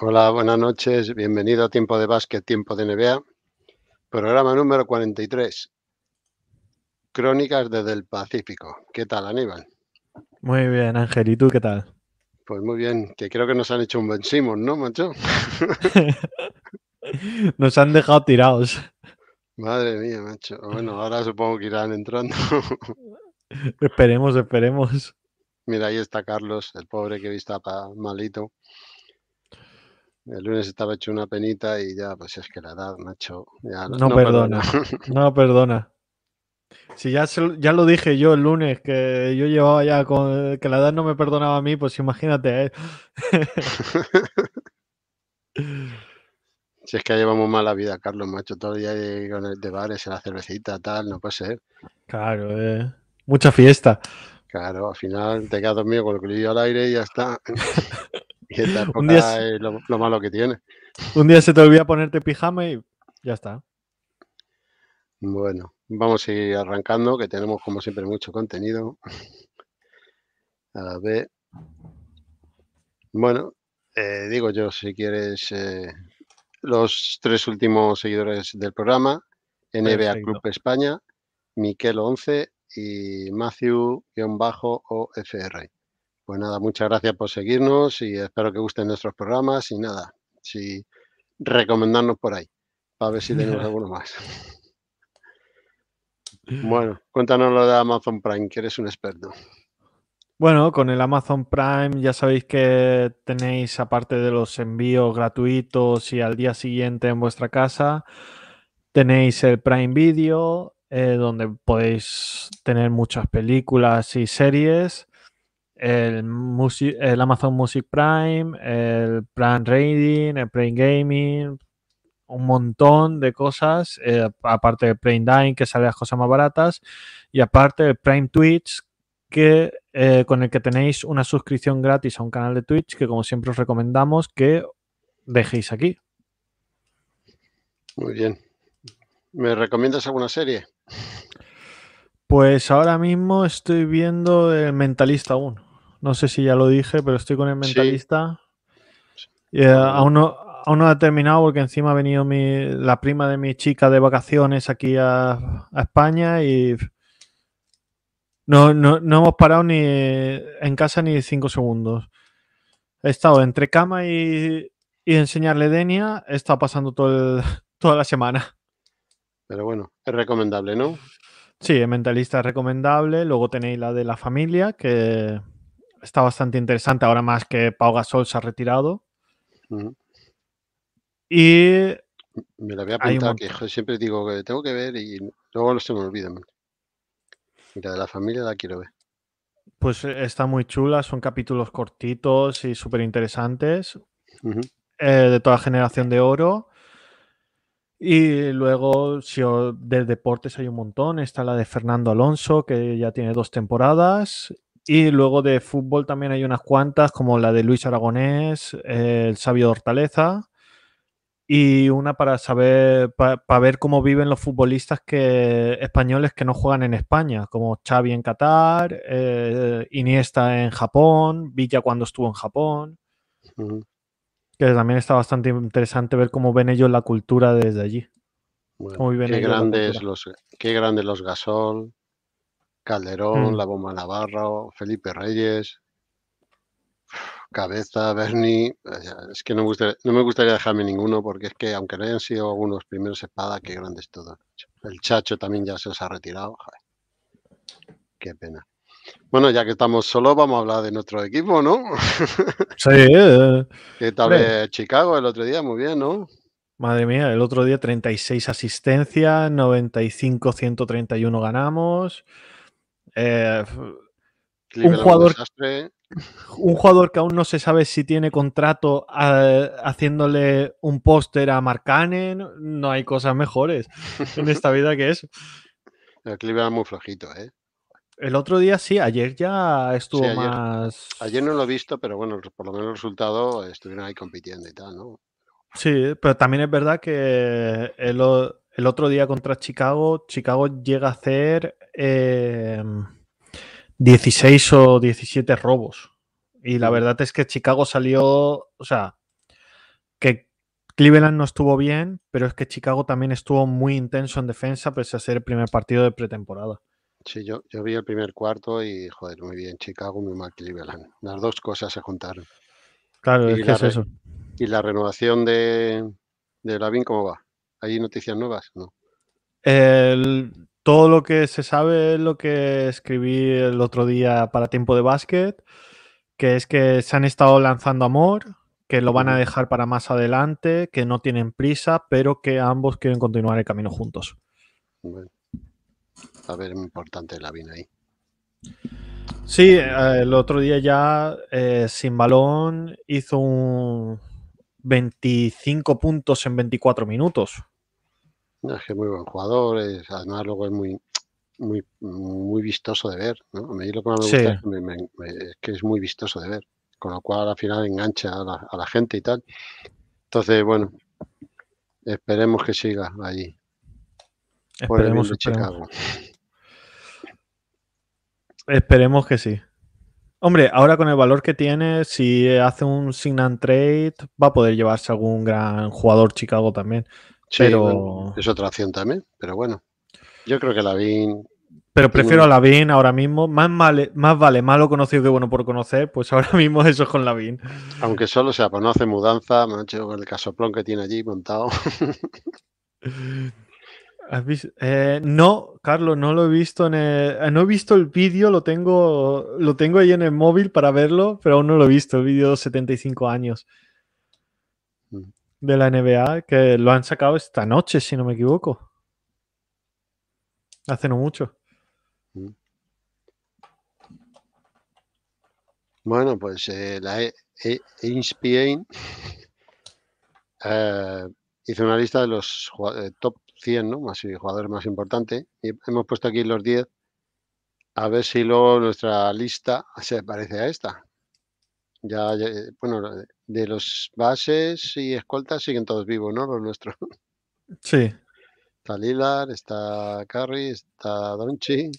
Hola, buenas noches. Bienvenido a Tiempo de Básquet, Tiempo de NBA. Programa número 43. Crónicas desde el Pacífico. ¿Qué tal, Aníbal? Muy bien, Ángel. ¿Y tú qué tal? Pues muy bien, que creo que nos han hecho un buen Simon, ¿no, macho? nos han dejado tirados. Madre mía, macho. Bueno, ahora supongo que irán entrando. esperemos, esperemos. Mira, ahí está Carlos, el pobre que está malito. El lunes estaba hecho una penita y ya, pues es que la edad, macho ya no, perdona. no perdona. Si ya, ya lo dije yo el lunes, que yo llevaba ya con que la edad no me perdonaba a mí, pues imagínate. ¿eh? si es que llevamos mala vida, Carlos, macho, todo el día con el de bares, en la cervecita, tal, no puede ser. Claro, eh. mucha fiesta. Claro, al final te quedas dormido con el crillo al aire y ya está. un día se... lo, malo que tiene. Un día se te olvida ponerte pijama y ya está. Bueno, vamos a ir arrancando, que tenemos como siempre mucho contenido. A ver. Bueno, eh, digo yo, si quieres, eh, los tres últimos seguidores del programa, NBA Club España, Miquel 11 y Matthew-OFR. Pues nada, muchas gracias por seguirnos y espero que gusten nuestros programas y nada, si recomendarnos por ahí, para ver si tenemos alguno más. Bueno, cuéntanos lo de Amazon Prime, que eres un experto. Bueno, con el Amazon Prime ya sabéis que tenéis, aparte de los envíos gratuitos y al día siguiente en vuestra casa, tenéis el Prime Video, eh, donde podéis tener muchas películas y series el, Amazon Music Prime, el Prime Rating el Prime Gaming, un montón de cosas, eh, aparte del Prime Dine, que sale las cosas más baratas, y aparte el Prime Twitch, que, eh, con el que tenéis una suscripción gratis a un canal de Twitch, que como siempre os recomendamos que dejéis aquí. Muy bien. ¿Me recomiendas alguna serie? Pues ahora mismo estoy viendo el Mentalista 1. No sé si ya lo dije, pero estoy con el mentalista. Eh, aún, no, ha terminado porque encima ha venido la prima de mi chica de vacaciones aquí a, España y no, hemos parado ni en casa ni cinco segundos. He estado entre cama y, enseñarle Denia, he estado pasando todo toda la semana. Pero bueno, es recomendable, ¿no? Sí, el mentalista es recomendable. Luego tenéis la de la familia, que está bastante interesante, ahora más que Pau Gasol se ha retirado. Y... Me la voy a que siempre digo que tengo que ver y luego no se me olvida. de la familia la quiero ver. Pues eh, está muy chula, son capítulos cortitos y súper interesantes. Eh, de toda generación de oro. Y luego, si de deportes hay un montón. Está la de Fernando Alonso, que ya tiene dos temporadas. Y luego de fútbol también hay unas cuantas, como la de Luis Aragonés, el sabio Hortaleza, y una para saber, para ver cómo viven los futbolistas que, españoles que no juegan en España, como Xavi en Qatar, eh, Iniesta en Japón, Villa cuando estuvo en Japón. Que también está bastante interesante ver cómo ven ellos la cultura desde allí. grandes los, qué grandes los Gasol, Calderón, mm. La Bomba Navarro, Felipe Reyes, Cabeza, Berni. Es que no me, gustaría, dejarme ninguno porque es que, aunque no hayan sido algunos primeros espada, qué grandes todos. El Chacho también ya se os ha retirado. Qué pena. Bueno, ya que estamos solos, vamos a hablar de nuestro equipo, ¿no? Sí. Eh, ¿Qué tal Chicago el otro día? Muy bien, ¿no? Madre mía, el otro día 36 asistencias, 95-131 ganamos. Eh, un, jugador, un jugador que aún no se sabe si tiene contrato ah, haciéndole un póster a Mark Cannon. No hay cosas mejores en esta vida que eso. El era muy flojito, ¿eh? El otro día sí, ayer ya estuvo más. Ayer no lo he visto, pero bueno, por lo menos el resultado estuvieron ahí compitiendo y tal, ¿no? Sí, pero también es verdad que el, el otro día contra Chicago, Chicago llega a hacer 16 em, o 17 robos. Y la verdad es que Chicago salió, o sea, que Cleveland no estuvo bien, pero es que Chicago también estuvo muy intenso en defensa pese a ser el primer partido de pretemporada. Sí, yo, yo vi el primer cuarto y, joder, muy bien Chicago, muy mal Cleveland. Las dos cosas se juntaron. Claro, y la renovación de, de Lavín cómo va? ¿Hay noticias nuevas? No. El, todo lo que se sabe es lo que escribí el otro día para Tiempo de Básquet, que es que se han estado lanzando amor, que lo van a dejar para más adelante, que no tienen prisa, pero que ambos quieren continuar el camino juntos. A ver, es importante la vina ahí. Sí, el otro día ya eh, Sin Balón hizo un 25 puntos en 24 minutos. Es que es muy buen jugador, además luego es muy, muy, muy vistoso de ver. ¿no? A mí lo que me gusta es, que es, muy vistoso de ver, con lo cual al final engancha a la, gente y tal. Entonces, bueno, esperemos que siga ahí. Esperemos, Chicago. esperemos que sí. Hombre, ahora con el valor que tiene, si hace un sign and trade, va a poder llevarse algún gran jugador Chicago también pero... es otra opción también, pero bueno. Yo creo que la Lavín. Pero prefiero la a Lavín ahora mismo. Más, más vale malo conocido que bueno por conocer, pues ahora mismo eso es con la Lavín. Aunque solo sea, pues no hace mudanza, macho, con el casoplón que tiene allí montado. Eh, no, Carlos, no lo he visto en el, eh, no he visto el vídeo, lo tengo, lo tengo ahí en el móvil para verlo, pero aún no lo he visto, el vídeo de 75 años. Mm de la NBA que lo han sacado esta noche, si no me equivoco. Hace no mucho. Mm. Bueno, pues eh, la e, e, e eh, hizo una lista de los eh, top 100, ¿no? Más jugadores más importantes. Y hemos puesto aquí los 10. A ver si luego nuestra lista se parece a esta. ya bueno, de los bases y escoltas siguen todos vivos, ¿no? Los nuestros. Sí. Está Lilar, está Curry, está Donchi.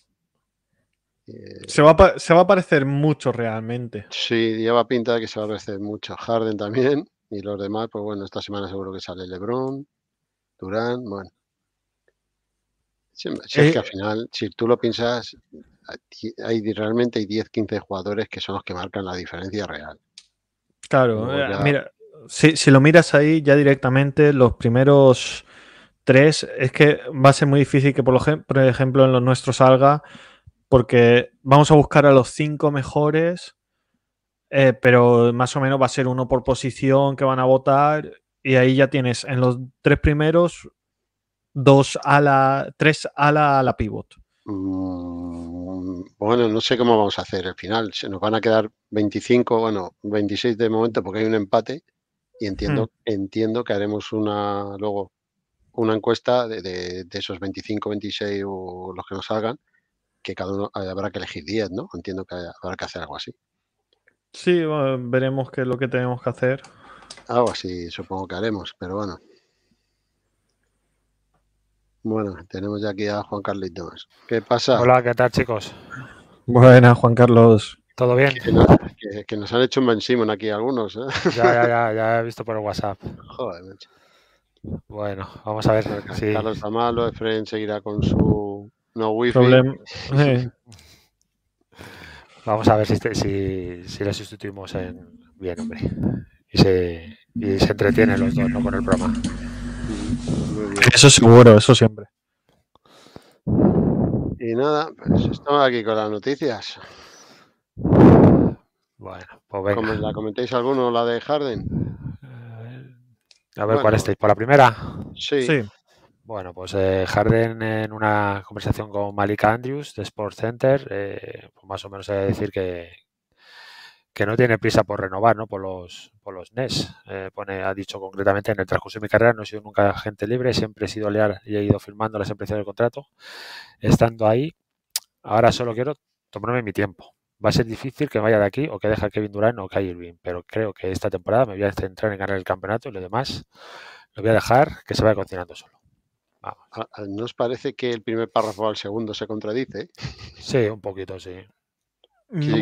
se, va a, parecer mucho realmente. Sí, lleva pinta de que se va a parecer mucho. Harden también. Y los demás, pues bueno, esta semana seguro que sale LeBron, Durán, bueno. Si, es que eh, al final, si tú lo piensas, hay, realmente hay 10, 15 jugadores que son los que marcan la diferencia real. Claro, eh, mira, si, lo miras ahí ya directamente, los primeros tres, es que va a ser muy difícil que, por, ejemplo, en los nuestros salga, porque vamos a buscar a los cinco mejores, eh, pero más o menos va a ser uno por posición que van a votar, y ahí ya tienes en los tres primeros dos a la, tres a la, a la pivot. Mm, bueno, no sé cómo vamos a hacer el final. Se nos van a quedar 25, bueno, 26 de momento porque hay un empate y entiendo, hmm. entiendo que haremos una luego una encuesta de, esos 25, 26 o los que nos salgan, que cada uno eh, habrá que elegir 10, ¿no? Entiendo que habrá que hacer algo así. Sí, veremos qué es lo que tenemos que hacer. Algo así, supongo que haremos, pero bueno. Bueno, tenemos ya aquí a Juan Carlos Carlitos. ¿Qué pasa? Hola, ¿qué tal, chicos? Buenas, Juan Carlos. ¿Todo bien? Que nos, que, nos han hecho un Ben Simon aquí algunos. ¿eh? Ya, ya, ya, ya he visto por el WhatsApp. Joder, Bueno, vamos a ver. Sí. Carlos está malo, seguirá con su no wifi. Vamos a ver si, si, si lo sustituimos en bien, hombre. Y se, y se entretienen los dos, ¿no? Con el programa. Eso seguro, eso siempre. Y nada, pues estamos aquí con las noticias. Bueno, pues ¿La comentéis alguno, la de Harden? a ver, ¿cuál estáis? ¿Por la primera? Sí. Bueno, pues eh, Harden en una conversación con Malika Andrews de Sports Center, eh, pues más o menos he de decir que, que no tiene prisa por renovar, ¿no? Por los, por los NES. Eh, pone, ha dicho concretamente, en el transcurso de mi carrera no he sido nunca agente libre, siempre he sido leal y he ido firmando las empresas del contrato. Estando ahí, ahora solo quiero tomarme mi tiempo. Va a ser difícil que vaya de aquí o que deje a Kevin Durán o que Irving, pero creo que esta temporada me voy a centrar en ganar el campeonato y lo demás lo voy a dejar que se vaya cocinando solo. nos ¿No os parece que el primer párrafo al segundo se contradice? Sí, un poquito, sí. Mm, seguir,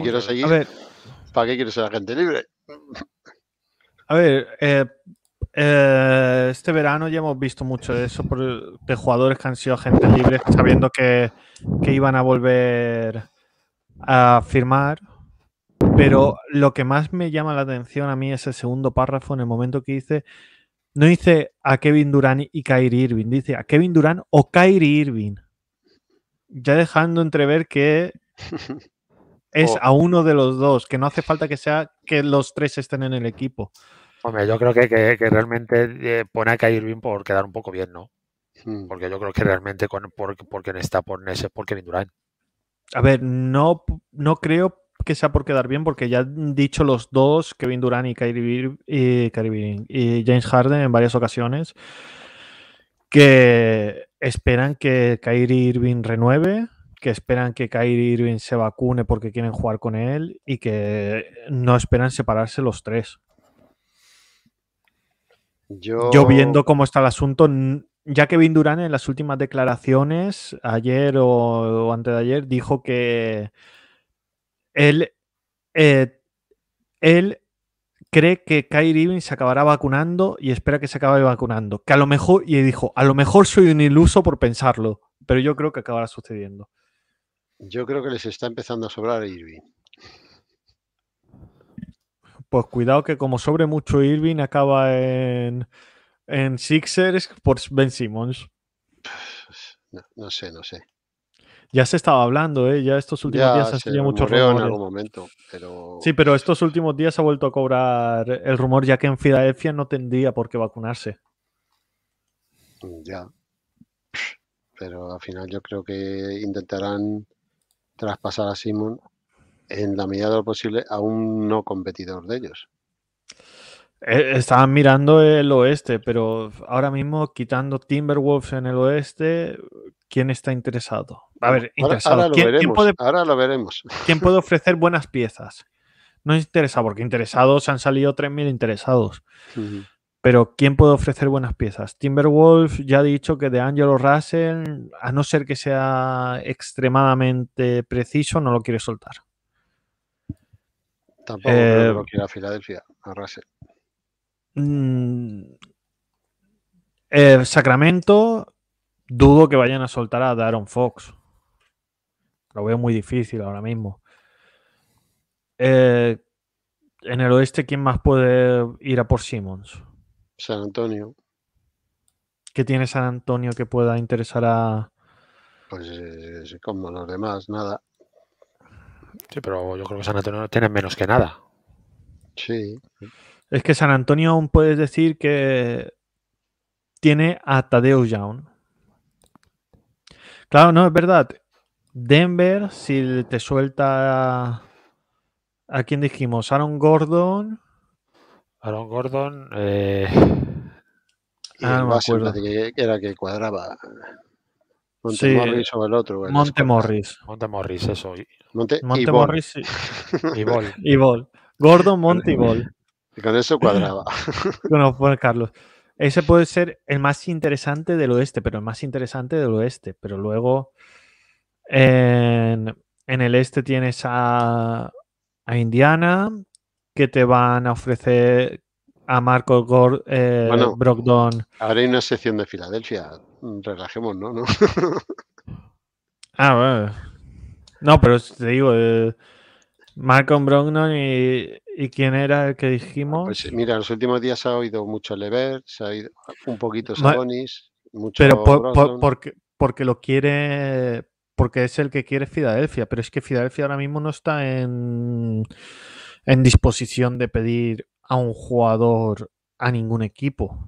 ¿para qué quiero ser agente libre? A ver, eh, eh, este verano ya hemos visto mucho de eso de jugadores que han sido agentes libres sabiendo que, iban a volver a firmar. Pero lo que más me llama la atención a mí es el segundo párrafo en el momento que dice, no dice a Kevin Durán y Kyrie Irving, dice a Kevin Durán o Kyrie Irving. Ya dejando entrever que es oh. a uno de los dos, que no hace falta que sea que los tres estén en el equipo. Hombre, yo creo que, realmente eh, pone a Kyrie Irving por quedar un poco bien, ¿no? Hmm. Porque yo creo que realmente con, por, porque está por ese por Kevin Durant. A ver, no, no creo que sea por quedar bien, porque ya han dicho los dos, Kevin Durant y Kyrie, y, y James Harden en varias ocasiones, que esperan que Kyrie Irving renueve que esperan que Kyrie Irving se vacune porque quieren jugar con él y que no esperan separarse los tres. Yo, viendo cómo está el asunto, ya que Vin Durán en las últimas declaraciones, ayer o, antes de ayer, dijo que él, eh, él cree que Kyrie Irving se acabará vacunando y espera que se acabe vacunando. Que a lo mejor, y dijo, a lo mejor soy un iluso por pensarlo, pero yo creo que acabará sucediendo. Yo creo que les está empezando a sobrar Irving. Pues cuidado que como sobre mucho Irving acaba en, en Sixers por Ben Simmons. No, sé, no sé. Ya se estaba hablando, ¿eh? ya estos últimos días se salido mucho rumor. En Sí, pero estos últimos días ha vuelto a cobrar el rumor ya que en Filadelfia no tendría por qué vacunarse. Ya. Pero al final yo creo que intentarán traspasar a Simon en la medida de lo posible a un no competidor de ellos. Eh, estaban mirando el oeste, pero ahora mismo quitando Timberwolves en el oeste, ¿quién está interesado? A ver, interesado. Ahora, lo, veremos, ¿quién puede, ofrecer buenas piezas? No es interesado, porque interesados han salido 3.000 interesados. Pero ¿quién puede ofrecer buenas piezas? Timberwolf ya ha dicho que de Angelo Russell, a no ser que sea extremadamente preciso, no lo quiere soltar. Tampoco eh, lo quiere a Filadelfia, a Russell. Mm, eh, Sacramento, dudo que vayan a soltar a Darren Fox. Lo veo muy difícil ahora mismo. Eh, en el oeste, ¿quién más puede ir a por Simmons? San Antonio. ¿Qué tiene San Antonio que pueda interesar a...? Pues eh, como los demás, nada. Sí, pero yo creo que San Antonio tiene menos que nada. Sí. Es que San Antonio aún puedes decir que tiene a Tadeo Young. Claro, no, es verdad. Denver, si te suelta... ¿A quién dijimos? Aaron Gordon Aaron Gordon. Eh... ah, me era que cuadraba. Monte Morris o el otro. Montemorris. Monte Morris. Monte Morris, eso. Monte, Monte y Morris y, Gordon, Monte y con eso cuadraba. bueno, pues Carlos. Ese puede ser el más interesante del oeste, pero el más interesante del oeste. Pero luego en, en el este tienes a, a Indiana, que te van a ofrecer a Marco eh, bueno, Brogdon. Ahora una sección de Filadelfia. Mm, relajemos, ¿no? ah, bueno. No, pero te digo, eh, ¿Marco Brogdon y, quién era el que dijimos. Pues mira, los últimos días se ha oído mucho Lever, se ha oído un poquito Sabonis, mucho Pero porque, porque lo quiere, porque es el que quiere Filadelfia, pero es que Filadelfia ahora mismo no está en en disposición de pedir a un jugador a ningún equipo.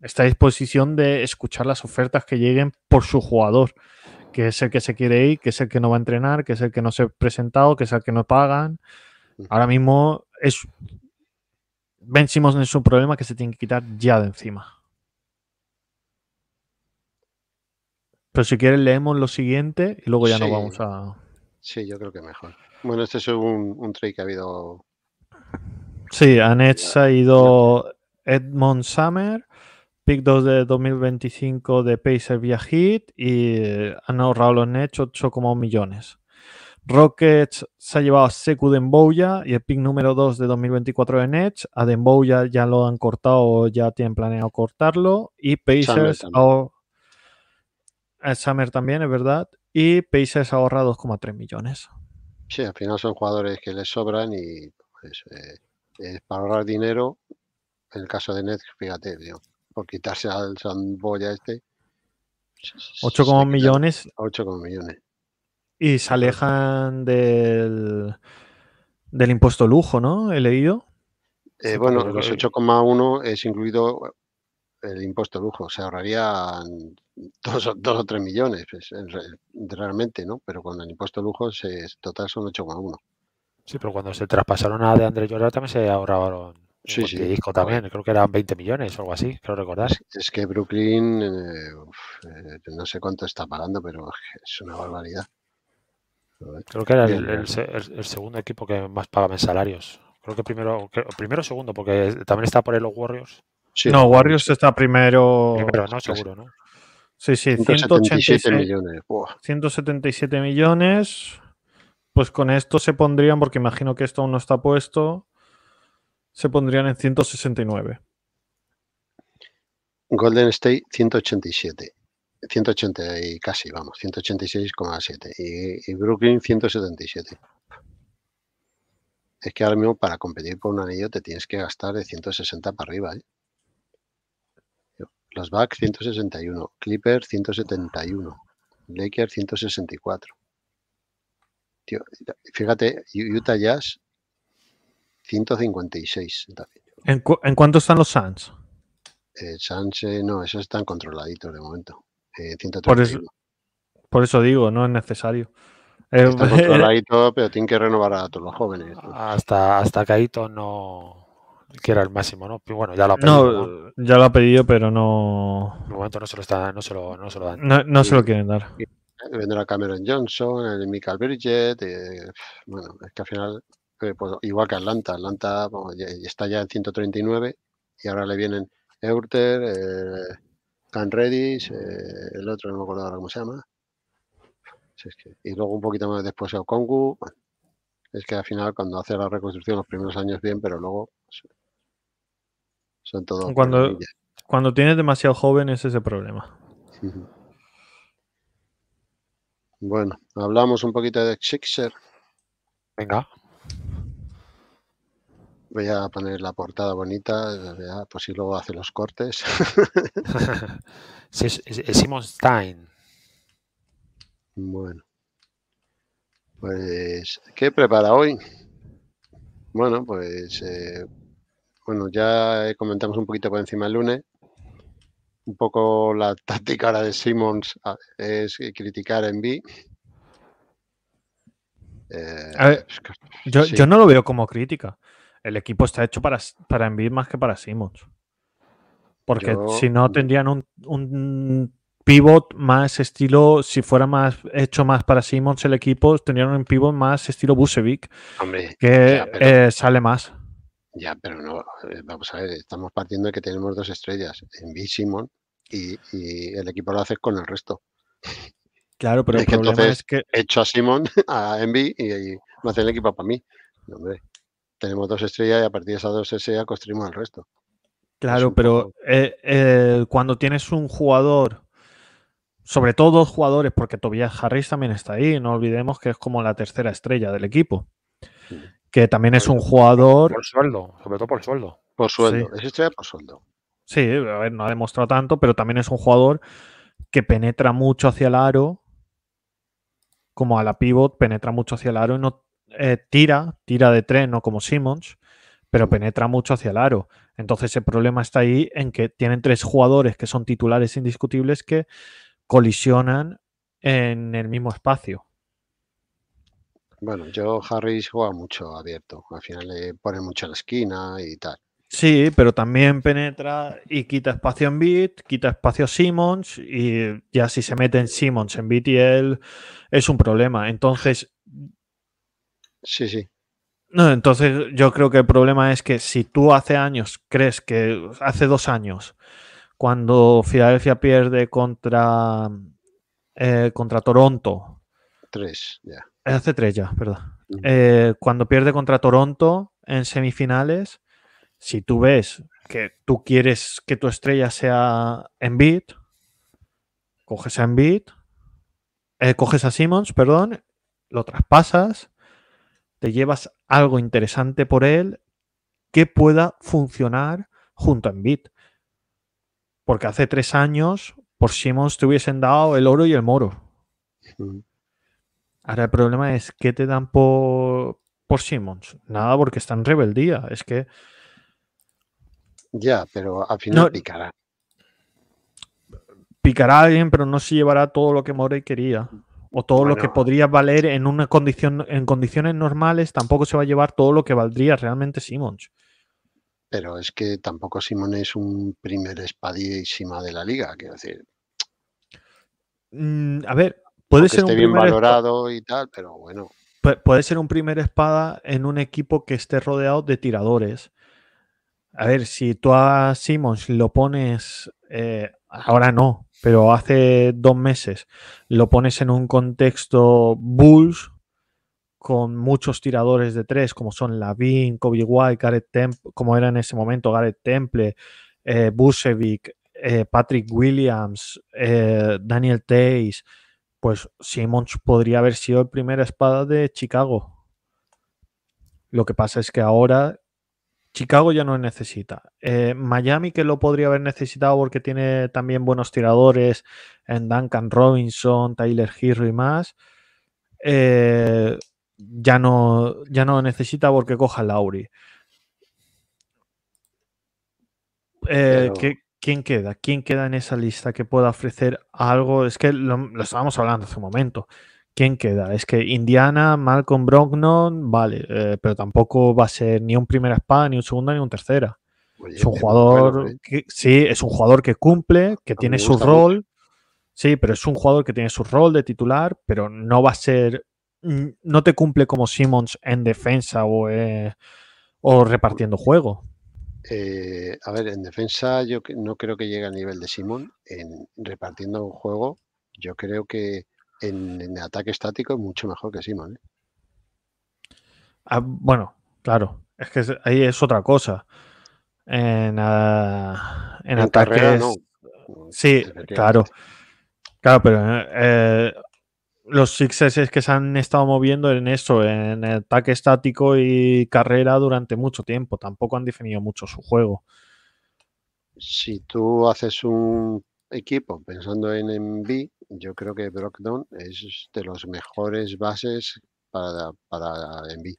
Está a disposición de escuchar las ofertas que lleguen por su jugador, que es el que se quiere ir, que es el que no va a entrenar, que es el que no se ha presentado, que es el que no pagan. Mm. Ahora mismo es vencimos en es un problema que se tiene que quitar ya de encima. Pero si quieres leemos lo siguiente y luego ya nos vamos a... Sí, yo creo que mejor. Bueno, este es un, un trade que ha habido Sí, a ha ido Edmond Summer, pick 2 de 2025 de Pacers via Heat y han ahorrado los Nets 8,1 millones. Rockets se ha llevado a Seku Demboya y el pick número 2 de 2024 de Nets. A Demboya ya lo han cortado, ya tienen planeado cortarlo. Y Pacers A eh, Summer también, es verdad. Y Pacers ahorra 2,3 millones. Sí, al final son jugadores que les sobran y eh, es para ahorrar dinero, en el caso de NET, fíjate, por quitarse al Samboya este. 8,1 millones. 8,1 millones. Y se alejan del, del impuesto lujo, ¿no? He leído. Eh, bueno, los 8,1 eh, es incluido el impuesto lujo. Se ahorrarían 2, o 3 millones, pues, realmente, ¿no? Pero con el impuesto lujo, se, total son 8,1. Sí, pero cuando se traspasaron a de André Llorar también se ahorraron sí, sí. disco también, creo que eran 20 millones o algo así, creo recordar. Es que Brooklyn, eh, eh, no sé cuánto está pagando, pero es una barbaridad. Creo que era el, segundo equipo que más pagaba en salarios. Creo que primero, o primero segundo, porque también está por ahí los Warriors. No, Warriors está primero. Primero, no, seguro, ¿no? Sí, sí, 187 millones. 177 millones. Pues con esto se pondrían, porque imagino que esto aún no está puesto, se pondrían en 169. Golden State 187. 180 y casi, vamos, 186,7. Y, Brooklyn 177. Es que ahora mismo para competir por un anillo te tienes que gastar de 160 para arriba. ¿eh? Los Bucks 161, Clippers 171, Lakers 164 fíjate, Utah Jazz, 156. ¿En, cuánto están los Suns? Eh, Suns, eh, no, esos están controladitos de momento. Eh, por, eso, digo, no es necesario. Está eh, controladito, pero tienen que renovar a todos los jóvenes. Hasta, hasta Caíto no que era el máximo, ¿no? Bueno, ya lo ha pedido. ya lo ha pedido, pero no. De no se está, no se no se lo dan. No, no se lo quieren dar vendrá Cameron Johnson, el Michael Bridget, bueno, es que al final, eh, pues igual que Atlanta, Atlanta está ya en 139 y ahora le vienen Eurter, eh, Can eh, el otro no me acuerdo ahora cómo se llama. y luego un poquito más después el Congu. es que al final cuando hace la reconstrucción los primeros años bien, pero luego pues, son todos... Cuando, tienes demasiado joven es ese problema. Bueno, hablamos un poquito de Xixer. Venga. Voy a poner la portada bonita, por pues si luego hace los cortes. es, Simon Stein. Bueno. Pues, ¿qué prepara hoy? Bueno, pues, eh, bueno, ya comentamos un poquito por encima el lunes, un poco la táctica ahora de Simmons es criticar en B. Eh, yo, no lo veo como crítica. El equipo está hecho para, para B más que para Simmons. Porque si no tendrían un, un pivot más estilo, si fuera más hecho más para Simmons el equipo, tendrían un pivot más estilo Busevic, que eh, sale más. Ya, pero no, eh, vamos a ver, estamos partiendo de que tenemos dos estrellas, en B Simmons y, el equipo lo haces con el resto. Claro, pero es que problema entonces es que. a Simon, a Envy y, no me el equipo para mí. tenemos dos estrellas y a partir de esas dos estrellas construimos el resto. Claro, pero eh, eh, cuando tienes un jugador, sobre todo dos jugadores, porque Tobias Harris también está ahí, no olvidemos que es como la tercera estrella del equipo, que también es un jugador... Por sueldo, sobre todo por sueldo. Por sueldo, es estrella por sueldo. Sí, a ver, no ha demostrado tanto, pero también es un jugador que penetra mucho hacia el aro, como a la pivot, penetra mucho hacia el aro y no eh, tira, tira de tren, no como Simmons, pero penetra mucho hacia el aro. Entonces el problema está ahí en que tienen tres jugadores que son titulares indiscutibles que colisionan en el mismo espacio. Bueno, yo Harris juega mucho abierto, al final le pone mucho a la esquina y tal. Sí, pero también penetra y quita espacio en Bit, quita espacio Simmons y ya si se mete en Simmons en BTL es un problema. Entonces. Sí, sí. entonces yo creo que el problema es que si tú hace años crees que hace dos años, cuando Filadelfia pierde contra, eh, contra Toronto. Tres, ya. Hace tres ya, perdón. Mm. Eh, cuando pierde contra Toronto en semifinales si tú ves que tú quieres que tu estrella sea bit. coges a eh, coges a Simmons, perdón, lo traspasas, te llevas algo interesante por él que pueda funcionar junto a bit. Porque hace tres años por Simmons te hubiesen dado el oro y el moro. Ahora el problema es ¿qué te dan por, por Simmons? Nada porque está en rebeldía. Es que ya, pero al final picará. Picará a alguien, pero no se llevará todo lo que Morey quería. O todo lo que podría valer en una condición, en condiciones normales, tampoco se va a llevar todo lo que valdría realmente Simons. Pero es que tampoco Simons es un primer espadísima de la liga, quiero decir. Mm, a ver, puede ser esté bien valorado y tal, pero bueno. puede ser un primer espada en un equipo que esté rodeado de tiradores a ver, si tú a Simmons lo pones, eh, ahora no, pero hace dos meses lo pones en un contexto Bulls con muchos tiradores de tres, como son Lavin, Kobe White, Garrett Temple, como era en ese momento Gareth Temple, eh, Busevic, eh, Patrick Williams, eh, Daniel Tays, pues Simmons podría haber sido el primer espada de Chicago. Lo que pasa es que ahora Chicago ya no necesita. Eh, Miami, que lo podría haber necesitado porque tiene también buenos tiradores en Duncan Robinson, Tyler Hero y más, eh, ya, no, ya no necesita porque coja Lauri. Eh, ¿Quién queda? ¿Quién queda en esa lista que pueda ofrecer algo? Es que lo estábamos hablando hace un momento. ¿Quién queda? Es que Indiana, Malcolm Brogdon, vale, eh, pero tampoco va a ser ni un primera espada, ni un segundo, ni un tercera. es un jugador que, sí, es un jugador que cumple, que tiene su rol. Sí, pero es un jugador que tiene su rol de titular, pero no va a ser, no te cumple como Simmons en defensa o, eh, o repartiendo juego. Eh, a ver, en defensa yo no creo que llegue al nivel de Simón. En repartiendo juego, yo creo que en, ataque estático es mucho mejor que Simon. ¿eh? Ah, bueno, claro, es que ahí es otra cosa. En, ah, Sí, claro. Claro, pero eh, los sixes es que se han estado moviendo en eso, en ataque estático y carrera durante mucho tiempo. Tampoco han definido mucho su juego. Si tú haces un equipo pensando en B, yo creo que Brockdown es de los mejores bases para, para Envy.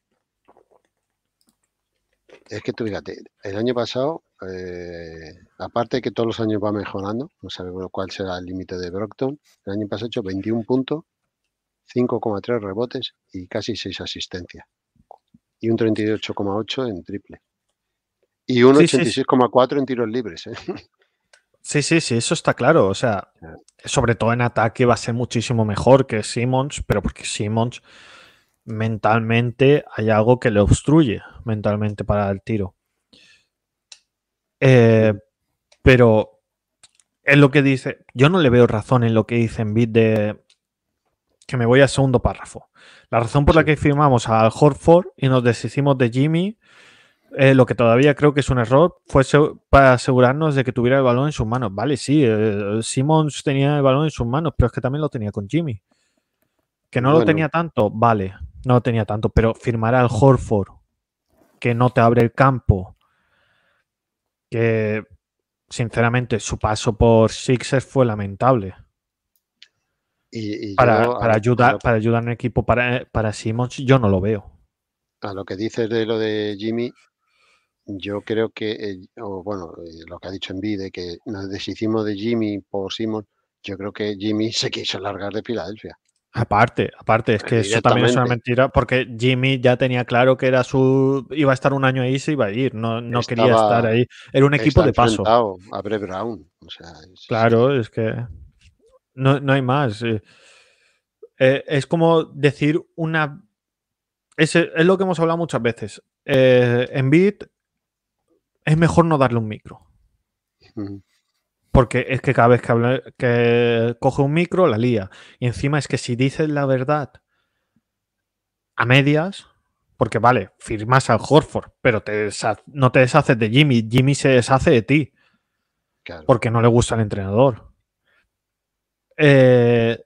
Es que tú fíjate, el año pasado, eh, aparte de que todos los años va mejorando, no sabemos cuál será el límite de Brockton, el año pasado hecho 21 puntos, 5,3 rebotes y casi 6 asistencias. Y un 38,8 en triple. Y un 86,4 en tiros libres. ¿eh? Sí, sí, sí, eso está claro. O sea, sobre todo en ataque va a ser muchísimo mejor que Simmons, pero porque Simmons mentalmente hay algo que le obstruye mentalmente para el tiro. Eh, pero es lo que dice. Yo no le veo razón en lo que dice en bit de que me voy al segundo párrafo. La razón por la que firmamos Al Horford y nos deshicimos de Jimmy eh, lo que todavía creo que es un error fue para asegurarnos de que tuviera el balón en sus manos. Vale, sí, eh, Simmons tenía el balón en sus manos, pero es que también lo tenía con Jimmy. Que no lo tenía tanto, vale, no lo tenía tanto, pero firmar al Horford, que no te abre el campo, que sinceramente su paso por Sixers fue lamentable. Y, para, para, ayudar, para ayudar equipo para, eh, para Simmons, yo no lo veo. A lo que dices de lo de Jimmy, yo creo que, eh, o bueno, eh, lo que ha dicho Envy de que nos deshicimos de Jimmy por Simon, yo creo que Jimmy se quiso largar de Filadelfia. Aparte, aparte, es que eso también es una mentira, porque Jimmy ya tenía claro que era su iba a estar un año ahí, se iba a ir, no, quería estar ahí. Era un equipo de paso. A Brown. claro, es que no, hay más. Eh. es como decir una. Es, es lo que hemos hablado muchas veces. Eh, es mejor no darle un micro. Porque es que cada vez que, que coge un micro la lía. Y encima es que si dices la verdad a medias, porque vale, firmas al Horford, pero te no te deshaces de Jimmy, Jimmy se deshace de ti. Porque no le gusta el entrenador. Eh,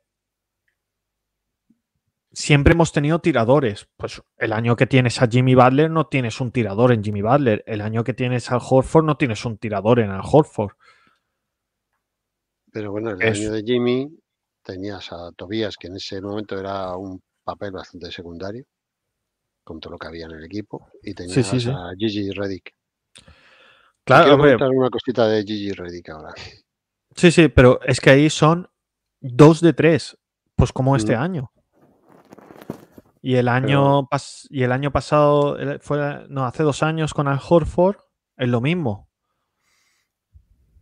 siempre hemos tenido tiradores. Pues el año que tienes a Jimmy Butler no tienes un tirador en Jimmy Butler. El año que tienes al Horford no tienes un tirador en el Horford. Pero bueno, el año de Jimmy tenías a Tobías, que en ese momento era un papel bastante secundario, con todo lo que había en el equipo, y tenías a Gigi Reddick. Claro, quiero preguntar una cosita de Gigi Reddick ahora. Sí, sí, pero es que ahí son dos de tres, pues como este mm. año. Y el año, y el año pasado, fue, no, hace dos años con Al Horford, es lo mismo.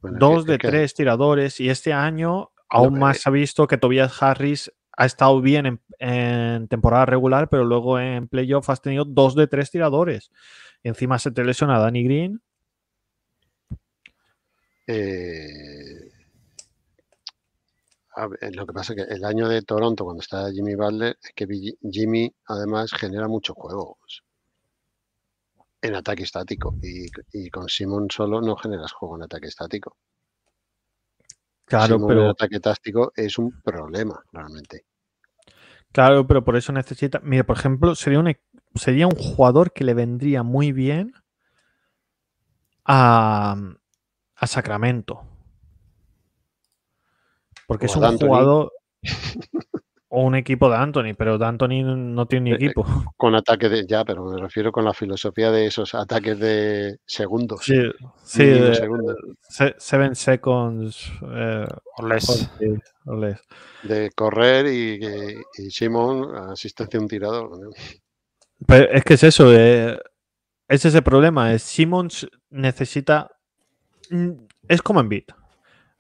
dos de tres tiradores y este año aún más ha visto que Tobias Harris ha estado bien en, temporada regular, pero luego en playoff has tenido dos de tres tiradores. Y encima se te lesiona Danny Green. Eh, eh, lo que pasa es que el año de Toronto, cuando está Jimmy Butler, es que Jimmy además genera muchos juegos en ataque estático y, con Simon solo no generas juego en ataque estático. Claro, pero. ataque táctico es un problema realmente. Claro, pero por eso necesita. Mira, por ejemplo, sería un, e, sería un jugador que le vendría muy bien a, a Sacramento porque es un jugador o un equipo de Anthony, pero de Anthony no tiene ni eh, eh, equipo. Con ataques de. Ya, pero me refiero con la filosofía de esos ataques de segundos. Sí, sí de, segundos. Seven seconds. Eh, or De correr y, y, Simon asistencia a un tirador. es que es eso. Eh, es ese problema. Eh, Simmons necesita. Mm, es como en beat.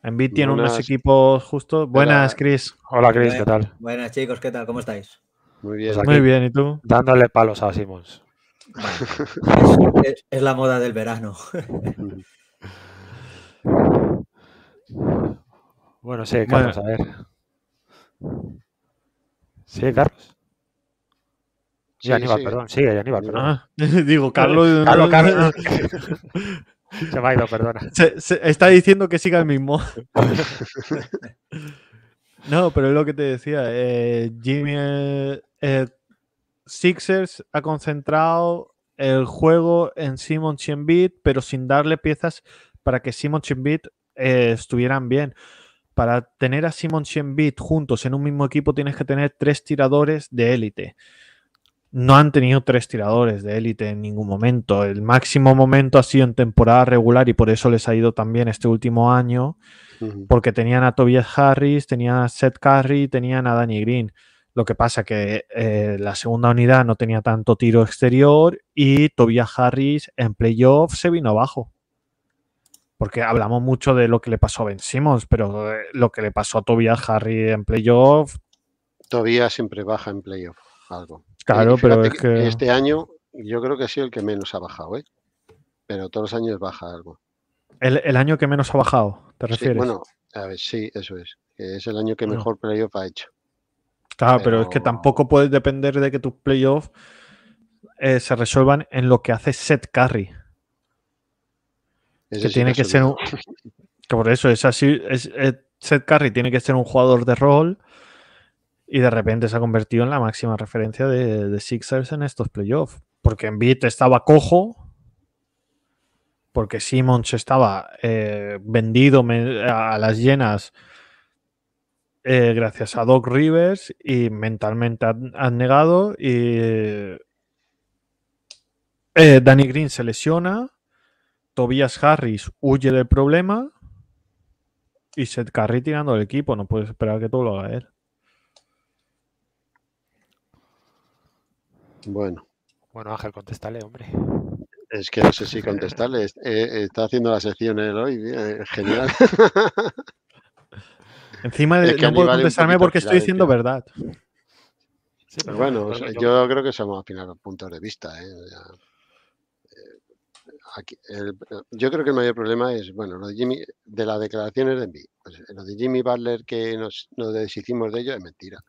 Envid tiene unos equipos justos. Buenas, Chris. Hola, Chris, ¿qué tal? Buenas, chicos, ¿qué tal? ¿Cómo estáis? Muy pues bien. Muy bien, ¿y tú? Dándole palos a Simons. es, la moda del verano. bueno, sí, Carlos, a ver. Sí, Carlos. Sí, Aníbal, perdón. Sí, Aníbal, perdón. digo, Carlos. Carlos, Carlos. Se perdona. está diciendo que siga el mismo. no, pero es lo que te decía. Eh, Jimmy eh, eh, Sixers ha concentrado el juego en Simon 100-bit, pero sin darle piezas para que Simon Chimbit bit estuvieran bien. Para tener a Simon Chimbit juntos en un mismo equipo tienes que tener tres tiradores de élite no han tenido tres tiradores de élite en ningún momento. El máximo momento ha sido en temporada regular y por eso les ha ido también este último año, porque tenían a Tobias Harris, tenían a Seth Curry, tenían a Danny Green. Lo que pasa que eh, la segunda unidad no tenía tanto tiro exterior y Tobias Harris en playoff se vino abajo. Porque hablamos mucho de lo que le pasó a Ben Simmons, pero eh, lo que le pasó a Tobias Harris en playoff. Tobias siempre baja en playoff, algo. Claro, pero es que... Este año yo creo que ha sido el que menos ha bajado, ¿eh? Pero todos los años baja algo. ¿El, año que menos ha bajado, te refieres? Sí, bueno, a ver, sí, eso es. Es el año que mejor playoff ha hecho. Claro, pero... es que tampoco puedes depender de que tus playoffs eh, se resuelvan en lo que hace set carry. que tiene que ser un... por eso es así. Es, es, carry tiene que ser un jugador de rol y de repente se ha convertido en la máxima referencia de, Sixers en estos playoffs. Porque Embiid estaba cojo, porque Simmons estaba eh, vendido a las llenas eh, gracias a Doc Rivers y mentalmente han, negado. Y eh, Danny Green se lesiona, Tobias Harris huye del problema y Seth Curry tirando el equipo. No puedes esperar que todo lo haga él. Bueno. Bueno, Ángel, contestale hombre. Es que no sé si contestarle. Eh, está haciendo la sección hoy. en eh, genial. Encima de, que no puedo contestarme porque estoy diciendo verdad. bueno, yo, creo que somos al final puntos de vista. Eh, yo creo que el mayor problema es, bueno, lo de Jimmy, de las declaraciones de Envy. Pues, lo de Jimmy Butler que nos, nos deshicimos de ello es mentira.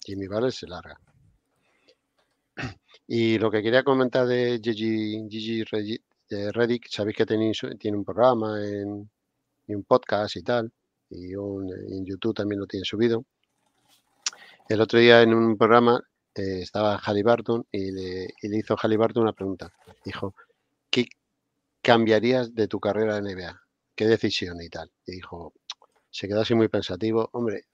Jimmy Butler se larga. Y lo que quería comentar de Gigi, Reddick, sabéis que tiene, un programa en, y un podcast y tal, y en YouTube también lo tiene subido. El otro día en un programa eh, estaba Halliburton y le, y le hizo Halliburton una pregunta. Dijo, ¿qué cambiarías de tu carrera en NBA? ¿Qué decisión y tal? Y dijo, se quedó así muy pensativo. Hombre,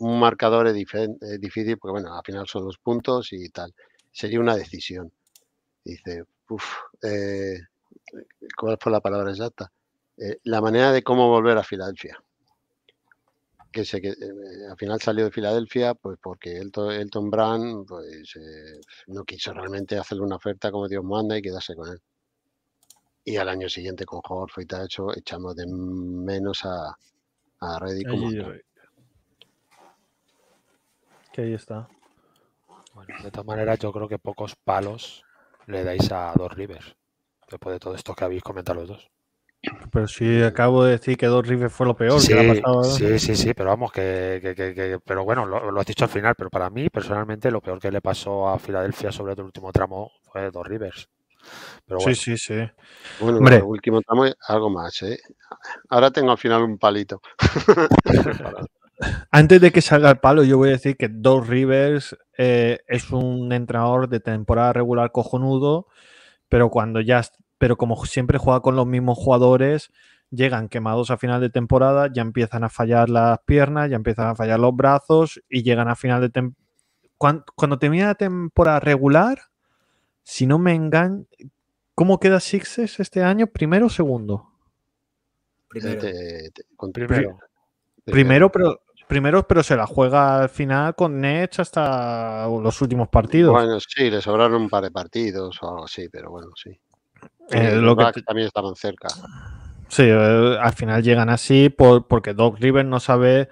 un marcador es, difícil porque, bueno, al final son los puntos y tal sería una decisión. Dice, uff, eh, ¿cuál fue la palabra exacta? Eh, la manera de cómo volver a Filadelfia. Que, se, que eh, al final salió de Filadelfia, pues porque Elton, Elton Brand pues, no quiso realmente hacerle una oferta como Dios manda y quedarse con él. Y al año siguiente con Jorge y tal, echamos de menos a, a Reddy que ahí está de todas maneras, yo creo que pocos palos le dais a dos Rivers, después de todo esto que habéis comentado los dos. Pero sí, acabo de decir que Dos Rivers fue lo peor sí, Sí, sí, sí, pero vamos, que, pero bueno, lo, has dicho al final, pero para mí personalmente lo peor que le pasó a Filadelfia sobre el último tramo fue Dos Rivers. Sí, sí, sí. Bueno, el último tramo es algo más, ¿eh? Ahora tengo al final un palito. antes de que salga el palo, yo voy a decir que dos Rivers eh, es un entrenador de temporada regular cojonudo, pero cuando ya, pero como siempre juega con los mismos jugadores, llegan quemados a final de temporada, ya empiezan a fallar las piernas, ya empiezan a fallar los brazos y llegan a final de temporada. Cuando, termina la temporada regular, si no me engaño, ¿cómo queda Sixes este año? ¿Primero o segundo? primero. Este, primero. pero primeros, pero se la juega al final con Nets hasta los últimos partidos. Bueno, sí, le sobraron un par de partidos o algo así, pero bueno, sí. Eh, eh también estaban cerca. Sí, eh, al final llegan así porque Doc River no sabe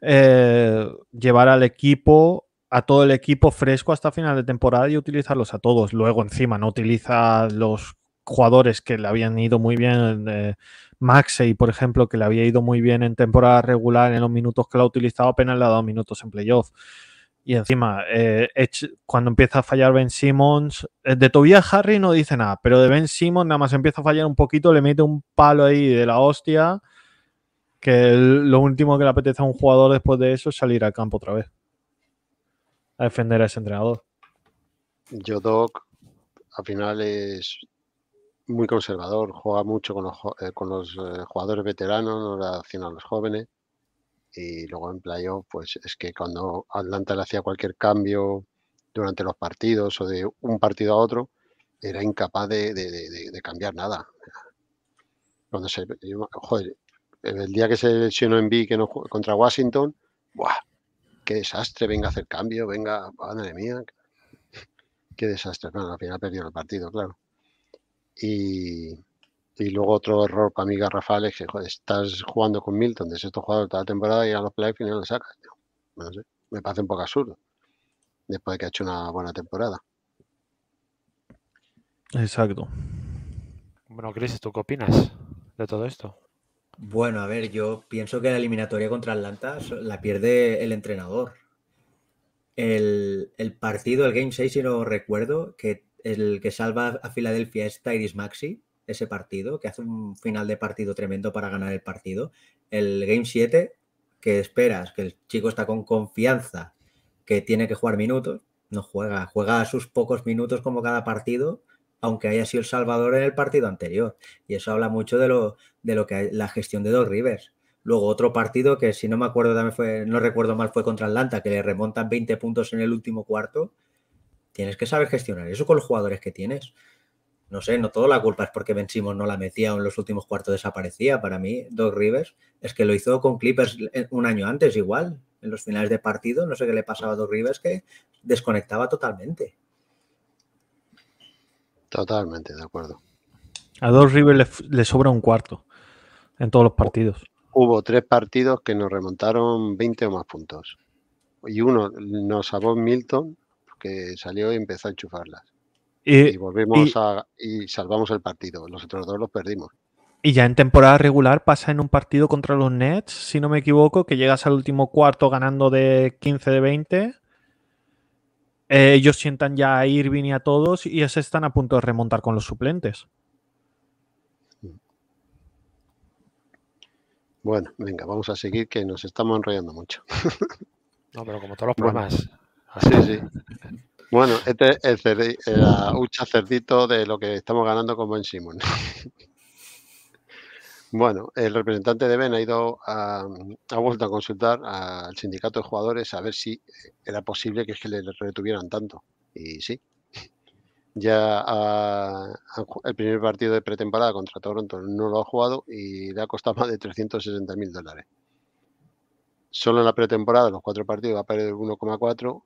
eh, llevar al equipo, a todo el equipo fresco hasta final de temporada y utilizarlos a todos. Luego encima no utiliza los jugadores que le habían ido muy bien Maxey, por ejemplo, que le había ido muy bien en temporada regular, en los minutos que lo ha utilizado apenas le ha dado minutos en playoff. Y encima, eh, cuando empieza a fallar Ben Simmons, eh, de Tobias Harry no dice nada, pero de Ben Simmons nada más empieza a fallar un poquito, le mete un palo ahí de la hostia, que lo último que le apetece a un jugador después de eso es salir al campo otra vez, a defender a ese entrenador. Yo, Doc, al final es muy conservador, juega mucho con los, eh, con los eh, jugadores veteranos, no relaciona a los jóvenes. Y luego en playoff, pues es que cuando Atlanta le hacía cualquier cambio durante los partidos o de un partido a otro, era incapaz de, cambiar nada. Cuando se, joder, el día que se lesionó en B que contra Washington, ¡buah! ¡Qué desastre! Venga a hacer cambio, venga, madre mía. ¡Qué desastre! Bueno, al final perdió el partido, claro. Y, luego otro error para mí garrafal que estás jugando con Milton de esto jugador toda la temporada y a los playoffs y no lo sacas. me parece un poco absurdo. Después de que ha hecho una buena temporada. Exacto. Bueno, Cris, ¿tú qué opinas de todo esto? Bueno, a ver, yo pienso que la eliminatoria contra Atlanta la pierde el entrenador. El, el partido, el Game 6, si no recuerdo, que el que salva a Filadelfia es Tyrese Maxi, ese partido, que hace un final de partido tremendo para ganar el partido. El Game 7, que esperas, que el chico está con confianza, que tiene que jugar minutos, no juega, juega sus pocos minutos como cada partido, aunque haya sido el salvador en el partido anterior. Y eso habla mucho de lo, de lo que la gestión de dos Rivers. Luego otro partido que si no me acuerdo también fue, no recuerdo mal, fue contra Atlanta, que le remontan 20 puntos en el último cuarto Tienes que saber gestionar eso con los jugadores que tienes. No sé, no toda la culpa es porque Simon no la metía o en los últimos cuartos desaparecía. Para mí, Doc Rivers es que lo hizo con Clippers un año antes igual, en los finales de partido. No sé qué le pasaba a Doc Rivers que desconectaba totalmente. Totalmente, de acuerdo. A Doc Rivers le, le sobra un cuarto en todos los partidos. Hubo tres partidos que nos remontaron 20 o más puntos. Y uno nos salvó Milton salió y empezó a enchufarlas. y volvimos y, a, y salvamos el partido. Los otros dos los perdimos. Y ya en temporada regular pasa en un partido contra los Nets, si no me equivoco, que llegas al último cuarto ganando de 15 de 20. Eh, ellos sientan ya a Irving y a todos y se están a punto de remontar con los suplentes. Bueno, venga, vamos a seguir que nos estamos enrollando mucho. No, pero como todos los problemas, Sí, Bueno, este es el, cerdito de lo que estamos ganando con Ben Simón. Bueno, el representante de Ben ha ido a, ha vuelto a consultar al sindicato de jugadores a ver si era posible que, es que le retuvieran tanto. Y sí. Ya el primer partido de pretemporada contra Toronto no lo ha jugado y le ha costado más de 360 mil dólares. Solo en la pretemporada, los cuatro partidos, va a perder 1,4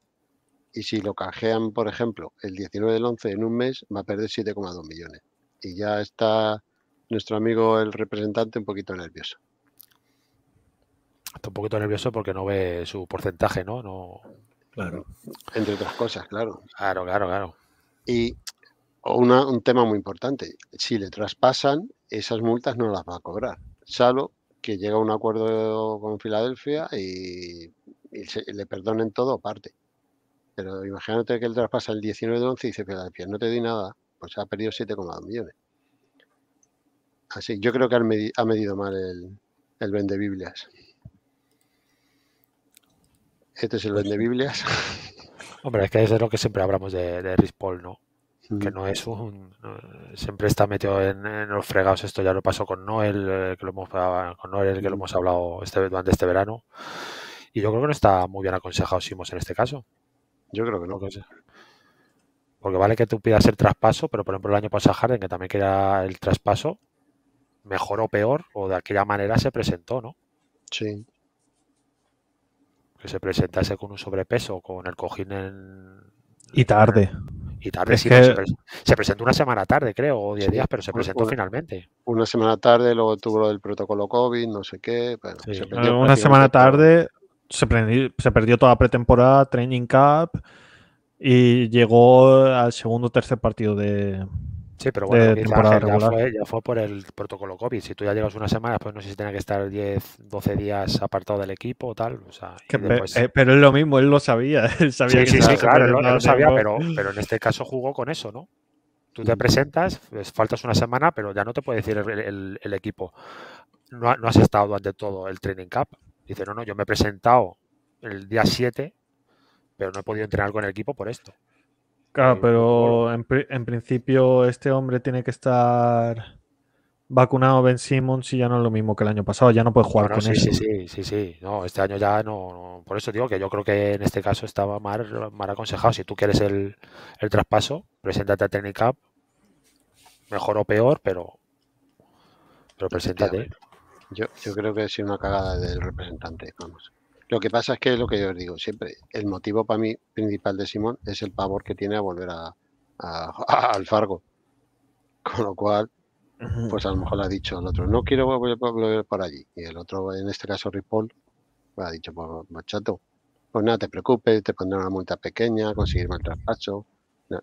y si lo canjean, por ejemplo, el 19 del 11 en un mes, va a perder 7,2 millones. Y ya está nuestro amigo el representante un poquito nervioso. Está un poquito nervioso porque no ve su porcentaje, ¿no? no... Entre otras cosas, claro. Claro, claro, claro. Y un tema muy importante, si le traspasan, esas multas no las va a cobrar, salvo que llega a un acuerdo con Filadelfia y, le perdonen todo aparte. Pero imagínate que él traspasa el 19 de 11 y dice, pie no te di nada, pues ha perdido 7,2 millones. Así, yo creo que ha medido, mal el, el vende Biblias. Este es el pues vende Biblias. Hombre, es que es de lo que siempre hablamos de, de Rispol, ¿no? Que no es un. siempre está metido en, los fregados. Esto ya lo pasó con Noel, eh, que lo hemos, que lo hemos hablado este, durante este verano. Y yo creo que no está muy bien aconsejado Simos en este caso. Yo creo que no. Porque, vale que tú pidas el traspaso, pero por ejemplo el año pasado Harden, que también queda el traspaso, mejor o peor, o de aquella manera se presentó, ¿no? Sí. Que se presentase con un sobrepeso, con el cojín en... Y tarde. Y tarde, sí, se, presentó una semana tarde, creo, o 10 días, pero se presentó finalmente. Una semana tarde, luego tuvo el protocolo COVID, no sé qué. Eh, una semana tarde, se, perdió toda pretemporada, training Cup, y llegó al segundo o tercer partido de, Sí, pero bueno, ya, Fue, ya, fue, por el protocolo COVID. Si tú ya llegas una semana, pues no sé si tiene que estar 10, 12 días apartado del equipo o tal. Eh, pero es lo mismo, él lo sabía. Él sabía sí, sí, claro, él lo, sabía, pero, pero en este caso jugó con eso, ¿no? Tú te presentas, pues faltas una semana, pero ya no te puede decir el, equipo. No, has estado ante todo el training Cup. Dice, no, no, yo me he presentado el día 7, pero no he podido entrenar con el equipo por esto. Claro, pero en, principio este hombre tiene que estar vacunado Ben Simmons y ya no es lo mismo que el año pasado, ya no puede jugar con sí, Sí, sí, sí, sí, no, este año ya no, Por eso digo que yo creo que en este caso estaba mal, mal aconsejado. Si tú quieres el, traspaso, preséntate a Technicap, mejor o peor, pero, pero preséntate. Yo, creo que ha sido una cagada del representante, vamos. Lo que pasa es que es lo que yo os digo siempre, el motivo para mí principal de Simón es el pavor que tiene a volver a, al Fargo. Con lo cual, pues a lo mejor le ha dicho al otro, no quiero volver, por allí. Y el otro, en este caso Ripoll, pues ha dicho, pues machato, pues, pues nada, te preocupes, te pondré una multa pequeña, conseguir el traspaso.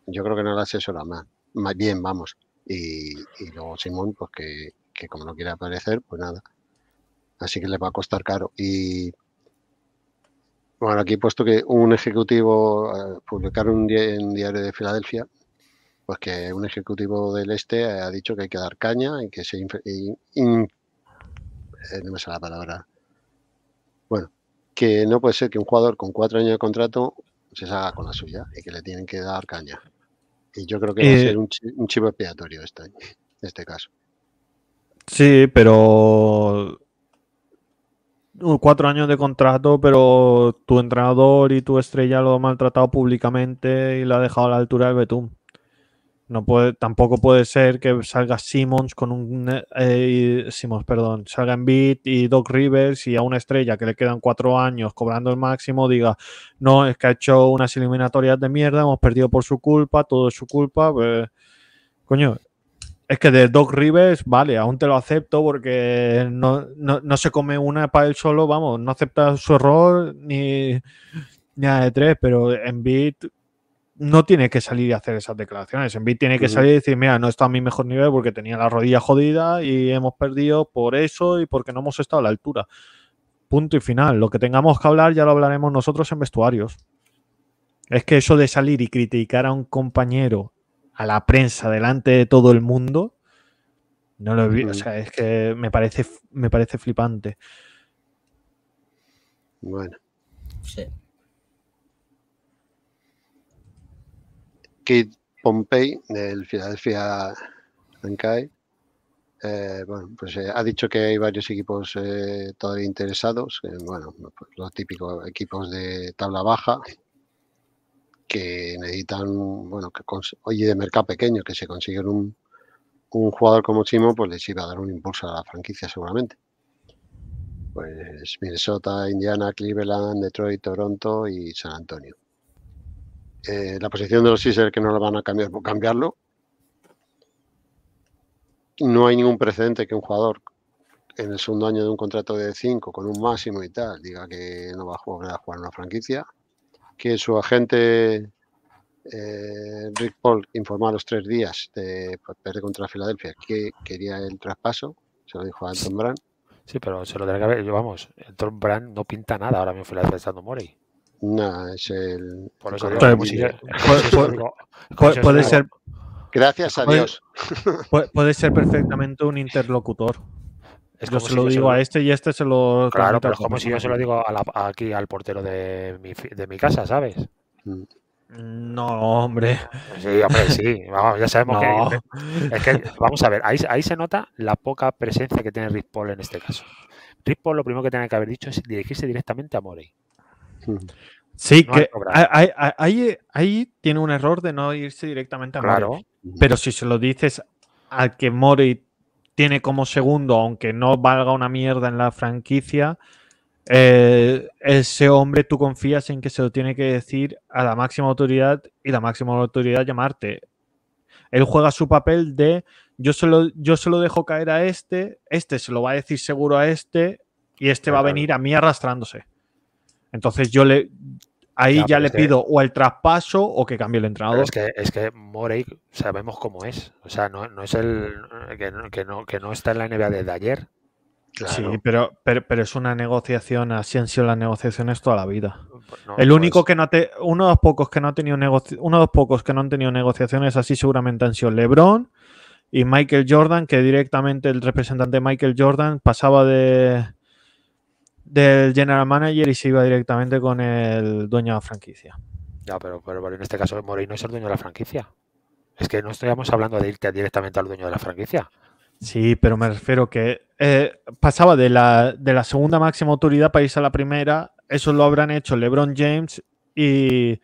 yo creo que no la asesora más, más bien, vamos. Y, luego Simón, pues que, que como no quiere aparecer, pues nada, así que les va a costar caro. Y bueno, aquí he puesto que un ejecutivo, eh, publicaron en Diario de Filadelfia, pues que un ejecutivo del este ha dicho que hay que dar caña y que se... Eh, no me la palabra. Bueno, que no puede ser que un jugador con cuatro años de contrato se salga con la suya y que le tienen que dar caña. Y yo creo que va a eh, ser un, chivo expiatorio este, este caso. Sí, pero cuatro años de contrato, pero tu entrenador y tu estrella lo ha maltratado públicamente y lo ha dejado a la altura del betún. No puede, tampoco puede ser que salga Simmons con un eh, Simmons, perdón, salga Beat y Doc Rivers y a una estrella que le quedan cuatro años cobrando el máximo diga no es que ha hecho unas eliminatorias de mierda, hemos perdido por su culpa, todo es su culpa. Pues, coño, es que de Doc Rivers, vale, aún te lo acepto porque no, se come una para él solo, vamos, no acepta su error ni, ni de tres, pero en BIT no tiene que salir y hacer esas declaraciones. En BIT tiene que salir y decir, mira, no está a mi mejor nivel porque tenía la rodilla jodida y hemos perdido por eso y porque no hemos estado a la altura. Punto y final. Lo que tengamos que hablar ya lo hablaremos nosotros en vestuarios. Es que eso de salir y criticar a un compañero a la prensa delante de todo el mundo. No lo visto. o sea, es que me parece, me parece flipante. Bueno. Sí. Pompey, del Philadelphia Ankai, eh, bueno, pues eh, ha dicho que hay varios equipos eh, todavía interesados, bueno, pues los típicos equipos de tabla baja, que necesitan, bueno, que oye de mercado pequeño, que se consiguen un, un jugador como Chimo, pues les iba a dar un impulso a la franquicia seguramente. Pues Minnesota, Indiana, Cleveland, Detroit, Toronto y San Antonio. Eh, la posición de los Sixers que no lo van a cambiar por cambiarlo. No hay ningún precedente que un jugador en el segundo año de un contrato de 5 con un máximo y tal diga que no va a jugar a jugar una franquicia que su agente eh, Rick Paul informó a los tres días de pues, perder contra Filadelfia que quería el traspaso, se lo dijo a Anton Brand. Sí, pero se lo tendrá que ver, Vamos, Anton Brand no pinta nada ahora mismo Filadelfia estando Morey. No, es el. Por puede ser. Gracias a Dios. Puede ser perfectamente un interlocutor. Es que se lo digo a este y este se lo. Claro, pero es como si yo se lo digo aquí al portero de mi, casa, ¿sabes? No, hombre. Sí, hombre, sí. Vamos, ya sabemos que, es que. Vamos a ver, ahí, se nota la poca presencia que tiene Rick en este caso. Rick lo primero que tiene que haber dicho es dirigirse directamente a Morey. Sí, que ahí, ahí, tiene un error de no irse directamente a claro. Pero si se lo dices al que Morey tiene como segundo, aunque no valga una mierda en la franquicia, eh, ese hombre tú confías en que se lo tiene que decir a la máxima autoridad y la máxima autoridad llamarte. Él juega su papel de yo solo, yo lo dejo caer a este, este se lo va a decir seguro a este y este va a venir a mí arrastrándose. Entonces yo le, Ahí ya, le pido o el traspaso o que cambie el entrenador. es que, es Morey sabemos cómo es. O sea, no, es el que no, que, no, está en la NBA desde ayer. Sí, pero, pero, es una negociación, así han sido las negociaciones toda la vida. Pues el único pues que no uno de los pocos que no ha tenido uno de los pocos que no han tenido negociaciones así seguramente han sido LeBron y Michael Jordan, que directamente el representante Michael Jordan pasaba de del general manager y se iba directamente con el dueño de la franquicia. Ya, pero, pero, en este caso no es el dueño de la franquicia. Es que no estaríamos hablando de irte directamente al dueño de la franquicia. Sí, pero me refiero que eh, pasaba de la, segunda máxima autoridad para irse a la primera. Eso lo habrán hecho LeBron James y,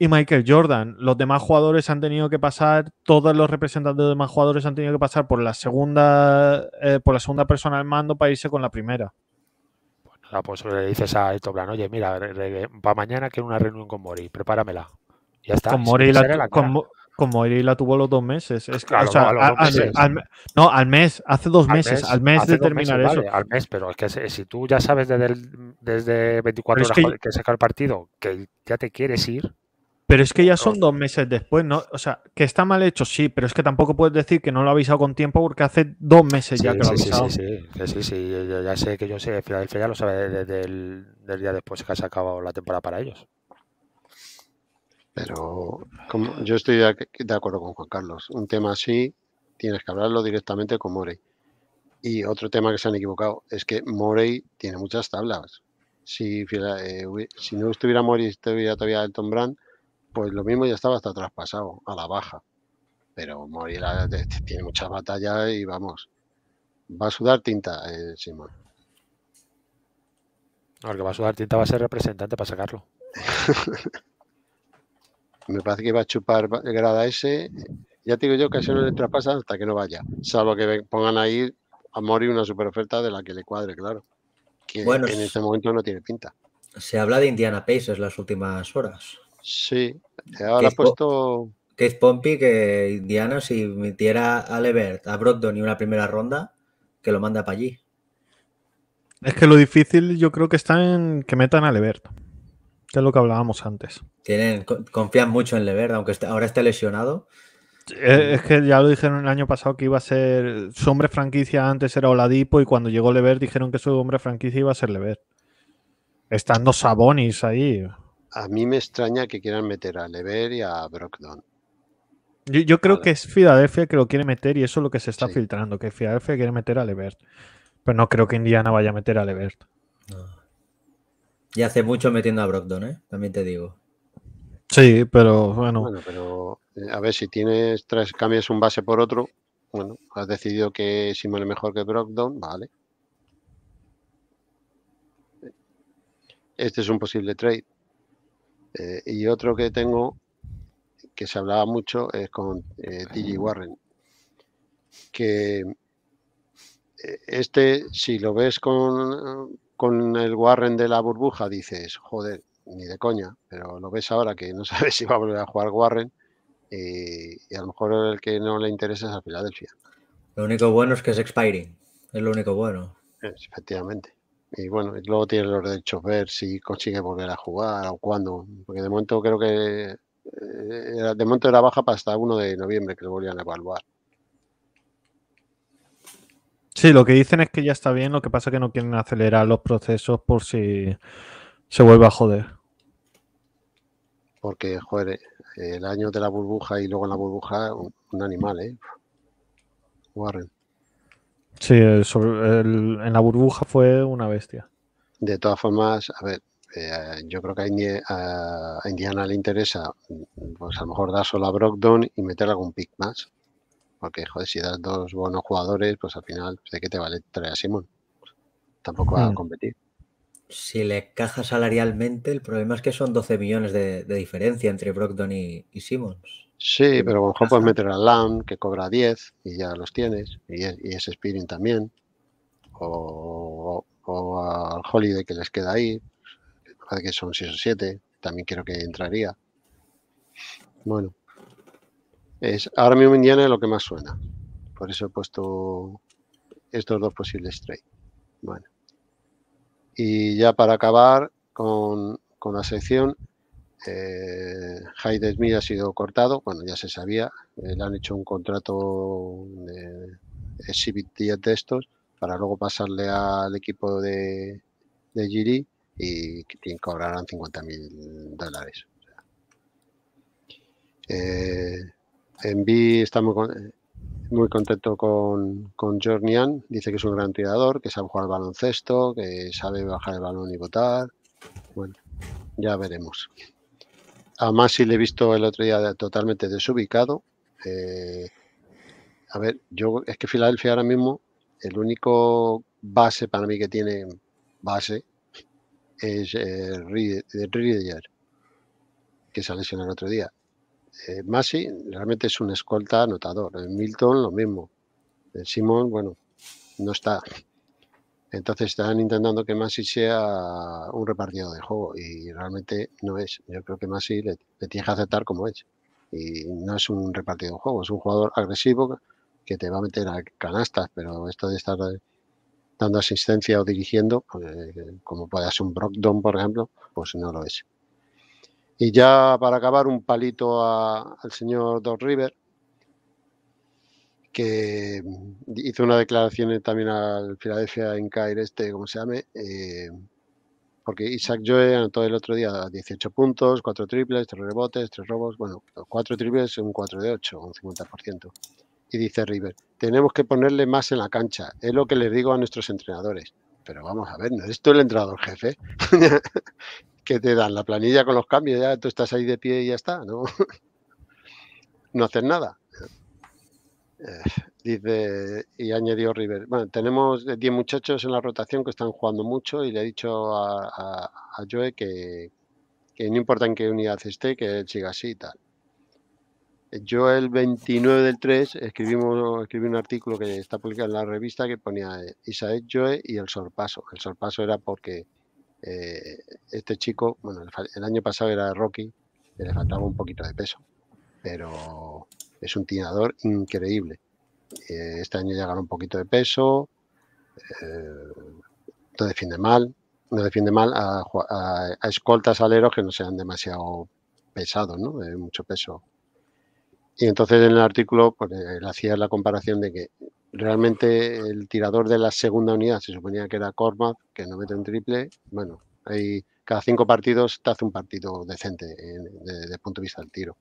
y Michael Jordan. Los demás jugadores han tenido que pasar, todos los representantes de los demás jugadores han tenido que pasar por la segunda, eh, por la segunda persona al mando para irse con la primera. Ah, pues le dices a Etoblan, oye, mira, para mañana quiero una reunión con Mori, prepáramela. Ya está. Con Mori, la, tuvo los dos meses. no, Al, mes, hace dos meses, al mes de terminar eso. al mes, pero es que si tú ya sabes desde, desde 24 horas que... que saca el partido que ya te quieres ir, pero es que ya son dos meses después, ¿no? O sea, que está mal hecho, sí, pero es que tampoco puedes decir que no lo ha avisado con tiempo porque hace dos meses ya que lo ha avisado. Sí, sí, sí, ya sé que yo sé, Filadelfia ya lo sabe desde el día después que se ha acabado la temporada para ellos. Pero como, yo estoy de acuerdo con Juan Carlos. Un tema así tienes que hablarlo directamente con Morey. Y otro tema que se han equivocado es que Morey tiene muchas tablas. Si, eh, no estuviera Morey, estuviera todavía Elton Brandt, pues lo mismo ya estaba hasta traspasado, a la baja. Pero Morir tiene mucha batalla y vamos, va a sudar tinta eh, Simón. que va a sudar tinta va a ser representante para sacarlo. Me parece que va a chupar grada ese. Ya te digo yo que eso no le traspasa hasta que no vaya. Salvo que pongan ahí a Mori una super oferta de la que le cuadre, claro. Que bueno, en este momento no tiene pinta. Se habla de Indiana Pacers las últimas horas. Sí, ahora puesto. Que es Pompey que Indiana, si metiera a Levert, a Brogdon y una primera ronda, que lo manda para allí. Es que lo difícil yo creo que está en que metan a Levert, que es lo que hablábamos antes. Tienen, confían mucho en Levert, aunque ahora esté lesionado. Eh, es que ya lo dijeron el año pasado que iba a ser su hombre franquicia antes era Oladipo y cuando llegó Levert dijeron que su hombre franquicia iba a ser Levert. Estando Sabonis ahí a mí me extraña que quieran meter a Lever y a Brockdown. Yo, creo que es Filadelfia que lo quiere meter y eso es lo que se está filtrando, que Filadelfia quiere meter a Levert. Pero no creo que Indiana vaya a meter a Levert. Y hace mucho metiendo a Brockdown, ¿eh? también te digo. Sí, pero bueno. Bueno, pero eh, a ver si tienes tres, cambios, un base por otro. Bueno, has decidido que Simon es mejor que Brockdown, vale. Este es un posible trade. Eh, y otro que tengo, que se hablaba mucho, es con eh, Warren. Que eh, este, si lo ves con, el Warren de la burbuja, dices, joder, ni de coña, pero lo ves ahora que no sabes si va a volver a jugar Warren y, a lo mejor el que no le interesa es a Filadelfia. Lo único bueno es que es expiring, es lo único bueno. efectivamente. Y bueno, luego tiene los derechos ver si consigue volver a jugar o cuándo. Porque de momento creo que eh, de momento era baja para hasta 1 de noviembre que lo volvían a evaluar. Sí, lo que dicen es que ya está bien, lo que pasa es que no quieren acelerar los procesos por si se vuelve a joder. Porque, joder, el año de la burbuja y luego en la burbuja, un, un animal, ¿eh? Warren. Sí, en la burbuja fue una bestia. De todas formas, a ver, eh, yo creo que a, Indiana le interesa, mm, pues a lo mejor dar solo a Brockdown y meter algún pick más. Porque, joder, si das dos buenos jugadores, pues al final, pues, ¿de qué te vale traer a Simon? Tampoco va a mm. competir si le caja salarialmente, el problema es que son 12 millones de, diferencia entre Brogdon y, Simmons. Sí, pero con lo puedes meter al Lamb, que cobra 10 y ya los tienes, y, es, y también, o, al Holiday que les queda ahí, que son 6 o 7, también creo que entraría. Bueno, es, ahora mismo Indiana es lo que más suena, por eso he puesto estos dos posibles trade. Bueno. Y ya para acabar con, con la sección, eh, Smith ha sido cortado, bueno, ya se sabía, eh, le han hecho un contrato de exhibit de estos para luego pasarle al equipo de, de Giri y que cobrarán 50 mil dólares. Eh, en B estamos muy contento con, con Jornian. Dice que es un gran tirador, que sabe jugar baloncesto, que sabe bajar el balón y botar. Bueno, ya veremos. Además, si le he visto el otro día totalmente desubicado. Eh, a ver, yo es que Filadelfia ahora mismo, el único base para mí que tiene base es el eh, Ridger, que se lesionó el otro día. Eh, Masi realmente es un escolta anotador. En Milton lo mismo. En Simón, bueno, no está. Entonces están intentando que Masi sea un repartido de juego y realmente no es. Yo creo que Masi le, tiene que aceptar como es. Y no es un repartido de juego, es un jugador agresivo que te va a meter a canastas, pero esto de estar dando asistencia o dirigiendo, eh, como puede ser un Brockdown, por ejemplo, pues no lo es. Y ya para acabar, un palito al señor Doc River, que hizo una declaración también al Filadelfia Incair este, como se llame, eh, porque Isaac Joe anotó el otro día 18 puntos, 4 triples, 3 rebotes, 3 robos, bueno, 4 triples, un 4 de 8, un 50%. Y dice River, tenemos que ponerle más en la cancha, es lo que les digo a nuestros entrenadores. Pero vamos a ver, ¿no es tú el entrenador jefe? que te dan la planilla con los cambios, ya tú estás ahí de pie y ya está, ¿no? no haces nada. Eh, dice, y añadió River, bueno, tenemos 10 muchachos en la rotación que están jugando mucho y le he dicho a, Joe que, no importa en qué unidad esté, que él siga así y tal. Yo el 29 del 3 escribimos, escribí un artículo que está publicado en la revista que ponía Isaac Joe y el sorpaso. El sorpaso era porque eh, este chico, bueno, el año pasado era Rocky, le faltaba un poquito de peso, pero es un tirador increíble. Eh, este año ya un poquito de peso, eh, no defiende mal, no defiende mal a, escoltas aleros que no sean demasiado pesados, ¿no? De mucho peso. Y entonces en el artículo pues, hacía la comparación de que realmente el tirador de la segunda unidad se suponía que era Cormac, que no mete un triple. Bueno, ahí cada cinco partidos te hace un partido decente desde el punto de vista del tiro.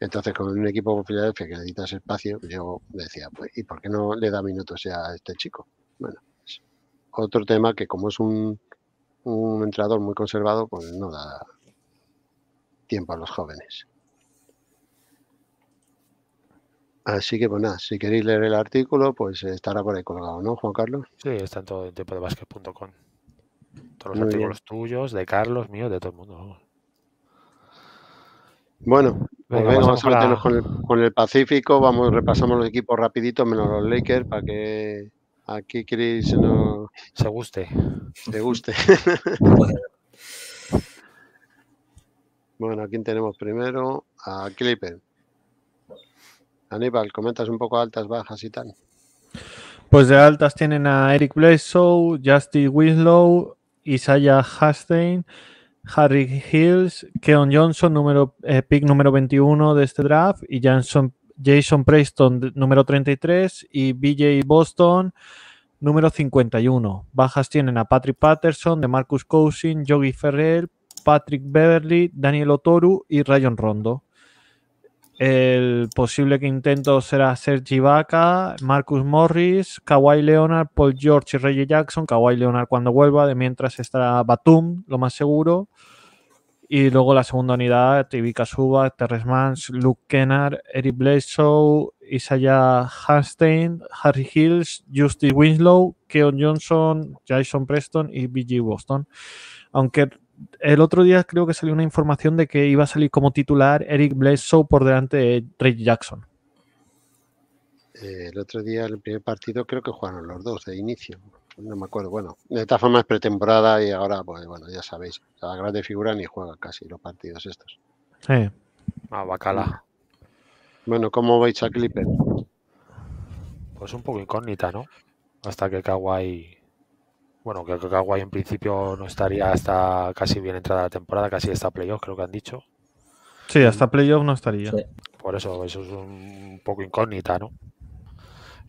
Entonces, con un equipo como Filadelfia que necesitas espacio, yo decía, pues, ¿y por qué no le da minutos ya a este chico? Bueno, es pues, otro tema que como es un, un entrenador muy conservado, pues no da tiempo a los jóvenes. Así que, bueno, pues si queréis leer el artículo, pues estará por ahí colgado, ¿no, Juan Carlos? Sí, está en todo en basquet.com. Todos los artículos tuyos, de Carlos, mío, de todo el mundo. Bueno, pues vamos, a meternos con, el, Pacífico, vamos, repasamos los equipos rapidito, menos los Lakers, para que aquí Chris no... Se guste. Se guste. bueno, aquí tenemos primero? A Clipper. Aníbal, comentas un poco altas, bajas y tal. Pues de altas tienen a Eric Blesow, Justin Winslow, Isaiah Hastein, Harry Hills, Keon Johnson, número, eh, pick número 21 de este draft, y Jason, Jason Preston, número 33, y BJ Boston, número 51. Bajas tienen a Patrick Patterson, de Marcus Cousin, Jogi Ferrer, Patrick Beverly, Daniel Otoru y Rayon Rondo. El posible que intento será Sergi Vaca, Marcus Morris, Kawhi Leonard, Paul George y Reggie Jackson. Kawhi Leonard cuando vuelva, de mientras estará Batum, lo más seguro. Y luego la segunda unidad, Tivica Suba, Teres Mans, Luke Kennard, Eric Bledsoe, Isaiah Hanstein, Harry Hills, Justin Winslow, Keon Johnson, Jason Preston y BG Boston. Aunque el otro día creo que salió una información de que iba a salir como titular Eric Bledsoe por delante de Ray Jackson. Eh, el otro día, el primer partido, creo que jugaron los dos de inicio. No me acuerdo. Bueno, de esta forma es pretemporada y ahora, pues bueno, ya sabéis, la gran figura ni juega casi los partidos estos. Sí. A ah, bacala. Bueno, ¿cómo vais a Clipper? Pues un poco incógnita, ¿no? Hasta que Kawhi bueno, que Kawhi en principio no estaría hasta casi bien entrada la temporada, casi hasta playoff, creo que han dicho. Sí, hasta playoff no estaría. Por eso, eso es un poco incógnita, ¿no?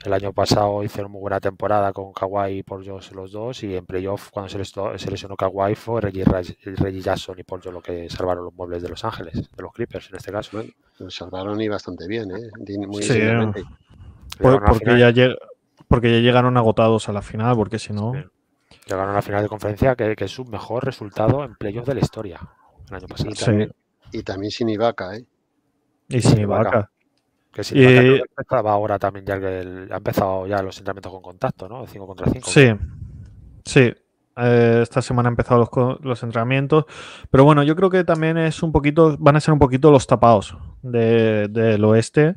El año pasado hicieron muy buena temporada con Kawhi por Josh los dos y en playoff cuando se, lesionó Kawhi fue Reggie, Jackson y Paul lo que salvaron los muebles de Los Ángeles, de los Clippers en este caso. Bueno, los salvaron y bastante bien, ¿eh? sí, porque, ya llegaron agotados a la final, porque si no... Llegaron a la final de conferencia, que, es su mejor resultado en playoffs de la historia el año pasado. Y también sin Ibaka, ¿eh? Y sin Ibaka. Que sin empezaba ahora también ya que ha empezado ya los entrenamientos con contacto, ¿no? 5 contra 5. Sí, sí. Eh, esta semana han empezado los, entrenamientos. Pero bueno, yo creo que también es un poquito, van a ser un poquito los tapados de, del oeste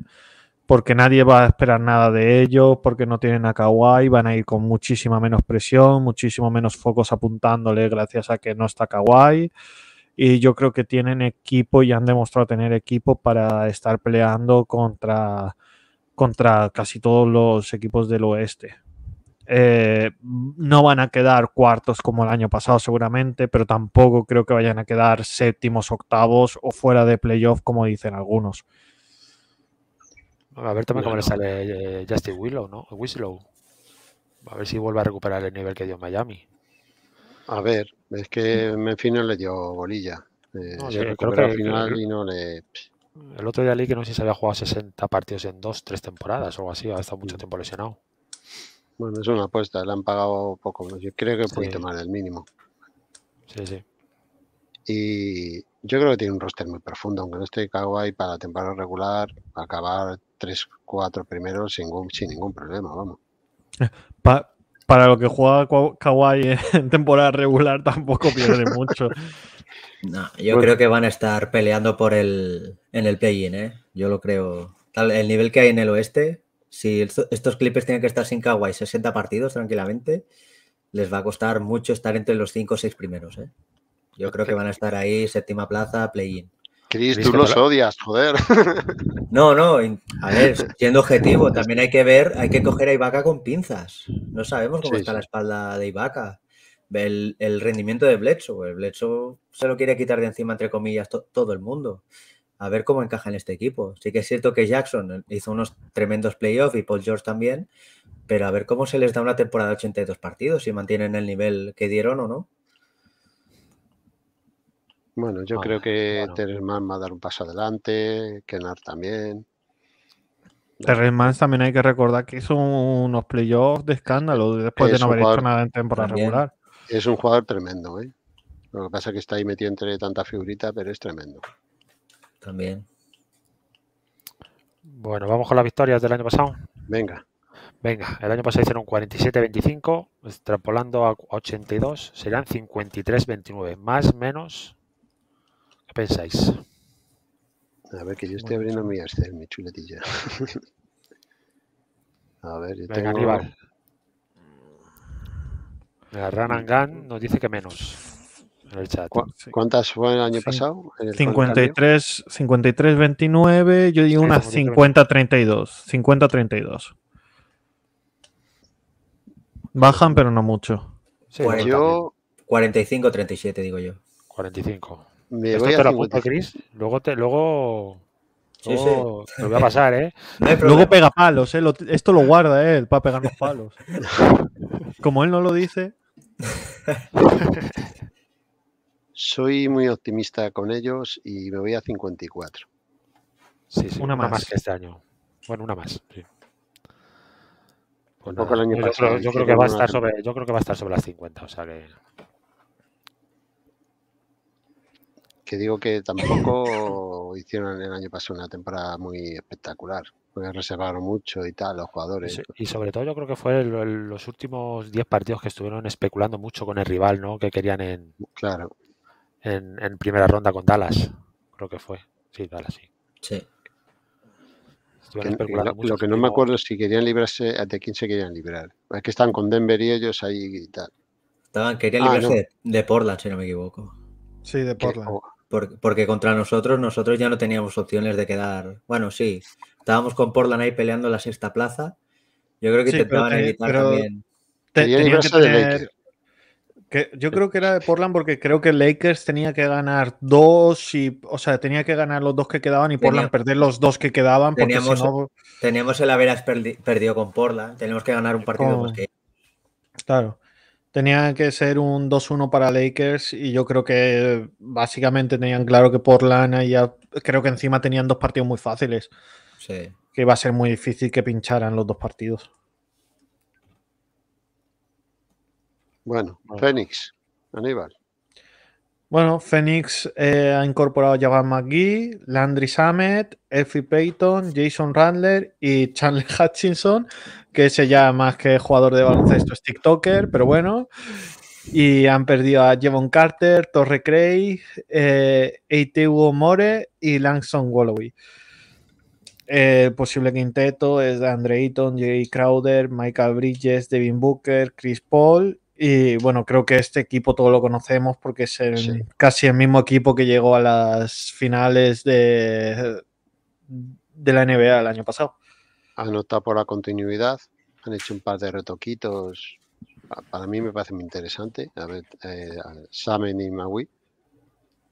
porque nadie va a esperar nada de ellos, porque no tienen a Kawhi, van a ir con muchísima menos presión, muchísimo menos focos apuntándole gracias a que no está Kawhi. Y yo creo que tienen equipo y han demostrado tener equipo para estar peleando contra, contra casi todos los equipos del oeste. Eh, no van a quedar cuartos como el año pasado seguramente, pero tampoco creo que vayan a quedar séptimos, octavos o fuera de playoff como dicen algunos. A ver también cómo le sale eh, Justin Willow, ¿no? A ver si vuelve a recuperar el nivel que dio en Miami. A ver, es que final le dio bolilla. Eh, yo creo que al final el, y no le... El otro día leí que no sé si había jugado 60 partidos en dos, tres temporadas o algo así. Ha estado mucho mm. tiempo lesionado. Bueno, es una apuesta. Le han pagado poco. Yo creo que puede tomar el mínimo. Sí, sí. Y yo creo que tiene un roster muy profundo. Aunque no esté ahí para la temporada regular, acabar tres, cuatro primeros sin, ningún problema, vamos. Eh, para lo que juega Kawhi en temporada regular tampoco pierde mucho. yo pues creo que van a estar peleando por el en el play-in, ¿eh? Yo lo creo. el nivel que hay en el oeste, si estos clips tienen que estar sin Kawhi 60 partidos tranquilamente, les va a costar mucho estar entre los cinco o seis primeros, ¿eh? Yo creo que van a estar ahí séptima plaza, play-in. Chris, tú los odias, joder. No, no, a ver, siendo objetivo, también hay que ver, hay que coger a Ibaka con pinzas. No sabemos cómo está la espalda de Ibaka. El, rendimiento de Bledsoe. El pues Bledsoe se lo quiere quitar de encima, entre comillas, todo el mundo. A ver cómo encaja en este equipo. Sí que es cierto que Jackson hizo unos tremendos playoffs y Paul George también, pero a ver cómo se les da una temporada de 82 partidos, si mantienen el nivel que dieron o no. Bueno, yo creo pues que Teresman va a dar un paso adelante, Kenar también. Teresman también hay que recordar que hizo unos playoffs de escándalo después de no haber hecho nada en temporada regular. Es un jugador tremendo, ¿eh? Lo que pasa es que está ahí metido entre tanta figurita, pero es tremendo. También. Bueno, vamos con las victorias del año pasado. Venga. Venga, el año pasado hicieron 47-25, extrapolando a 82, serán 53-29, más menos pensáis? A ver, que yo estoy abriendo mi Excel, mi chuletilla. A ver, yo tengo... Mm. La Run and Gun nos dice que menos en el chat. ¿Cuántas fue el año pasado? 53, 53, 29, yo digo unas 50, 32. 50, 32. Bajan, pero no mucho. 45, 37, digo yo. 45. Esto te lo apunta, Chris. Luego te, luego. lo voy a pasar, ¿eh? luego pega palos, ¿eh? esto lo guarda ¿eh? él para pegar los palos. Como él no lo dice. Soy muy optimista con ellos y me voy a 54. Sí, una, más. que este año. Bueno, una más. yo, creo, que va a estar yo creo que va a estar sobre las 50, o sea que que digo que tampoco hicieron el año pasado una temporada muy espectacular, porque reservaron mucho y tal los jugadores. Y, sobre todo yo creo que fue los últimos 10 partidos que estuvieron especulando mucho con el rival, ¿no? Que querían en, claro. en, primera ronda con Dallas, creo que fue. Sí, Dallas, sí. Sí. lo, que no me acuerdo es si querían librarse, de quién se querían librar. Es que están con Denver y ellos ahí y tal. querían ah, librarse de, Portland, si no me equivoco. Sí, de Portland. Porque, contra nosotros, nosotros ya no teníamos opciones de quedar. Bueno, sí, estábamos con Portland ahí peleando la sexta plaza. Yo creo que intentaban evitar también. que yo creo que era de Portland porque creo que Lakers tenía que ganar dos y, o sea, tenía que ganar los dos que quedaban y Portland perder los dos que quedaban. Porque teníamos, teníamos el Averas perdido con Portland, tenemos que ganar un partido más que. Claro. Tenía que ser un 2-1 para Lakers y yo creo que básicamente tenían claro que lana ya creo que encima tenían dos partidos muy fáciles. Sí. Que iba a ser muy difícil que pincharan los dos partidos. Bueno, bueno. Fénix, Aníbal. Bueno, Phoenix eh, ha incorporado a Javan McGee, Landry Samet, Effie Payton, Jason Randler y Chandler Hutchinson, que ese ya más que jugador de baloncesto es TikToker, pero bueno. Y han perdido a Jevon Carter, Torre Cray, eh, More y Langston Walloway. El eh, posible quinteto es de Andre Eaton, Jay Crowder, Michael Bridges, Devin Booker, Chris Paul y bueno, creo que este equipo todo lo conocemos porque es casi el mismo equipo que llegó a las finales de, de la NBA el año pasado. Han optado por la continuidad, han hecho un par de retoquitos. Para mí me parece muy interesante. A ver, eh, y Maui.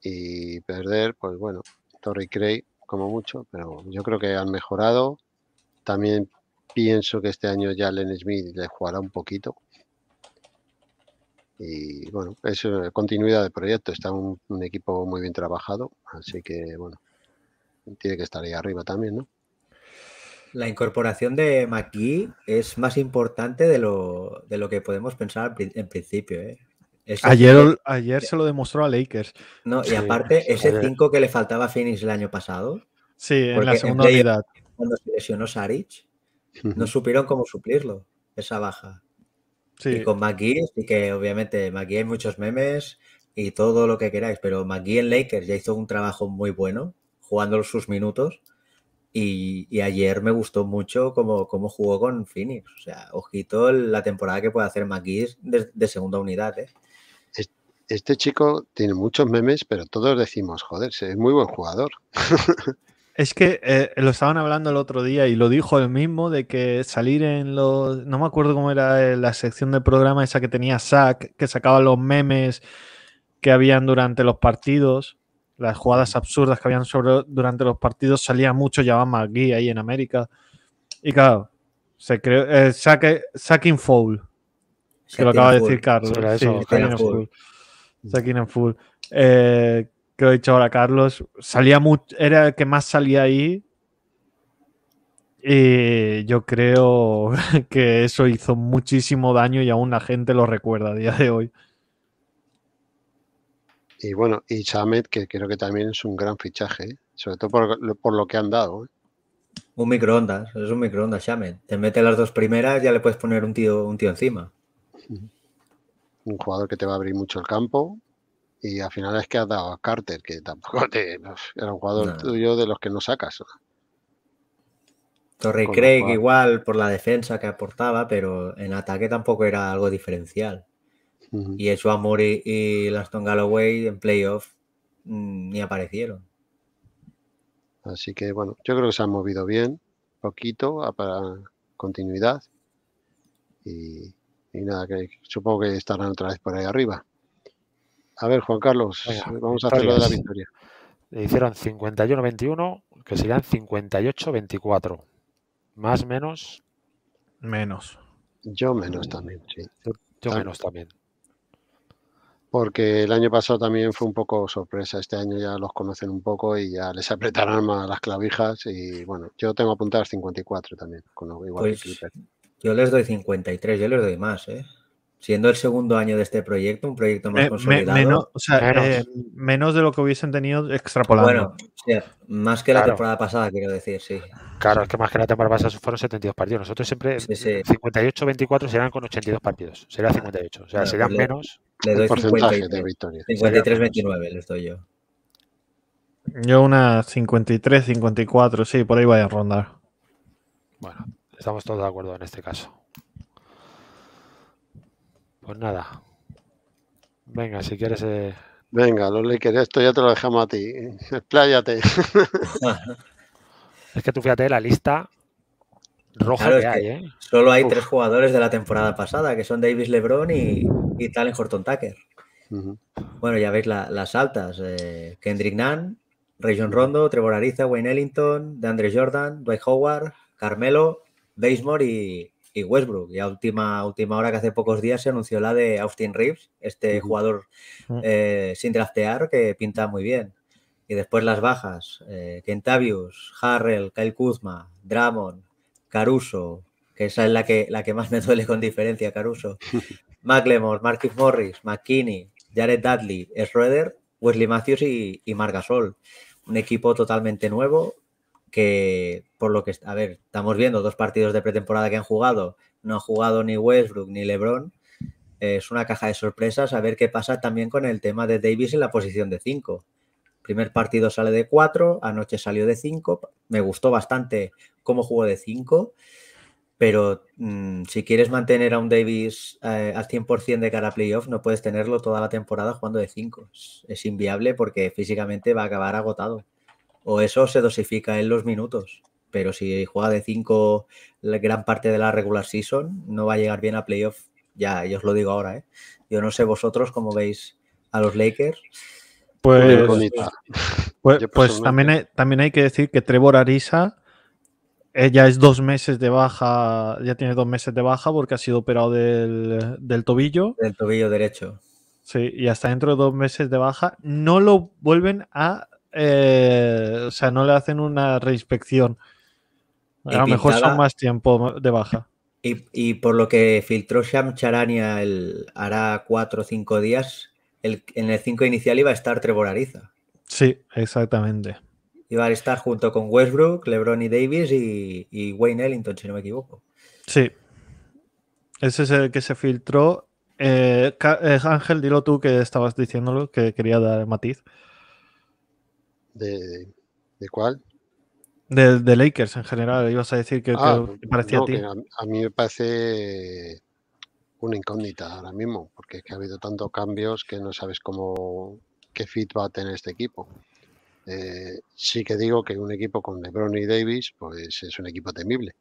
Y perder, pues bueno, Torrey Cray como mucho, pero yo creo que han mejorado. También pienso que este año ya Len Smith le jugará un poquito, y bueno, es continuidad de proyecto, está un, equipo muy bien trabajado, así que bueno, tiene que estar ahí arriba también, ¿no? La incorporación de McGee es más importante de lo, que podemos pensar en principio, ¿eh? ayer, ayer se lo demostró a Lakers. No, y aparte, ese 5 que le faltaba a Phoenix el año pasado. Sí, en la segunda unidad. Cuando se lesionó Saric, no supieron cómo suplirlo, esa baja. Y con McGee, y que obviamente McGee hay muchos memes y todo lo que queráis, pero McGee en Lakers ya hizo un trabajo muy bueno jugando sus minutos. Y, ayer me gustó mucho cómo, jugó con Phoenix. O sea, ojito la temporada que puede hacer McGee de, segunda unidad. ¿eh? Este chico tiene muchos memes, pero todos decimos, joder, es muy buen jugador. Es que eh, lo estaban hablando el otro día y lo dijo él mismo de que salir en los. No me acuerdo cómo era eh, la sección del programa esa que tenía SAC que sacaba los memes que habían durante los partidos, las jugadas absurdas que habían sobre, durante los partidos, salía mucho Javan McGee ahí en América. Y claro, se creó. saque, eh, sacking Foul. Que lo acaba de decir Carlos. Sí, sacking en Foul. Sacking Foul que lo dicho ahora Carlos, salía era el que más salía ahí. Y yo creo que eso hizo muchísimo daño y aún la gente lo recuerda a día de hoy. Y bueno, y Xamet, que creo que también es un gran fichaje, ¿eh? sobre todo por, lo que han dado. ¿eh? Un microondas, es un microondas, Xamet. Te mete las dos primeras, ya le puedes poner un tío, un tío encima. Un jugador que te va a abrir mucho el campo, y al final es que has dado a Carter, que tampoco era un jugador tuyo de los que no sacas. Torrey Craig igual por la defensa que aportaba, pero en ataque tampoco era algo diferencial. Y eso Amor y, y Laston Galloway en playoff mm, ni aparecieron. Así que bueno, yo creo que se han movido bien, poquito para continuidad. Y, y nada, que supongo que estarán otra vez por ahí arriba. A ver, Juan Carlos, eh, vamos a a lo de la victoria. Le hicieron 51-21, que serían 58-24. Más, menos. Menos. Yo menos también, sí. Yo, menos también. Porque el año pasado también fue un poco sorpresa. Este año ya los conocen un poco y ya les apretarán más las clavijas. Y bueno, yo tengo apuntadas 54 también, con igual pues Yo les doy 53, yo les doy más, ¿eh? siendo el segundo año de este proyecto, un proyecto más consolidado. Eh, menos, de lo que hubiesen tenido extrapolando. Bueno, más que la temporada pasada, quiero decir, sí. Claro, es que más que la temporada pasada fueron 72 partidos. Nosotros siempre 58-24 serán con 82 partidos. Será 58. O sea, menos pues menos menos. Le doy 53-29, les doy yo. Yo una 53-54, sí, por ahí vaya a rondar. Bueno, estamos todos de acuerdo en este caso. Pues nada. Venga, si quieres. Eh. Venga, los Lakers, esto ya te lo dejamos a ti. Expláyate. es que tú fíjate la lista roja hay, ¿eh? Solo hay tres jugadores de la temporada pasada, que son Davis LeBron y, mm. y Talen Horton Tucker. Bueno, ya veis las altas. Eh, Kendrick Nunn, Rayon Rondo, Trevor Ariza, Wayne Ellington, DeAndre Jordan, Dwight Howard, Carmelo, Basemore y, y Westbrook. Y a última, última hora que hace pocos días se anunció la de Austin Reeves, este jugador eh, sin draftear que pinta muy bien. Y después las bajas, eh, Kentavius, Harrell, Kyle Kuzma, Dramon, Caruso, que esa es la que, la que más me duele con diferencia, Caruso, McLemore, Marcus Morris, McKinney, Jared Dudley, Schroeder, Wesley Matthews y, y Margasol. Un equipo totalmente nuevo que por lo que, a ver, estamos viendo dos partidos de pretemporada que han jugado, no han jugado ni Westbrook ni Lebron, es una caja de sorpresas a ver qué pasa también con el tema de Davis en la posición de 5. Primer partido sale de 4, anoche salió de 5, me gustó bastante cómo jugó de 5, pero mm, si quieres mantener a un Davis eh, al 100% de cara a playoff, no puedes tenerlo toda la temporada jugando de 5. es inviable porque físicamente va a acabar agotado o eso se dosifica en los minutos. Pero si juega de cinco la gran parte de la regular season, no va a llegar bien a playoff. Ya, yo os lo digo ahora. ¿eh? Yo no sé vosotros cómo veis a los Lakers. Pues, pues, pues, pues también, hay, también hay que decir que Trevor Arisa ella eh, es dos meses de baja, ya tiene dos meses de baja porque ha sido operado del, del tobillo. Del tobillo derecho. Sí, y hasta dentro de dos meses de baja no lo vuelven a eh, o sea, no le hacen una reinspección. A lo mejor son más tiempo de baja. Y, por lo que filtró Sham Charania hará cuatro o cinco días, en el 5 inicial iba a estar Trevor Ariza. Sí, exactamente. Iba a estar junto con Westbrook, LeBron y Davis y, Wayne Ellington, si no me equivoco. Sí. Ese es el que se filtró. Eh, eh, Ángel, dilo tú que estabas diciéndolo, que quería dar matiz. ¿De, cuál? De, Lakers en general, ibas a decir que, ah, parecía a ti. A, mí me parece una incógnita ahora mismo, porque es que ha habido tantos cambios que no sabes cómo qué fit va a tener este equipo. Eh, sí que digo que un equipo con LeBron y Davis, pues es un equipo temible.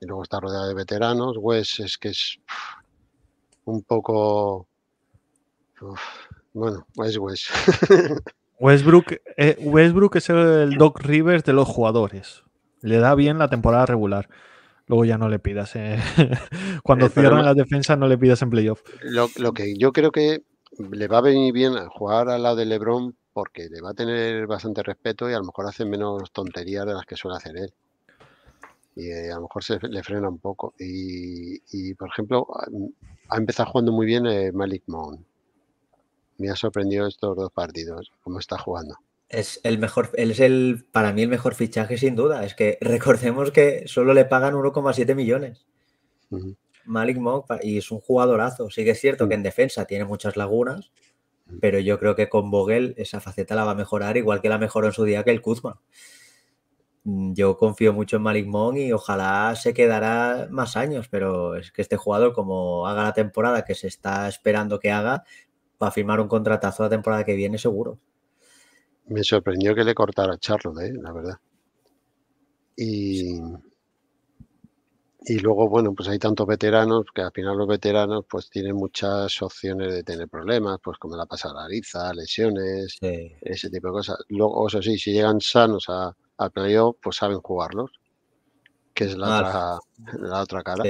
Y luego está rodeado de veteranos. Wes es que es un poco. bueno, es Wes. Westbrook, eh, Westbrook es el Doc Rivers de los jugadores. Le da bien la temporada regular. Luego ya no le pidas. Eh, cuando eh, cierran las defensas, no le pidas en playoff. Lo, que yo creo que le va a venir bien a jugar al lado de LeBron porque le va a tener bastante respeto y a lo mejor hace menos tonterías de las que suele hacer él. Y a lo mejor se le frena un poco. Y, y por ejemplo, ha empezado jugando muy bien Malik Mount me ha sorprendido estos dos partidos, cómo está jugando. Es el mejor, es el, para mí el mejor fichaje sin duda. Es que recordemos que solo le pagan 1,7 millones. Malik Monk y es un jugadorazo. Sí que es cierto que en mm. defensa tiene muchas lagunas, mm. pero yo creo que con Vogel esa faceta la va a mejorar, igual que la mejoró en su día que el Kuzma. Mm, yo confío mucho en Malik Monk y ojalá se quedará más años, pero es que este jugador, como haga la temporada que se está esperando que haga, va a firmar un contratazo la temporada que viene seguro. Me sorprendió que le cortara a Charlotte, ¿eh? la verdad. Y, luego, bueno, pues hay tantos veteranos que al final los veteranos pues tienen muchas opciones de tener problemas, pues como la pasalariza, lesiones, ese tipo de cosas. Luego, eso sí, si llegan sanos al a playoff, pues saben jugarlos, que es la, ah, otra, la otra cara.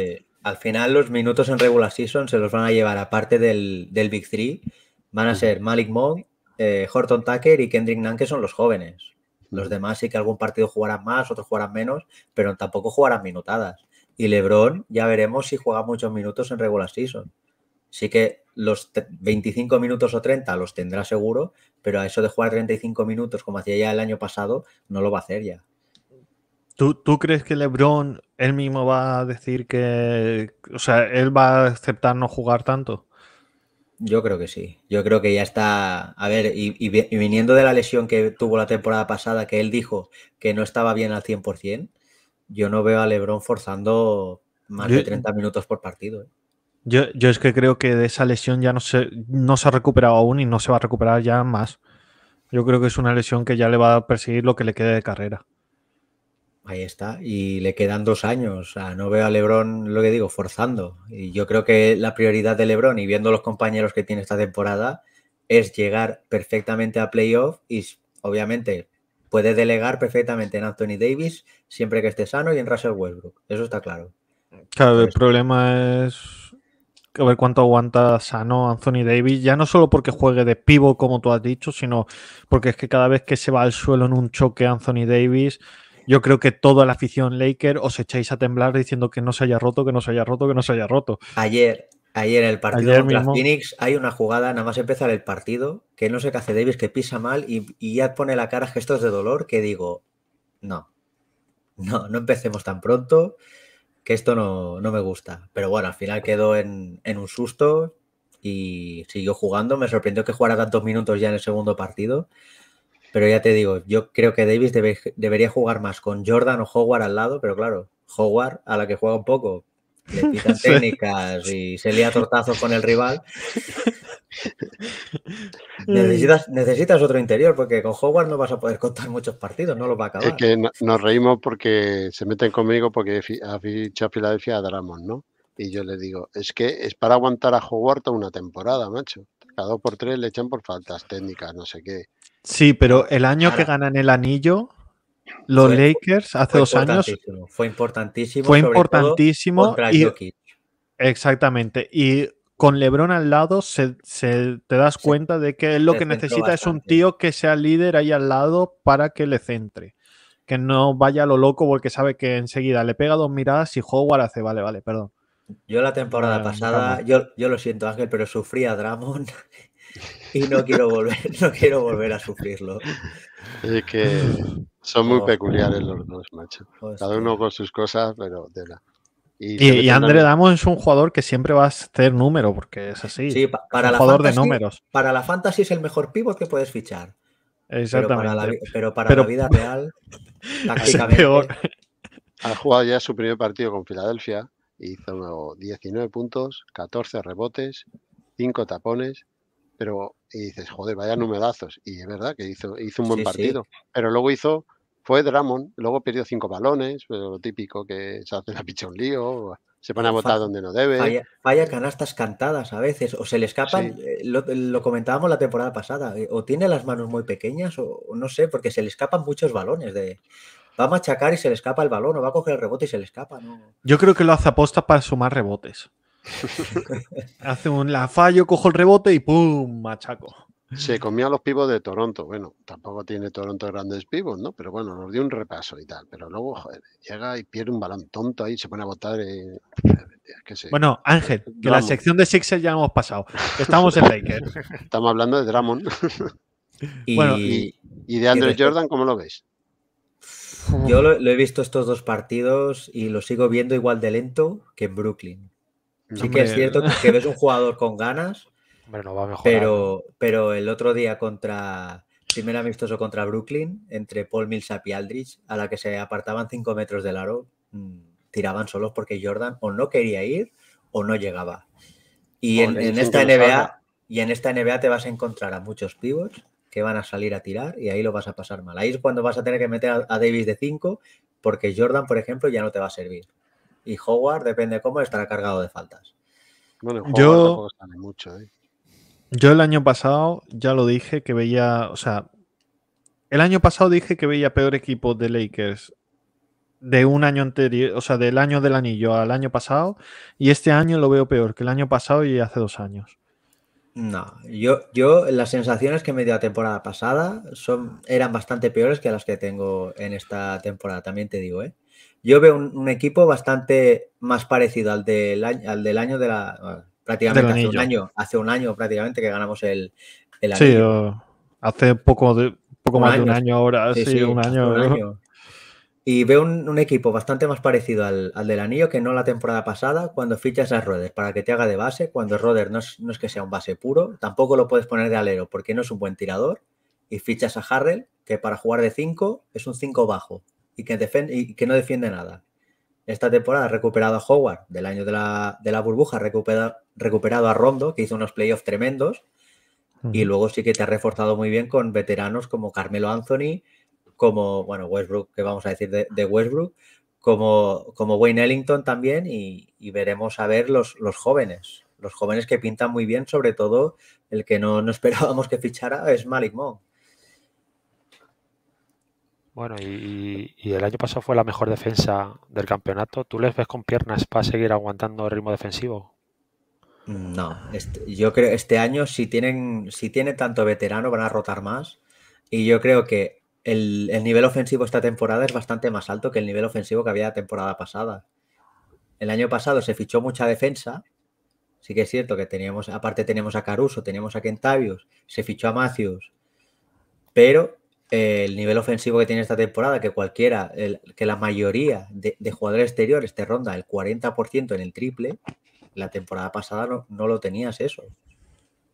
Al final los minutos en regular season se los van a llevar, aparte del, Big Three, van a ser Malik Monk, eh, Horton Tucker y Kendrick Nunn, que son los jóvenes. Los demás sí que algún partido jugarán más, otros jugarán menos, pero tampoco jugarán minutadas. Y LeBron ya veremos si juega muchos minutos en regular season. Sí que los 25 minutos o 30 los tendrá seguro, pero a eso de jugar 35 minutos como hacía ya el año pasado, no lo va a hacer ya. ¿Tú, crees que LeBron él mismo va a decir que. O sea, él va a aceptar no jugar tanto? Yo creo que sí. Yo creo que ya está. A ver, y, viniendo de la lesión que tuvo la temporada pasada, que él dijo que no estaba bien al 100%, yo no veo a LeBron forzando más de 30 minutos por partido. ¿eh? Yo, yo, es que creo que de esa lesión ya no se, no se ha recuperado aún y no se va a recuperar ya más. Yo creo que es una lesión que ya le va a perseguir lo que le quede de carrera. Ahí está. Y le quedan dos años. no veo a Lebron, lo que digo, forzando. Y yo creo que la prioridad de Lebron, y viendo los compañeros que tiene esta temporada, es llegar perfectamente a playoff y obviamente puede delegar perfectamente en Anthony Davis siempre que esté sano y en Russell Westbrook. Eso está claro. Claro, el problema es a ver cuánto aguanta sano Anthony Davis, ya no solo porque juegue de pivo, como tú has dicho, sino porque es que cada vez que se va al suelo en un choque Anthony Davis, yo creo que toda la afición Laker os echáis a temblar diciendo que no se haya roto, que no se haya roto, que no se haya roto. Ayer, ayer en el partido de contra Phoenix hay una jugada, nada más empezar el partido, que no sé qué hace Davis, que pisa mal y, ya pone la cara gestos de dolor que digo, no, no, no empecemos tan pronto, que esto no, no me gusta. Pero bueno, al final quedó en, en un susto y siguió jugando. Me sorprendió que jugara tantos minutos ya en el segundo partido. Pero ya te digo, yo creo que Davis debería jugar más con Jordan o Howard al lado, pero claro, Howard a la que juega un poco, le técnicas y se lía tortazos con el rival. Necesitas, otro interior porque con Howard no vas a poder contar muchos partidos, no lo va a acabar. Es que nos reímos porque se meten conmigo porque ha a Filadelfia a Dramon, ¿no? Y yo le digo, es que es para aguantar a Howard toda una temporada, macho. Cada dos por tres le echan por faltas técnicas, no sé qué. Sí, pero el año que ganan el anillo, los Lakers hace dos años. Fue importantísimo. Fue importantísimo. Exactamente. Y con Lebron al lado se, te das cuenta de que lo que necesita es un tío que sea líder ahí al lado para que le centre. Que no vaya a lo loco porque sabe que enseguida le pega dos miradas y Howard hace, vale, vale, perdón. Yo la temporada pasada, yo, lo siento Ángel, pero sufrí a Dramon y no quiero volver, no quiero volver a sufrirlo. Es que son muy oh. peculiares los dos, macho. Cada uno con sus cosas, pero de la... Y, y, y André es un jugador que siempre va a ser número, porque es así. Sí, para, un jugador de números. Para la fantasy es el mejor pivot que puedes fichar. Exactamente. Pero para la, vida real, tácticamente. Peor. Ha jugado ya su primer partido con Filadelfia. Hizo 19 puntos, 14 rebotes, 5 tapones pero dices, joder, vaya numerazos. Y es verdad que hizo, hizo un buen partido. Pero luego hizo, fue Dramon, luego perdió cinco balones, pero lo típico que se hace la picha un lío, se van a botar donde no debe. vaya canastas cantadas a veces, o se le escapan, eh, lo, comentábamos la temporada pasada, eh, o tiene las manos muy pequeñas, o no sé, porque se le escapan muchos balones de, va a machacar y se le escapa el balón, o va a coger el rebote y se le escapa. ¿no? Yo creo que lo hace aposta para sumar rebotes. Hace un la fallo, cojo el rebote y ¡pum! Machaco. Se comió a los pibos de Toronto. Bueno, tampoco tiene Toronto grandes pibos, ¿no? Pero bueno, nos dio un repaso y tal. Pero luego, joder, llega y pierde un balón tonto ahí, se pone a votar. Bueno, Ángel, que la sección de Sixers ya hemos pasado. Estamos en Lakers. Estamos hablando de Dramon. y, de Andrew Jordan, ¿cómo lo veis? Yo lo he visto estos dos partidos y lo sigo viendo igual de lento que en Brooklyn. Sí que es cierto que ves un jugador con ganas, pero, pero el otro día contra, primer amistoso contra Brooklyn, entre Paul Millsap y Aldridge, a la que se apartaban 5 metros del aro, mm, tiraban solos porque Jordan o no quería ir o no llegaba. Y en, esta NBA, y en esta NBA te vas a encontrar a muchos pivots que van a salir a tirar y ahí lo vas a pasar mal. Ahí es cuando vas a tener que meter a, a Davis de 5 porque Jordan, por ejemplo, ya no te va a servir y Howard, depende cómo, estará cargado de faltas. Bueno, yo, mucho, ¿eh? yo el año pasado ya lo dije que veía, o sea, el año pasado dije que veía peor equipo de Lakers de un año anterior, o sea, del año del anillo al año pasado, y este año lo veo peor que el año pasado y hace dos años. No, yo, yo las sensaciones que me dio la temporada pasada son, eran bastante peores que las que tengo en esta temporada, también te digo, ¿eh? Yo veo un, equipo bastante más parecido al del, al del año de la. prácticamente hace un año. Hace un año prácticamente que ganamos el, Sí, hace poco, poco más de un año ahora. Sí, un año. Y veo un, equipo bastante más parecido al, del anillo que no la temporada pasada cuando fichas a Roder para que te haga de base, cuando Roder no es, no es, que sea un base puro, tampoco lo puedes poner de alero porque no es un buen tirador, y fichas a Harrell que para jugar de 5 es un 5 bajo y que, y que no defiende nada. Esta temporada ha recuperado a Howard del año de la, de la burbuja, ha recuperado, a Rondo, que hizo unos playoffs tremendos. Y luego sí que te ha reforzado muy bien con veteranos como Carmelo Anthony, como, bueno, Westbrook, que vamos a decir de, Westbrook, como, como Wayne Ellington también. Y, veremos a ver los, jóvenes, los jóvenes que pintan muy bien, sobre todo el que no, no esperábamos que fichara es Malik Monk. Bueno, y, el año pasado fue la mejor defensa del campeonato. ¿Tú les ves con piernas para seguir aguantando el ritmo defensivo? Mm, no, este, yo creo este año si tienen, si tienen tanto veterano van a rotar más y yo creo que el, nivel ofensivo esta temporada es bastante más alto que el nivel ofensivo que había la temporada pasada. El año pasado se fichó mucha defensa, sí que es cierto que teníamos, aparte tenemos a Caruso, tenemos a Kentavius, se fichó a Matthews, pero el nivel ofensivo que tiene esta temporada, que cualquiera, que la mayoría de, jugadores exteriores te ronda el 40% en el triple, la temporada pasada no, lo tenías eso.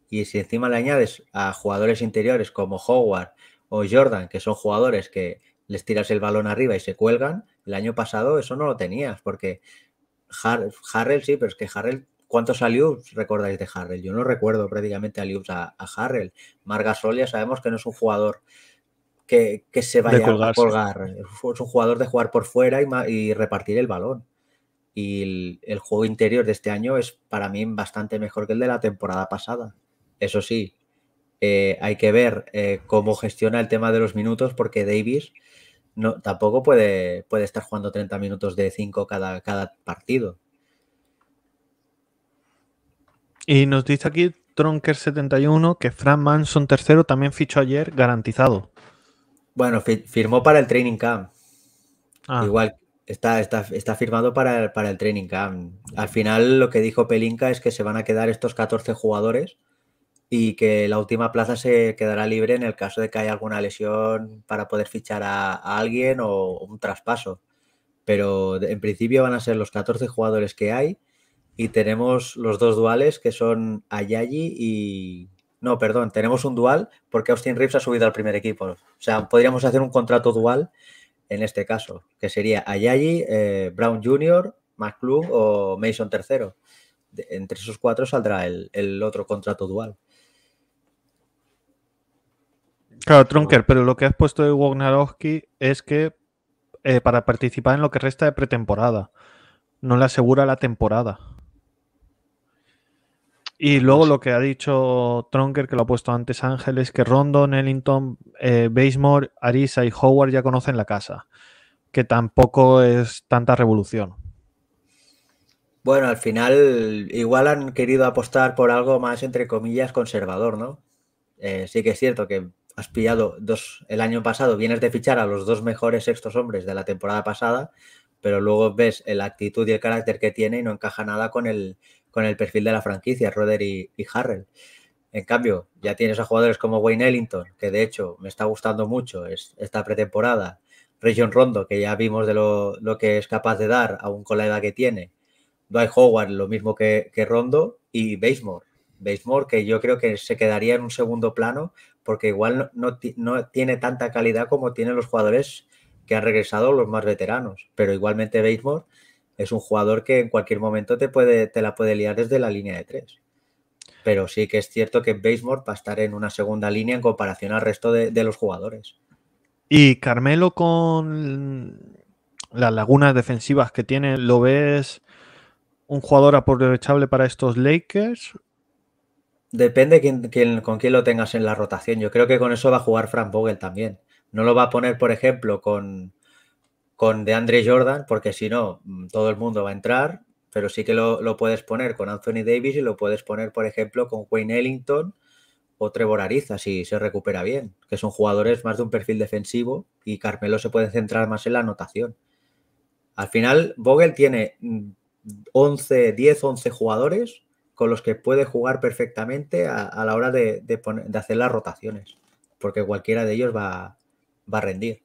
Y si encima le añades a jugadores interiores como Howard o Jordan, que son jugadores que les tiras el balón arriba y se cuelgan, el año pasado eso no lo tenías, porque Harrell sí, pero es que Harrell, ¿cuántos salió recordáis de Harrell? Yo no recuerdo prácticamente aliups a, a Harrell. Margasol ya sabemos que no es un jugador que, se vaya a colgar. Es un jugador de jugar por fuera y, repartir el balón. Y el, juego interior de este año es para mí bastante mejor que el de la temporada pasada. Eso sí, eh, hay que ver eh, cómo gestiona el tema de los minutos porque Davis no, tampoco puede, puede estar jugando 30 minutos de 5 cada, cada partido. Y nos dice aquí Tronker71 que Frank Manson tercero también fichó ayer garantizado. Bueno, firmó para el training camp. Ah. Igual está, está, está firmado para el, para el training camp. Al final lo que dijo Pelinka es que se van a quedar estos 14 jugadores y que la última plaza se quedará libre en el caso de que haya alguna lesión para poder fichar a, a alguien o un traspaso. Pero en principio van a ser los 14 jugadores que hay y tenemos los dos duales que son Ayayi y, no, perdón, tenemos un dual porque Austin Reeves ha subido al primer equipo. O sea, podríamos hacer un contrato dual en este caso, que sería Ayayi, eh, Brown Jr., McClough o Mason III. entre esos cuatro saldrá el, otro contrato dual. Claro, Tronker, pero lo que has puesto de Wagnarowski es que eh, para participar en lo que resta de pretemporada, no le asegura la temporada. Y luego pues lo que ha dicho Tronker, que lo ha puesto antes Ángel, es que Rondon, Ellington, eh, Arisa y Howard ya conocen la casa, que tampoco es tanta revolución. Bueno, al final igual han querido apostar por algo más, entre comillas, conservador, ¿no? Eh, sí que es cierto que has pillado dos, el año pasado vienes de fichar a los dos mejores sextos hombres de la temporada pasada, pero luego ves la actitud y el carácter que tiene y no encaja nada con el, con el perfil de la franquicia, Roder y, Harrell. En cambio, ya tienes a jugadores como Wayne Ellington, que de hecho me está gustando mucho esta pretemporada, Region Rondo, que ya vimos de lo, que es capaz de dar, aún con la edad que tiene, Dwight Howard, lo mismo que, Rondo, y Basemore. Basemore, que yo creo que se quedaría en un segundo plano, porque igual no, no, tiene tanta calidad como tienen los jugadores que han regresado los más veteranos, pero igualmente Basemore es un jugador que en cualquier momento te, puede, te la puede liar desde la línea de tres. Pero sí que es cierto que Basemore va a estar en una segunda línea en comparación al resto de, los jugadores. Y Carmelo con las lagunas defensivas que tiene, ¿lo ves un jugador aprovechable para estos Lakers? Depende con quién lo tengas en la rotación. Yo creo que con eso va a jugar Frank Vogel también. No lo va a poner, por ejemplo, con, con André Jordan, porque si no, mm, todo el mundo va a entrar, pero sí que lo, puedes poner con Anthony Davis y lo puedes poner, por ejemplo, con Wayne Ellington o Trevor Ariza, si se recupera bien, que son jugadores más de un perfil defensivo y Carmelo se puede centrar más en la anotación. Al final, Vogel tiene 11, 10, 11 jugadores con los que puede jugar perfectamente a, la hora de, de, hacer las rotaciones, porque cualquiera de ellos va a rendir.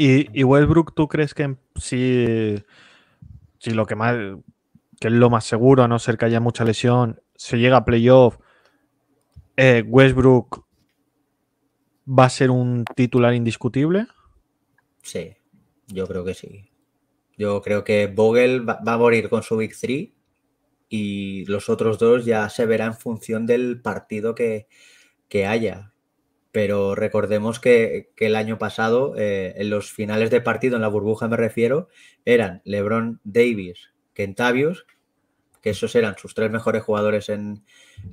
Y, Westbrook, ¿tú crees que si, si lo que más, que es lo más seguro, a no ser que haya mucha lesión, se llega a playoff, eh, Westbrook va a ser un titular indiscutible? Sí, yo creo que sí. Yo creo que Vogel va, a morir con su Big 3 y los otros dos ya se verán en función del partido que, que haya pero recordemos que, el año pasado, eh, en los finales de partido, en la burbuja me refiero, eran LeBron Davis, Kentavius, que esos eran sus tres mejores jugadores en,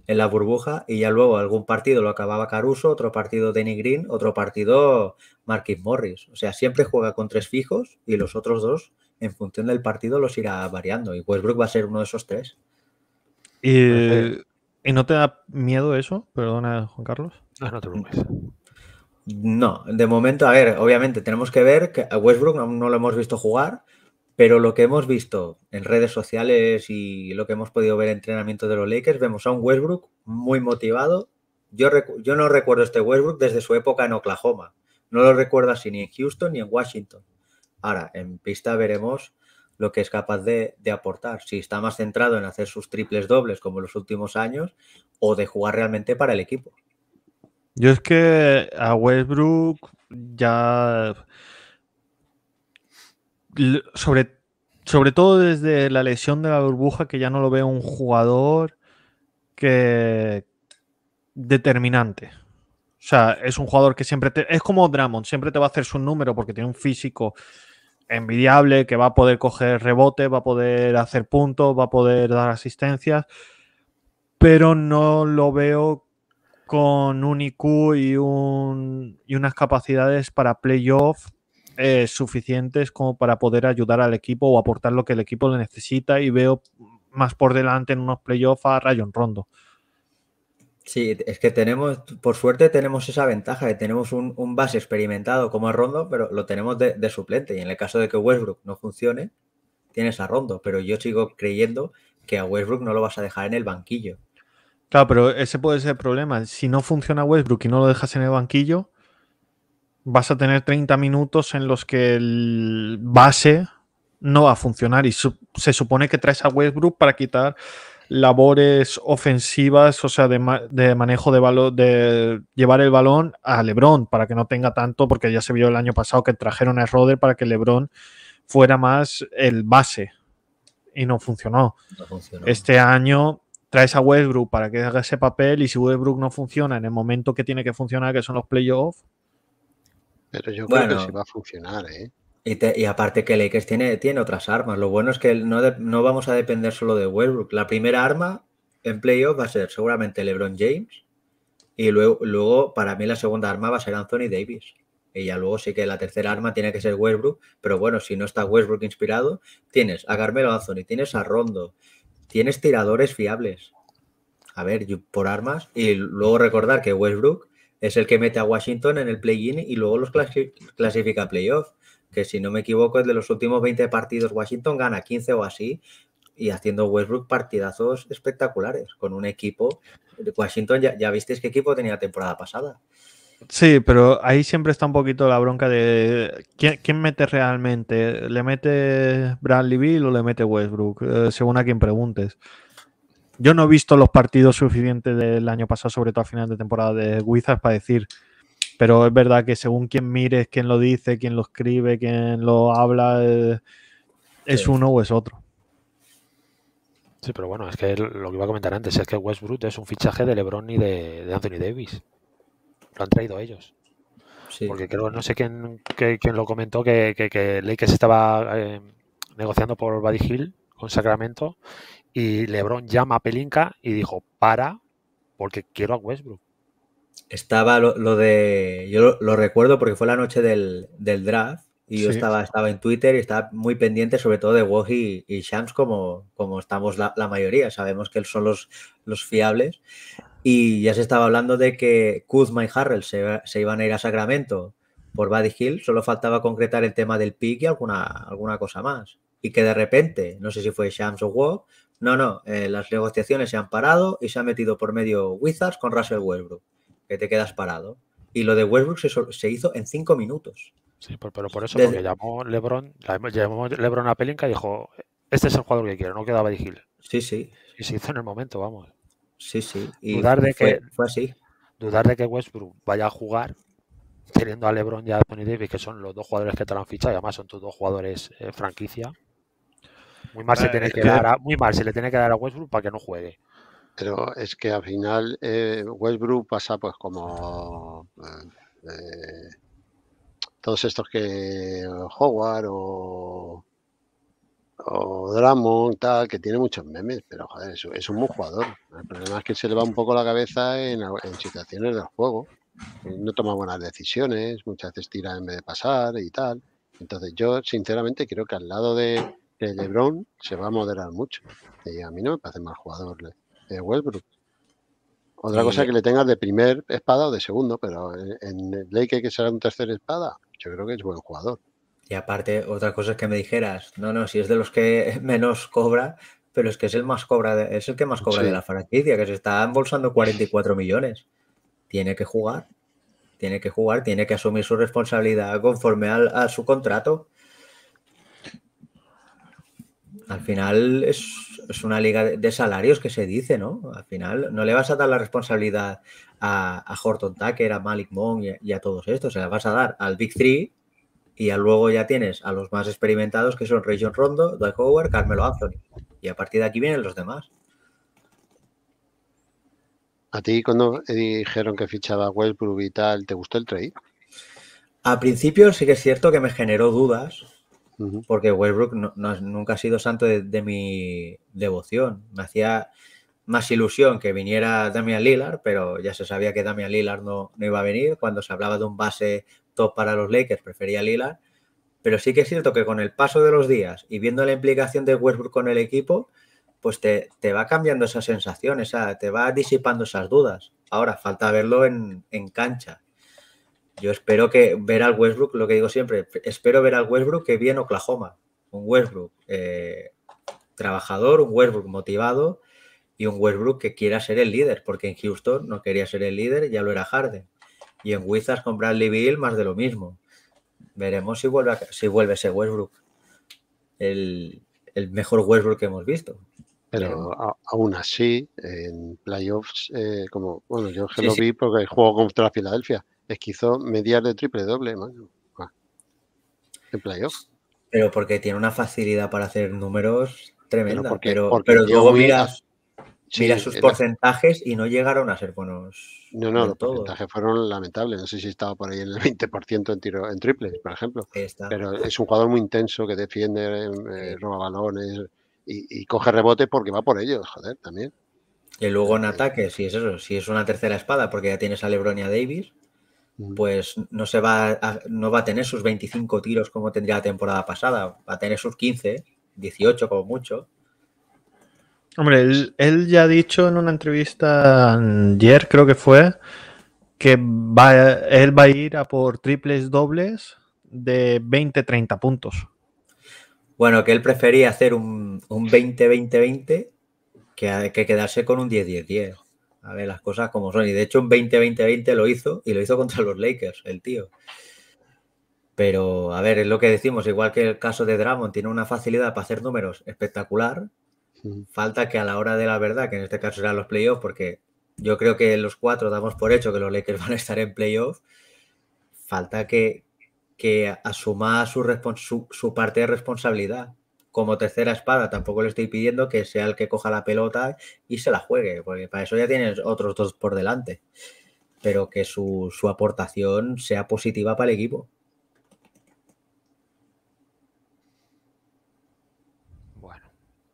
la burbuja, y ya luego algún partido lo acababa Caruso, otro partido Danny Green, otro partido Marquis Morris. O sea, siempre juega con tres fijos y los otros dos, en función del partido, los irá variando. Y Westbrook va a ser uno de esos tres. ¿Y no te da miedo eso? Perdona, Juan Carlos. Ah, no, de momento, a ver, obviamente tenemos que ver que a Westbrook no, lo hemos visto jugar, pero lo que hemos visto en redes sociales y lo que hemos podido ver en entrenamiento de los Lakers, vemos a un Westbrook muy motivado. Yo, no recuerdo este Westbrook desde su época en Oklahoma. No lo recuerdo así ni en Houston ni en Washington. Ahora, en pista veremos lo que es capaz de, de, aportar. Si está más centrado en hacer sus triples dobles como los últimos años o de jugar realmente para el equipo. Yo es que a Westbrook ya. Sobre, sobre todo desde la lesión de la burbuja, que ya no lo veo un jugador que. determinante. O sea, es un jugador que siempre te. Es como Dramon, siempre te va a hacer su número porque tiene un físico envidiable, que va a poder coger rebote, va a poder hacer puntos, va a poder dar asistencias, pero no lo veo con un IQ y, unas capacidades para playoff eh, suficientes como para poder ayudar al equipo o aportar lo que el equipo le necesita y veo más por delante en unos playoffs a Rayon Rondo. Sí, es que tenemos, por suerte tenemos esa ventaja, de tenemos un, base experimentado como a Rondo, pero lo tenemos de, de, suplente. Y en el caso de que Westbrook no funcione, tienes a Rondo, pero yo sigo creyendo que a Westbrook no lo vas a dejar en el banquillo. Claro, pero ese puede ser el problema. Si no funciona Westbrook y no lo dejas en el banquillo, vas a tener 30 minutos en los que el base no va a funcionar y se supone que traes a Westbrook para quitar labores ofensivas, o sea, de, manejo de balón, de llevar el balón a Lebron para que no tenga tanto, porque ya se vio el año pasado que trajeron a Roder para que Lebron fuera más el base y No funcionó. Este año traes a Westbrook para que haga ese papel y si Westbrook no funciona en el momento que tiene que funcionar, que son los playoffs. Pero yo creo que sí va a funcionar, ¿eh? Y, y, aparte que Lakers tiene, tiene otras armas. Lo bueno es que no, vamos a depender solo de Westbrook. La primera arma en playoff va a ser seguramente LeBron James. Y luego, luego, para mí, la segunda arma va a ser Anthony Davis. Y ya luego sí que la tercera arma tiene que ser Westbrook. Pero bueno, si no está Westbrook inspirado, tienes a Carmelo Anthony, tienes a Rondo, tienes tiradores fiables. A ver, por armas. Y luego recordar que Westbrook es el que mete a Washington en el play-in y luego los clasifica a playoff. Que si no me equivoco, es de los últimos 20 partidos. Washington gana 15 o así y haciendo Westbrook partidazos espectaculares con un equipo. Washington, ya, ya visteis qué equipo tenía la temporada pasada. Sí, pero ahí siempre está un poquito la bronca de quién, mete realmente. ¿Le mete Bradley Bill o le mete Westbrook? Eh, según a quien preguntes. Yo no he visto los partidos suficientes del año pasado, sobre todo a final de temporada de Wizards, para decir. Pero es verdad que según quien mires, quien lo dice, quien lo escribe, quien lo habla, eh, es uno o es otro. Sí, pero bueno, es que lo que iba a comentar antes es que Westbrook es un fichaje de LeBron y de Anthony Davis lo han traído ellos. Porque creo, no sé quién, lo comentó, que, que, que Lakers estaba eh, negociando por Buddy Hill con Sacramento y LeBron llama a Pelinka y dijo, para, porque quiero a Westbrook. Estaba lo, de, yo lo, recuerdo porque fue la noche del, draft y yo estaba, estaba en Twitter y estaba muy pendiente sobre todo de Woj y, Shams como, como estamos la, mayoría. Sabemos que son los, los fiables y ya se estaba hablando de que Kuzma y Harrell se, iban a ir a Sacramento por Buddy Hill. Solo faltaba concretar el tema del pick y alguna, alguna cosa más. Y que de repente, no sé si fue Shams o Walk, no, no, eh, las negociaciones se han parado y se ha metido por medio Wizards con Russell Westbrook, que te quedas parado. Y lo de Westbrook se, hizo en cinco minutos. Sí, pero, por eso, porque llamó LeBron, LeBron a Pelinka y dijo: Este es el jugador que quiero, no queda Buddy Hill. Sí, sí. Y se hizo en el momento, vamos. Sí, sí. dudar de que, fue así. Dudar de que Westbrook vaya a jugar teniendo a LeBron y a Tony Davis, que son los dos jugadores que te han fichado, y además son tus dos jugadores eh, franquicia. Muy mal, se eh, tiene que muy mal se le tiene que dar a Westbrook para que no juegue. Pero es que al final eh, Westbrook pasa pues como todos estos que Howard o o Dramon, tal, que tiene muchos memes, pero joder, es, un buen jugador. El problema es que se le va un poco la cabeza en, situaciones del juego. No toma buenas decisiones, muchas veces tira en vez de pasar y tal. Entonces yo, sinceramente, creo que al lado de, LeBron se va a moderar mucho. Y a mí no me parece mal jugador Westbrook. Otra cosa es que le tengas de primer espada o de segundo, pero en, en Lake que será un tercer espada, yo creo que es buen jugador. Y aparte, otra cosa es que me dijeras, no, no, si es de los que menos cobra, pero es que es el más cobra, es el que más cobra de la franquicia, que se está embolsando 44 millones. Tiene que jugar, tiene que jugar, tiene que asumir su responsabilidad conforme a su contrato. Al final es, una liga de, salarios que se dice, ¿no? Al final no le vas a dar la responsabilidad a, Horton Tucker, a Malik Monk y, a, todos estos, se la vas a dar al Big Three y luego ya tienes a los más experimentados que son Ray John Rondo, Dwight Howard, Carmelo Anthony. Y a partir de aquí vienen los demás. ¿A ti cuando eh, dijeron que fichaba Westbrook y tal, te gustó el trade? A principio sí que es cierto que me generó dudas, porque Westbrook nunca ha sido santo de, mi devoción. Me hacía más ilusión que viniera Damian Lillard, pero ya se sabía que Damian Lillard no iba a venir. Cuando se hablaba de un base top para los Lakers, prefería Lillard. Pero sí que es cierto que con el paso de los días y viendo la implicación de Westbrook con el equipo, pues te, te va cambiando esa sensación, te va disipando esas dudas. Ahora, falta verlo en, cancha. Yo espero que ver al Westbrook, lo que digo siempre, espero ver al Westbrook que viene Oklahoma. Un Westbrook eh, trabajador, un Westbrook motivado y un Westbrook que quiera ser el líder, porque en Houston no quería ser el líder, ya lo era Harden. Y en Wizards con Bradley Bill más de lo mismo. Veremos si vuelve, si vuelve ese Westbrook. El, mejor Westbrook que hemos visto. Pero aún así, en playoffs, eh, como bueno, yo lo vi porque juego contra Filadelfia. Es que medias de triple doble, ah. en playoffs. Pero porque tiene una facilidad para hacer números tremenda. Pero, pero luego miras. Mira sus porcentajes y no llegaron a ser buenos. No, no, los porcentajes fueron lamentables. No sé si estaba por ahí en el 20% en, tiro, en triples, por ejemplo. Pero es un jugador muy intenso que defiende, eh, roba balones y, coge rebote porque va por ellos, joder, también. Y luego en ataque, si es eso, si es una tercera espada, porque ya tienes a Lebron y a Davis, mm. pues no se va no va a tener sus 25 tiros como tendría la temporada pasada, va a tener sus 15, 18 como mucho, Hombre, él, ya ha dicho en una entrevista ayer, creo que fue, que él va a ir a por triples dobles de 20-30 puntos. Bueno, que él prefería hacer un, 20-20-20 que, que quedarse con un 10-10-10. A ver, las cosas como son. Y de hecho, un 20-20-20 lo hizo y lo hizo contra los Lakers, el tío. Pero, a ver, es lo que decimos, igual que el caso de Dramon, tiene una facilidad para hacer números espectacular, Falta que a la hora de la verdad, que en este caso serán los playoffs, porque yo creo que los cuatro damos por hecho que los Lakers van a estar en playoffs, falta que, que asuma su, parte de responsabilidad. Como tercera espada, tampoco le estoy pidiendo que sea el que coja la pelota y se la juegue, porque para eso ya tienes otros dos por delante. Pero que su aportación sea positiva para el equipo.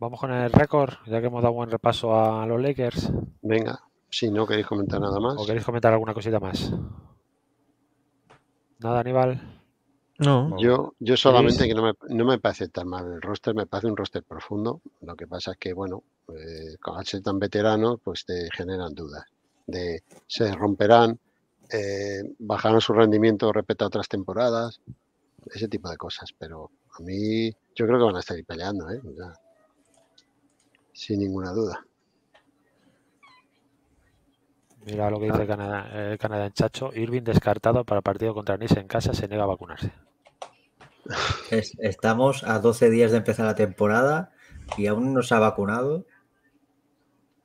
Vamos con el récord, ya que hemos dado buen repaso a los Lakers. Venga, si no queréis comentar nada más. ¿O queréis comentar alguna cosita más? Nada, Aníbal. No. Yo, yo solamente que no me, parece tan mal el roster, me parece un roster profundo. Lo que pasa es que, bueno, con eh, al ser tan veterano, pues te generan dudas. De, se romperán, eh, bajarán su rendimiento respecto a otras temporadas, ese tipo de cosas. Pero a mí, yo creo que van a estar peleando, ¿eh? sin ninguna duda. Mira lo que dice ah. Canadá, en Chacho. Irving descartado para partido contra Nice en casa, se niega a vacunarse. estamos a 12 días de empezar la temporada y aún no se ha vacunado.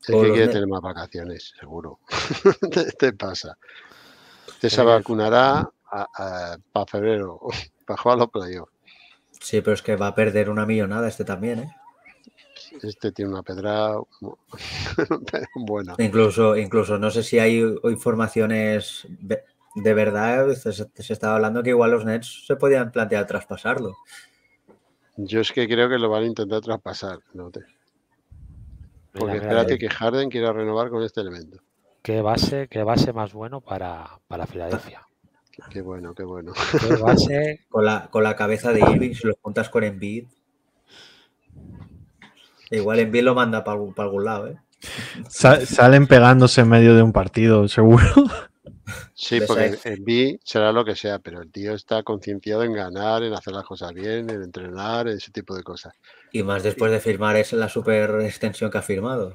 Es que quiere tener más vacaciones, seguro. te, pasa. Te se eh. vacunará para febrero, para jugar los playoffs. Sí, pero es que va a perder una millonada este también, ¿eh? Este tiene una pedra buena. Incluso, incluso no sé si hay informaciones de verdad. Se, estaba hablando que igual los Nets se podían plantear traspasarlo. Yo es que creo que lo van a intentar traspasar. No pues Porque espérate que Harden quiera renovar con este elemento. Qué base, qué base más bueno para, Filadelfia. Qué, bueno, qué bueno. Qué con, la, con la cabeza de Irving, si lo juntas con Embiid. Igual B lo manda para algún lado, ¿eh? salen pegándose en medio de un partido, seguro. Sí, porque B será lo que sea, pero el tío está concienciado en ganar, en hacer las cosas bien, en entrenar, en ese tipo de cosas. Y más después de firmar es la super extensión que ha firmado.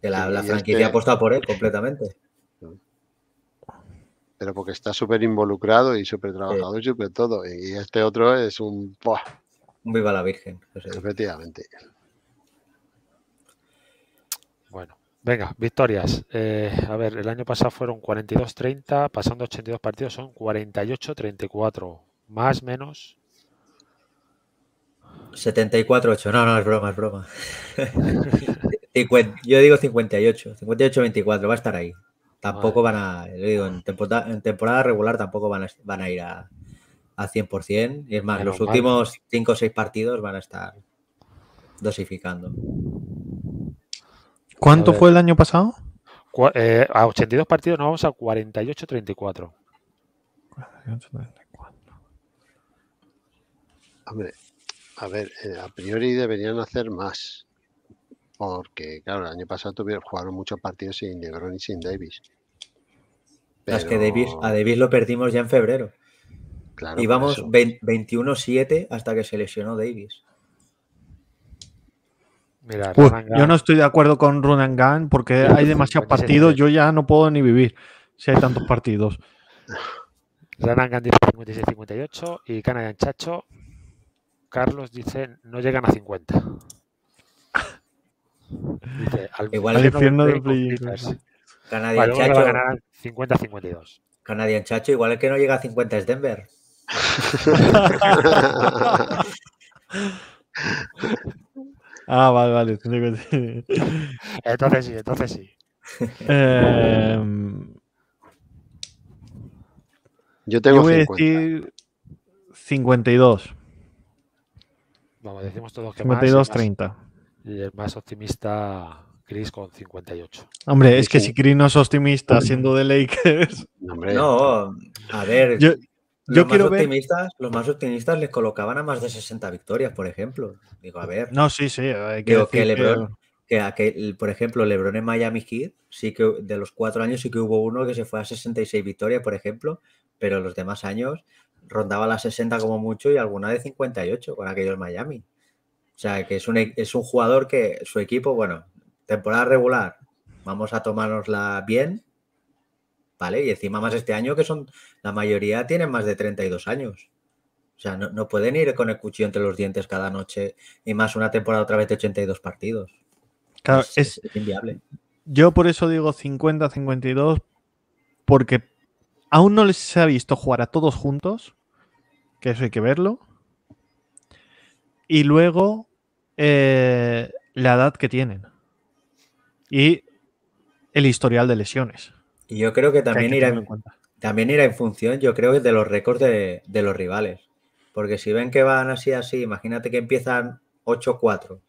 Que la, franquicia este- ha apostado por él completamente. Pero porque está súper involucrado y súper trabajado y súper todo. Y este otro es un... Un Viva la Virgen. Efectivamente. Venga, victorias. Eh, a ver, el año pasado fueron 42-30, pasando 82 partidos son 48-34. Más, menos. 74-8. No, no, es broma, es broma. yo digo 58. 58-24, va a estar ahí. Tampoco van a, en temporada, regular tampoco van a, van a ir a, 100%. es más, los últimos 5 o 6 partidos van a estar dosificando. ¿Cuánto fue el año pasado? Eh, a 82 partidos nos vamos a 48-34. 48-34. Hombre, a ver, eh, a priori deberían hacer más. Porque, claro, el año pasado tuvieron, jugaron muchos partidos sin Negroni y sin Davis. Pero... Es que a Davis lo perdimos ya en febrero. Claro, Íbamos 21-7 hasta que se lesionó Davis yo no estoy de acuerdo con Run porque hay demasiados partidos. Yo ya no puedo ni vivir si hay tantos partidos. Runangan and dice 56-58 y Canadian Chacho. Carlos dice no llegan a 50. al, Igual al Canadian Chacho. A 50 52. Canadian Chacho, igual el que no llega a 50 es Denver. Ah, vale, vale. entonces sí, entonces sí. Em, yo tengo voy A decir 52. Vamos, decimos todos que 52, 30. Y el más optimista, Chris, con 58. Hombre, es que si Chris no es optimista siendo de Lakers. No, hombre. no a ver los más optimistas, los más optimistas les colocaban a más de 60 victorias, por ejemplo. Digo, a ver. No, sí, sí. Hay que Aquel, por ejemplo, LeBron en Miami Heat, sí que de los cuatro años sí que hubo uno que se fue a 66 victorias, por ejemplo, pero los demás años rondaba las 60 como mucho y alguna de 58 con en Miami. O sea, que es un, e, es un jugador que su equipo, bueno, temporada regular, vamos a tomárnosla bien, ¿vale? Y encima más este año que son, la mayoría tienen más de 32 años. O sea, no, no pueden ir con el cuchillo entre los dientes cada noche y más una temporada otra vez de 82 partidos. Claro, es, inviable. Yo por eso digo 50, 52, porque aún no les se ha visto jugar a todos juntos, que eso hay que verlo. Y luego eh, la edad que tienen. Y el historial de lesiones. Y yo creo que también, irá, en, también en función, yo creo que de los récords de, los rivales. Porque si ven que van así, así, imagínate que empiezan 8-4,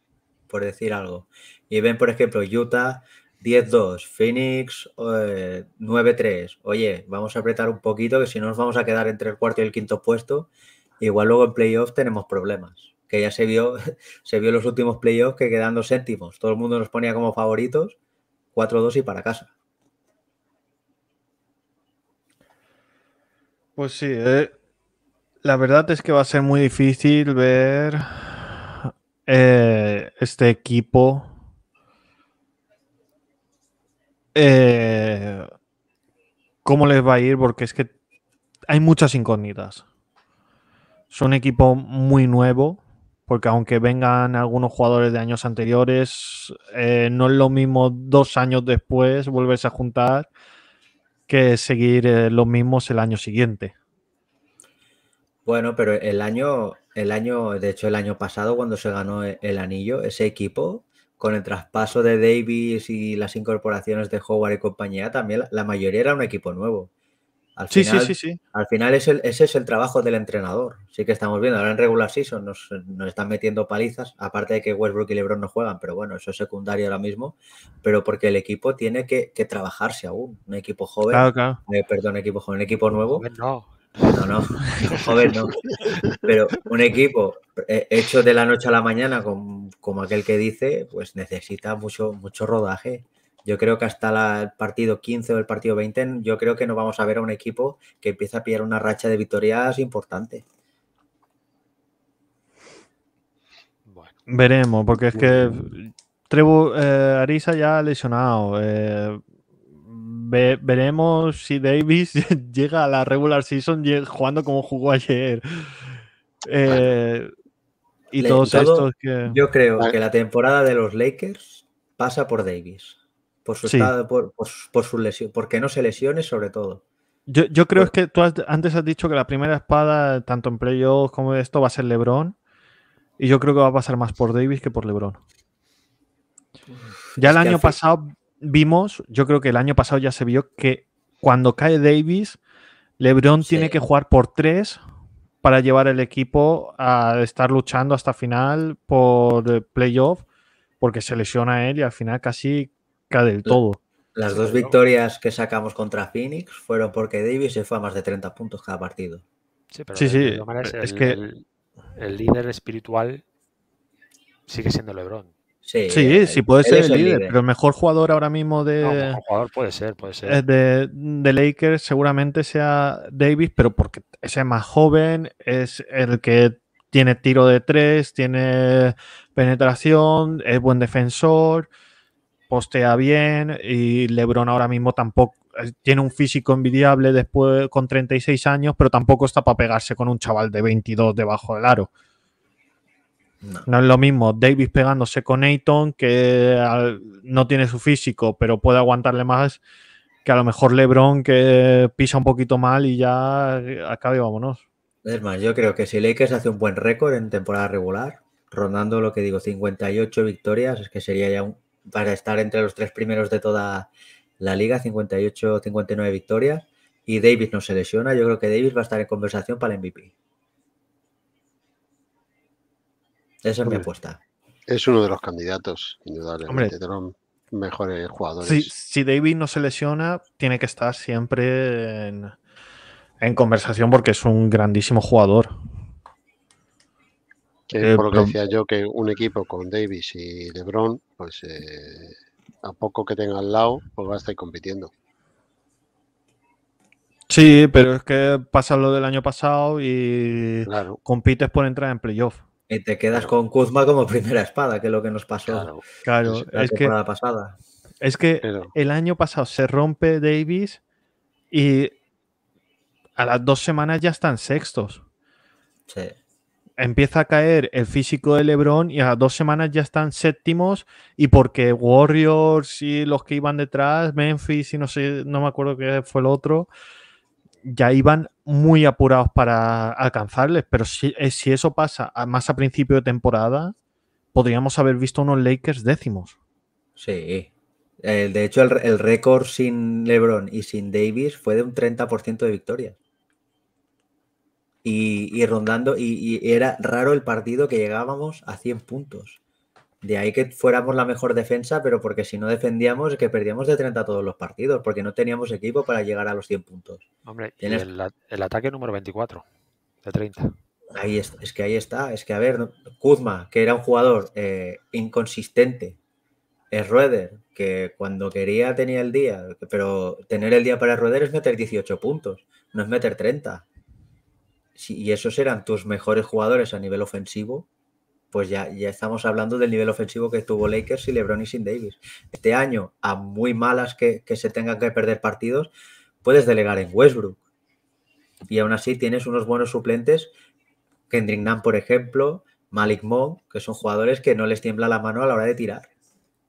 por decir algo. Y ven, por ejemplo, Utah 10-2, Phoenix 9-3. Eh, Oye, vamos a apretar un poquito, que si no nos vamos a quedar entre el cuarto y el quinto puesto. Igual luego en playoffs tenemos problemas. Que ya se vio, se vio en los últimos playoffs que quedando séptimos. Todo el mundo nos ponía como favoritos. 4-2 y para casa. Pues sí, eh, la verdad es que va a ser muy difícil ver eh, este equipo eh, cómo les va a ir, porque es que hay muchas incógnitas. Es un equipo muy nuevo, porque aunque vengan algunos jugadores de años anteriores, no es lo mismo dos años después volverse a juntar que seguir eh, los mismos el año siguiente. Bueno, pero el año, el año, de hecho, el año pasado, cuando se ganó e, el, anillo, ese equipo, con el traspaso de Davis y las incorporaciones de Howard y compañía, también la mayoría era un equipo nuevo. Al sí, final, sí, sí, sí, Al final es ese es el trabajo del entrenador. Sí que estamos viendo, ahora en regular season nos, nos, están metiendo palizas, aparte de que Westbrook y LeBron no juegan, pero bueno, eso es secundario ahora mismo, pero porque el equipo tiene que, que trabajarse aún. Un equipo joven, eh, perdón, equipo joven, un equipo nuevo. No. No, no, joven no. Pero un equipo eh, hecho de la noche a la mañana, como, como aquel que dice, pues necesita mucho, mucho rodaje. Yo creo que hasta el partido 15 o el partido 20, yo creo que no vamos a ver a un equipo que empiece a pillar una racha de victorias importante. Veremos, porque es que Trebu eh, Arisa ya ha lesionado. Eh, veremos si Davis llega a la regular season jugando como jugó ayer. Eh, y todo, Yo creo que la temporada de los Lakers pasa por Davis por su estado, por, su lesión, porque no se lesione sobre todo. Yo, creo que tú antes has dicho que la primera espada, tanto en playoffs como esto, va a ser LeBron. Y yo creo que va a pasar más por Davis que por LeBron. Ya el año pasado vimos, yo creo que el año pasado ya se vio que cuando cae Davis, LeBron tiene que jugar por tres para llevar el equipo a estar luchando hasta final por eh, playoff, porque se lesiona él y al final casi del todo. Las dos victorias que sacamos contra Phoenix fueron porque Davis se fue a más de 30 puntos cada partido. Sí, sí, es que el, líder espiritual sigue siendo LeBron. Sí, sí, puede ser el líder, pero el mejor jugador ahora mismo de. puede ser, eh, De, Lakers seguramente sea Davis, pero porque es el más joven, es el que tiene tiro de tres, tiene penetración, es buen defensor postea bien y LeBron ahora mismo tampoco eh, tiene un físico envidiable después con 36 años, pero tampoco está para pegarse con un chaval de 22 debajo del aro. No. es lo mismo Davis pegándose con Ayton, que no tiene su físico, pero puede aguantarle más que a lo mejor LeBron, que pisa un poquito mal y ya eh, acabe vámonos. Es más, yo creo que si Lakers hace un buen récord en temporada regular, rondando lo que digo, 58 victorias, es que sería ya un, para estar entre los tres primeros de toda la liga, 58-59 victorias. Y Davis no se lesiona, yo creo que Davis va a estar en conversación para el MVP. Esa es mi apuesta. Es uno de los candidatos, indudablemente, de los mejores jugadores. Si, David Davis no se lesiona, tiene que estar siempre en conversación porque es un grandísimo jugador. Eh, por lo que decía yo, que un equipo con Davis y LeBron, pues eh, a poco que tenga al lado, pues va a estar compitiendo. Sí, pero es que pasa lo del año pasado y compites por entrar en playoff. Y te quedas con Kuzma como primera espada, que es lo que nos pasó claro, la es temporada pasada. Es que el año pasado se rompe Davis y a las dos semanas ya están sextos. Sí empieza a caer el físico de LeBron y a dos semanas ya están séptimos y porque Warriors y los que iban detrás, Memphis y no sé, no me acuerdo qué fue el otro, ya iban muy apurados para alcanzarles, pero si, eh, si eso pasa más a principio de temporada, podríamos haber visto unos Lakers décimos. Sí. Eh, de hecho, el, el récord sin LeBron y sin Davis fue de un 30% de victorias y, rondando, y, era raro el partido que llegábamos a 100 puntos. De ahí que fuéramos la mejor defensa, pero porque si no defendíamos, que perdíamos de 30 todos los partidos, porque no teníamos equipo para llegar a los 100 puntos. Hombre, el, ataque número 24, de 30. Ahí está, es que ahí está, es que a ver, Kuzma, que era un jugador eh, inconsistente, es Rueder, que cuando quería tenía el día, pero tener el día para Rueder es meter 18 puntos, no es meter 30 y esos eran tus mejores jugadores a nivel ofensivo, pues ya, ya estamos hablando del nivel ofensivo que tuvo Lakers y LeBron y Sin Davis. Este año, a muy malas que, se tengan que perder partidos, puedes delegar en Westbrook. Y aún así tienes unos buenos suplentes, Kendrick Nam, por ejemplo, Malik Monk, que son jugadores que no les tiembla la mano a la hora de tirar.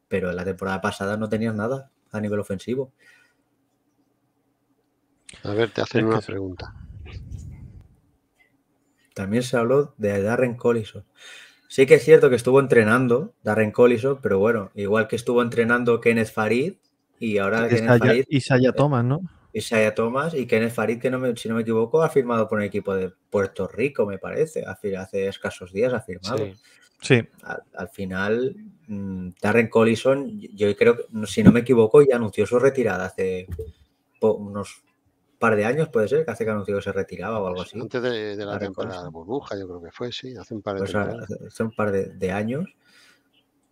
Pero en la temporada pasada no tenías nada a nivel ofensivo. A ver, te hacen una pregunta. También se habló de Darren Collison. Sí que es cierto que estuvo entrenando Darren Collison, pero bueno, igual que estuvo entrenando Kenneth Farid y ahora Y Kenneth Isaiah eh, Thomas, ¿no? Isaiah Thomas y Kenneth Farid, que no me, si no me equivoco, ha firmado por un equipo de Puerto Rico, me parece. Hace escasos días ha firmado. Sí. Al, al, final, mm, Darren Collison, yo creo que, si no me equivoco, ya anunció su retirada hace unos par de años, puede ser, que hace que anunció se retiraba o algo así. Antes de, la, temporada de burbuja, yo creo que fue, sí, hace un par de, pues hace un par de, años.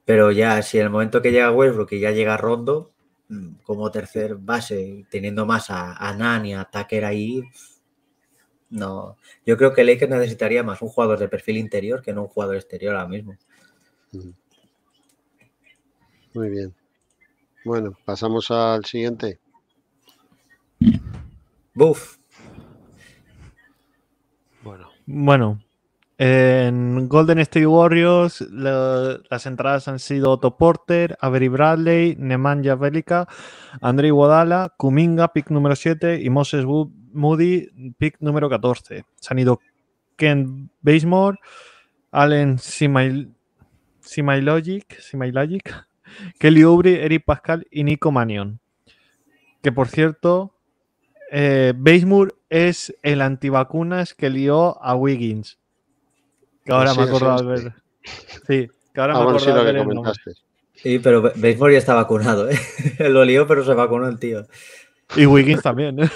Pero ya, si en el momento que llega Westbrook y ya llega Rondo, mm, como tercer base, teniendo más a, a Nani, a Tucker ahí, no. Yo creo que Lakers necesitaría más un jugador de perfil interior que no un jugador exterior ahora mismo. Muy bien. Bueno, pasamos al siguiente. Bueno. Bueno. En Golden State Warriors, las entradas han sido Otto Porter, Avery Bradley, Nemanja Velika, André Guadala, Kuminga, pick número 7 y Moses Moody, pick número 14. Se han ido Ken Basemore, Allen Simail, Simailogic, Simailogic, Kelly Ubri, Eric Pascal y Nico Manion. Que por cierto, eh, es el antivacunas que lió a Wiggins. Que ahora me acordaba. de ver. Sí, que ahora ah, me acordaba sí, que Sí, pero Basemur ya está vacunado, ¿eh? lo lió, pero se vacunó el tío. Y Wiggins también, ¿eh?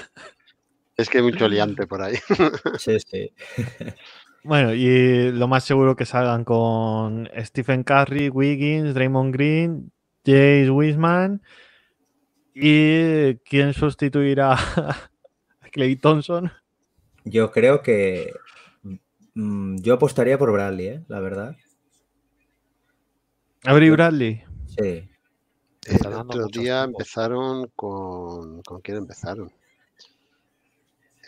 Es que hay mucho liante por ahí. Sí, sí. Bueno, y lo más seguro que salgan con Stephen Curry, Wiggins, Draymond Green, Jace Wiseman ¿Y quién sustituirá a Clay Thompson? Yo creo que. Mm, yo apostaría por Bradley, ¿eh? la verdad. Abrí Bradley? Sí. El otro día empezaron con. ¿Con quién empezaron?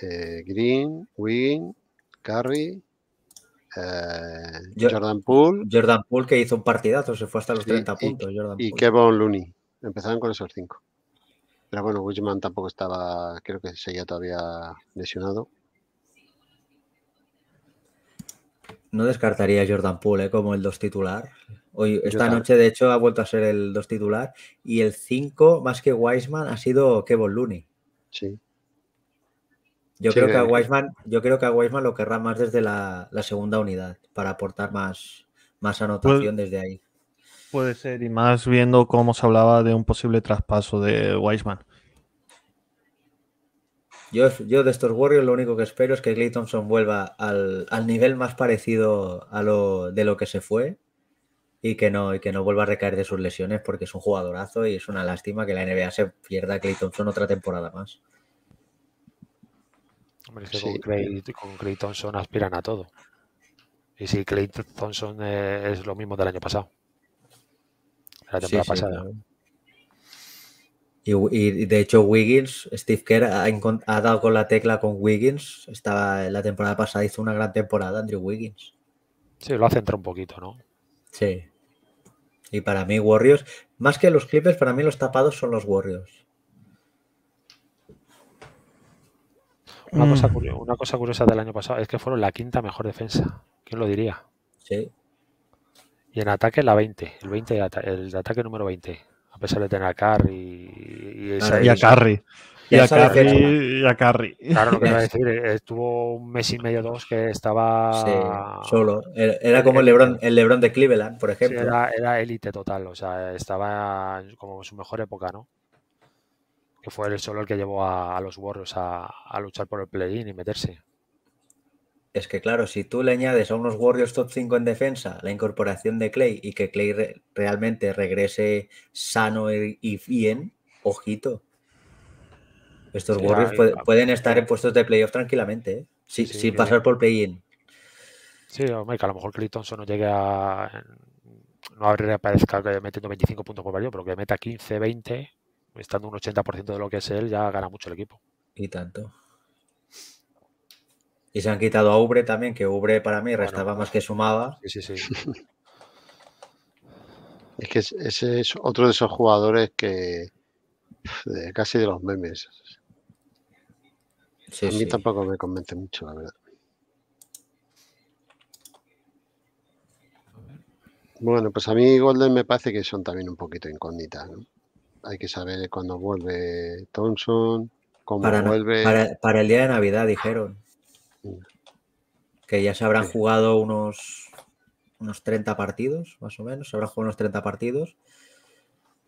Eh, Green, Wing, Curry, eh, Jordan Poole. Jordan Poole que hizo un partidazo, se fue hasta los 30 puntos. y Kevon Looney. Empezaron con esos cinco. Pero ah, bueno, Wiseman tampoco estaba, creo que seguía todavía lesionado. No descartaría Jordan Poole eh, como el dos titular. Hoy, esta noche, de hecho, ha vuelto a ser el dos titular. Y el 5, más que Wiseman, ha sido Kevon Looney. Sí. Yo, creo que a eh, Wiseman, yo creo que a Wiseman lo querrá más desde la, segunda unidad para aportar más, más anotación pues desde ahí. Puede ser, y más viendo cómo se hablaba de un posible traspaso de Wiseman. Yo, de estos Warriors lo único que espero es que Clay Thompson vuelva al, nivel más parecido a lo de lo que se fue y que no, y que no vuelva a recaer de sus lesiones porque es un jugadorazo y es una lástima que la NBA se pierda a Clay Thompson otra temporada más. Hombre, con, Thompson aspiran a todo. Y si Clay Thompson eh, es lo mismo del año pasado la temporada pasada. Y, de hecho Wiggins, Steve Kerr ha, dado con la tecla con Wiggins. Estaba la temporada pasada, hizo una gran temporada Andrew Wiggins. Sí, lo ha centrado un poquito, ¿no? Sí. Y para mí Warriors, más que los Clippers, para mí los tapados son los Warriors. una cosa mm. curiosa del año pasado es que fueron la quinta mejor defensa. ¿Quién lo diría? Sí. Y en ataque la 20, el 20 el ataque número 20, a pesar de tener a Carry y, a Carry. Y, a y a Claro, lo que a decir, eh, estuvo un mes y medio, dos que estaba. solo. Era, como el eh, Lebron, el Lebron de Cleveland, por ejemplo. era élite total, o sea, estaba como en su mejor época, ¿no? Que fue el solo el que llevó a, los Warriors a, a luchar por el play-in y meterse. Es que claro, si tú le añades a unos Warriors top 5 en defensa la incorporación de Clay y que Clay realmente regrese sano y bien, ojito. Estos Warriors pueden estar en puestos de playoff tranquilamente, ¿eh? sin pasar por play-in. Sí, que a lo mejor Clay Thompson no llegue a. No aparezca metiendo 25 puntos por partido, pero que meta 15, 20, estando un 80% de lo que es él, ya gana mucho el equipo. Y tanto. Y se han quitado a Ubre también, que Ubre para mí restaba pues más que sumaba. Sí, sí, sí. es que ese es otro de esos jugadores que casi de los memes. a mí tampoco me convence mucho, la verdad. Bueno, pues a mí Golden me parece que son también un poquito incógnitas. Hay que saber cuándo vuelve Thompson, cómo vuelve. para, el día de Navidad, dijeron. Que ya se habrán jugado unos, unos 30 partidos, más o menos. Se habrán jugado unos 30 partidos.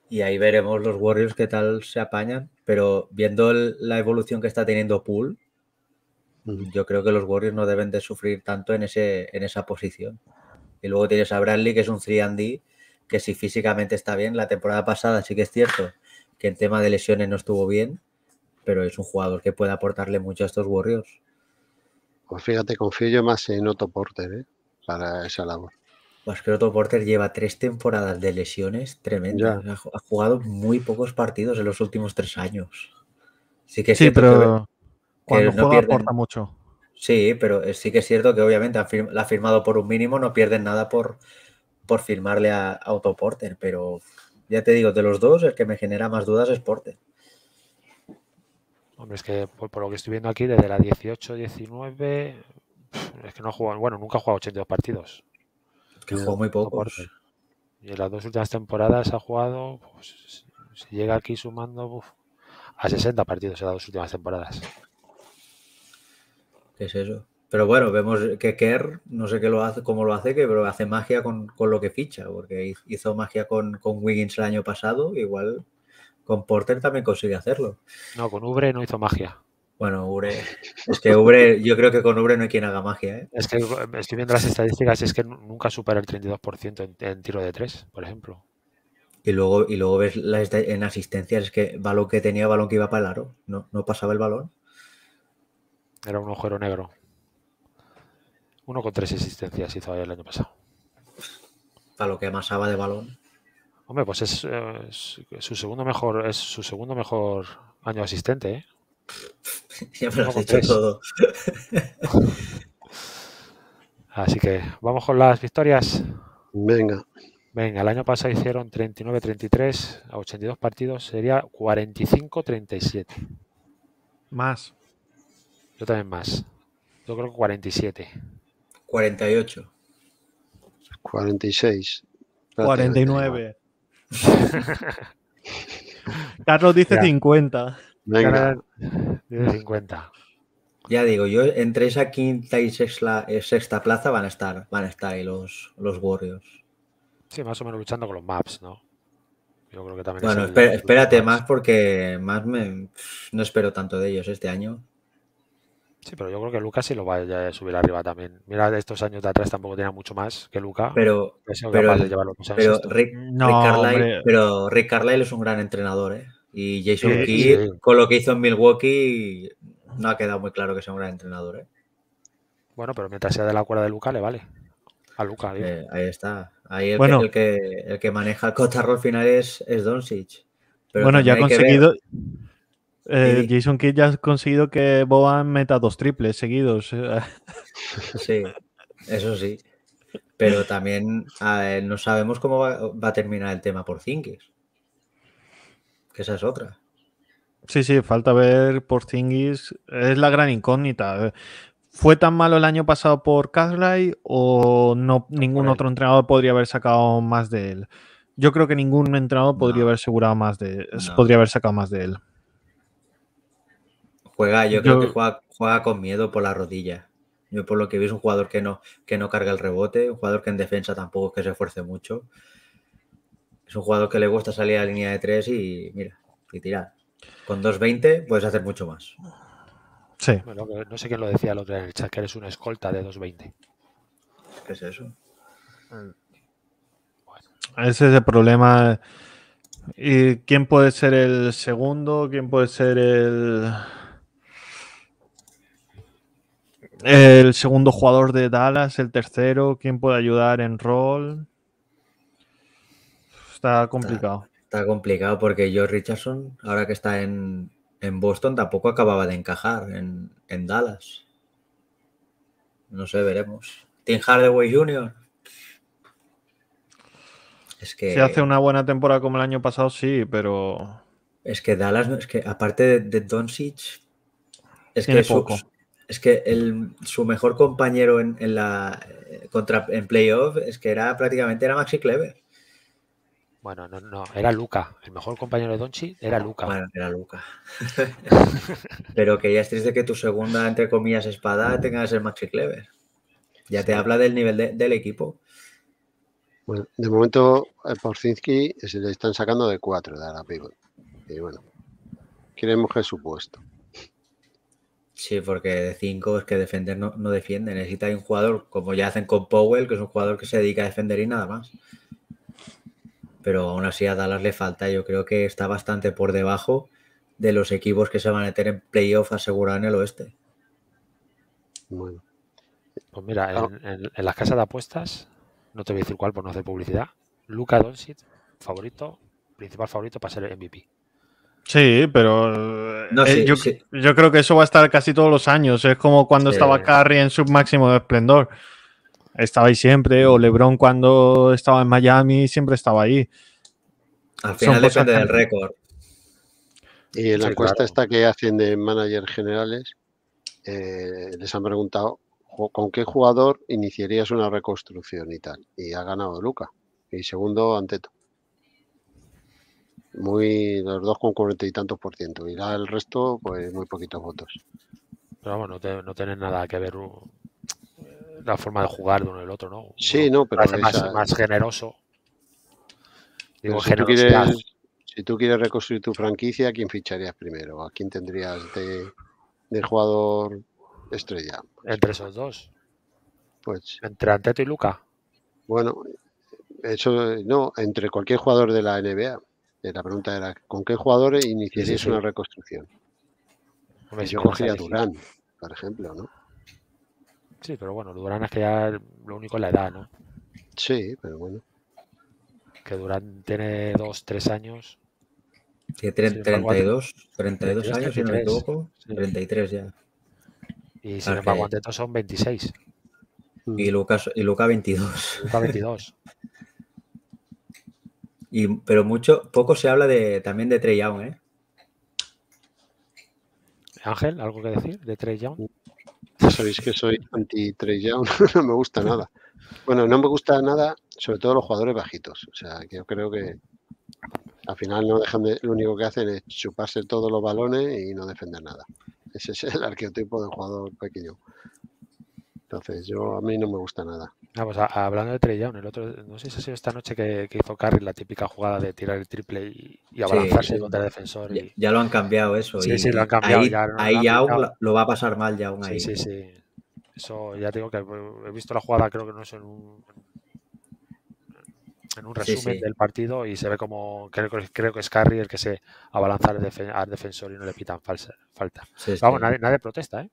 Y ahí veremos los Warriors qué tal se apañan. Pero viendo la evolución que está teniendo Pool, yo creo que los Warriors no deben de sufrir tanto en, ese, en esa posición. Y luego tienes a Bradley, que es un 3D, que si físicamente está bien, la temporada pasada sí que es cierto que en tema de lesiones no estuvo bien, pero es un jugador que puede aportarle mucho a estos Warriors. Pues fíjate, confío yo más en Otto Porter ¿eh? para esa labor. Pues que Otto Porter lleva tres temporadas de lesiones tremendas. Ha jugado muy pocos partidos en los últimos tres años. Sí, que sí pero cuando juega aporta mucho. Sí, pero sí que es cierto que obviamente la ha firmado por un mínimo, no pierden nada por, por firmarle a, a Otto Porter, pero ya te digo, de los dos, el que me genera más dudas es Porter. Hombre, es que por, lo que estoy viendo aquí, desde la 18-19, es que no ha jugado, bueno, nunca ha jugado 82 partidos. Es que jugó muy poco. Y en las dos últimas temporadas ha jugado, pues, si llega aquí sumando, a 60 partidos en las dos últimas temporadas. ¿Qué es eso? Pero bueno, vemos que Kerr, no sé qué lo hace, cómo lo hace, que, pero hace magia con, lo que ficha, porque hizo magia con, con Wiggins el año pasado, igual con Porter también consigue hacerlo. No, con Ubre no hizo magia. Bueno, Ubre, es que Ubre, yo creo que con Ubre no hay quien haga magia. ¿eh? Es que estoy viendo las estadísticas, es que nunca supera el 32% en, en, tiro de tres, por ejemplo. Y luego, y luego ves en asistencias, es que balón que tenía, balón que iba para el aro, no, no pasaba el balón. Era un ojero negro. Uno con tres asistencias hizo el año pasado. Para lo que amasaba de balón. Hombre, pues eh, es, su segundo mejor, es su segundo mejor año asistente, ¿eh? Ya me dicho todo. Así que vamos con las victorias. Venga. Venga, el año pasado hicieron 39-33 a 82 partidos, sería 45-37. Más. Yo también más. Yo creo que 47. 48. 46. 49. Carlos dice 50. 50. Ya digo, yo entre esa quinta y eh, sexta, plaza van a estar, van a estar ahí los, los Warriors. Sí, más o menos luchando con los maps, ¿no? Yo creo que también. Bueno, espérate más porque más me, no espero tanto de ellos este año. Sí, pero yo creo que Lucas sí lo va a subir arriba también. Mira, de estos años de atrás tampoco tenía mucho más que Luca. Pero, pero, Rick, Carlyle, es un gran entrenador, ¿eh? Y Jason Kidd, con lo que hizo en Milwaukee, no ha quedado muy claro que sea un gran entrenador, ¿eh? Bueno, pero mientras sea de la cuerda de Luca, le vale. A Luca, eh, ahí está. Ahí el, que, el, que, maneja el cotarro al final es, es Doncic. bueno, ya ha conseguido. Eh, Jason Kidd ya ha conseguido que Boban meta dos triples seguidos. Sí, eso sí. Pero también no sabemos cómo va, a terminar el tema por Zingis. Que esa es otra. Sí, sí, falta ver por Zingis. Es la gran incógnita. ¿Fue tan malo el año pasado por Carly o no, ningún otro entrenador podría haber sacado más de él? Yo creo que ningún entrenador podría haber asegurado más de él, podría haber sacado más de él. Juega, yo, creo que juega, con miedo por la rodilla. Yo por lo que vi es un jugador que no, que no carga el rebote, un jugador que en defensa tampoco es que se esfuerce mucho. Es un jugador que le gusta salir a la línea de tres y mira, y tirar. Con 2.20 puedes hacer mucho más. Sí. no sé quién lo decía el otro en el chat, que eres una escolta de 2.20. ¿Qué es eso? Ah. Ese es el problema. ¿Y quién puede ser el segundo? ¿Quién puede ser el el segundo jugador de Dallas, el tercero, ¿quién puede ayudar en rol? Está complicado. Está, complicado porque George Richardson, ahora que está en, Boston, tampoco acababa de encajar en, Dallas. No sé, veremos. Tim Hardaway Jr. Es que. Si hace una buena temporada como el año pasado, sí, pero. Es que Dallas, es que aparte de, Don Doncic, es que poco. Es que su mejor compañero en, la contra, en playoff es que era prácticamente era Maxi Kleber. Bueno, no, no, era Luca. El mejor compañero de Donchi era ah, Luca. Bueno, era Luca. Pero que ya es triste que tu segunda, entre comillas, espada tenga que ser Maxi Kleber. Ya te habla del nivel del equipo. Bueno, de momento, Porzinski se le están sacando de cuatro de la Y bueno, queremos que su puesto. Sí, porque de cinco es que defender no, defiende. Necesita un jugador, como ya hacen con Powell, que es un jugador que se dedica a defender y nada más. Pero aún así a Dallas le falta. Yo creo que está bastante por debajo de los equipos que se van a meter en playoff asegurado en el oeste. Bueno. Pues mira, ah. en, las casas de apuestas, no te voy a decir cuál por pues no hacer publicidad, Luca Doncic, favorito, principal favorito para ser MVP. Sí, pero eh, yo, creo que eso va a estar casi todos los años. Es como cuando estaba Curry en su máximo de esplendor. Estaba ahí siempre, o LeBron cuando estaba en Miami siempre estaba ahí. Al final depende del récord. Y en la encuesta está esta que hacen de managers generales, eh, les han preguntado con qué jugador iniciarías una reconstrucción y tal. Y ha ganado Luca. Y segundo, Anteto muy los dos con cuarenta y tantos por ciento y el resto pues muy poquitos votos pero vamos no, te, no tiene nada que ver la forma de jugar de uno y el otro no sí no pero es más, generoso digo si tú, quieres, reconstruir tu franquicia ¿a quién ficharías primero a quién tendrías de, jugador estrella entre esos dos pues entre Anteto y Luca bueno eso no entre cualquier jugador de la NBA eh, la pregunta era, ¿con qué jugadores iniciaríais una reconstrucción? Hombre, yo cogería Durán, por ejemplo, ¿no? Sí, pero bueno, Durán es que ya lo único es la edad, ¿no? Sí, pero bueno. Que Durán tiene dos, tres años. Que 32, 32, años, 33, si no 33 ya. Y sin embargo, esto son 26. Y mm. Lucas, y Luca 22. Luca 22. Y, pero mucho, poco se habla de, también de Trey Young, ¿eh? Ángel, ¿algo que decir de Trey Young? sabéis que soy anti-Trey Young, no me gusta nada. Bueno, no me gusta nada, sobre todo los jugadores bajitos. O sea, que yo creo que al final no dejan de, lo único que hacen es chuparse todos los balones y no defender nada. Ese es el arqueotipo del jugador pequeño. Entonces, yo a mí no me gusta nada. Ah, pues, ah, hablando de Trey Young, el otro, no sé si ha sido esta noche que, hizo Carry la típica jugada de tirar el triple y, abalanzarse contra el defensor. Ya, lo han cambiado eso. Ahí, ya, lo va a pasar mal ahí. Sí, sí, ¿eh? sí. Eso ya digo que he visto la jugada, creo que no es en un, resumen del partido y se ve como creo, creo que es Carry el que se abalanza al, defensor y no le pitan falsa, falta. Vamos, nadie, nadie, protesta, ¿eh?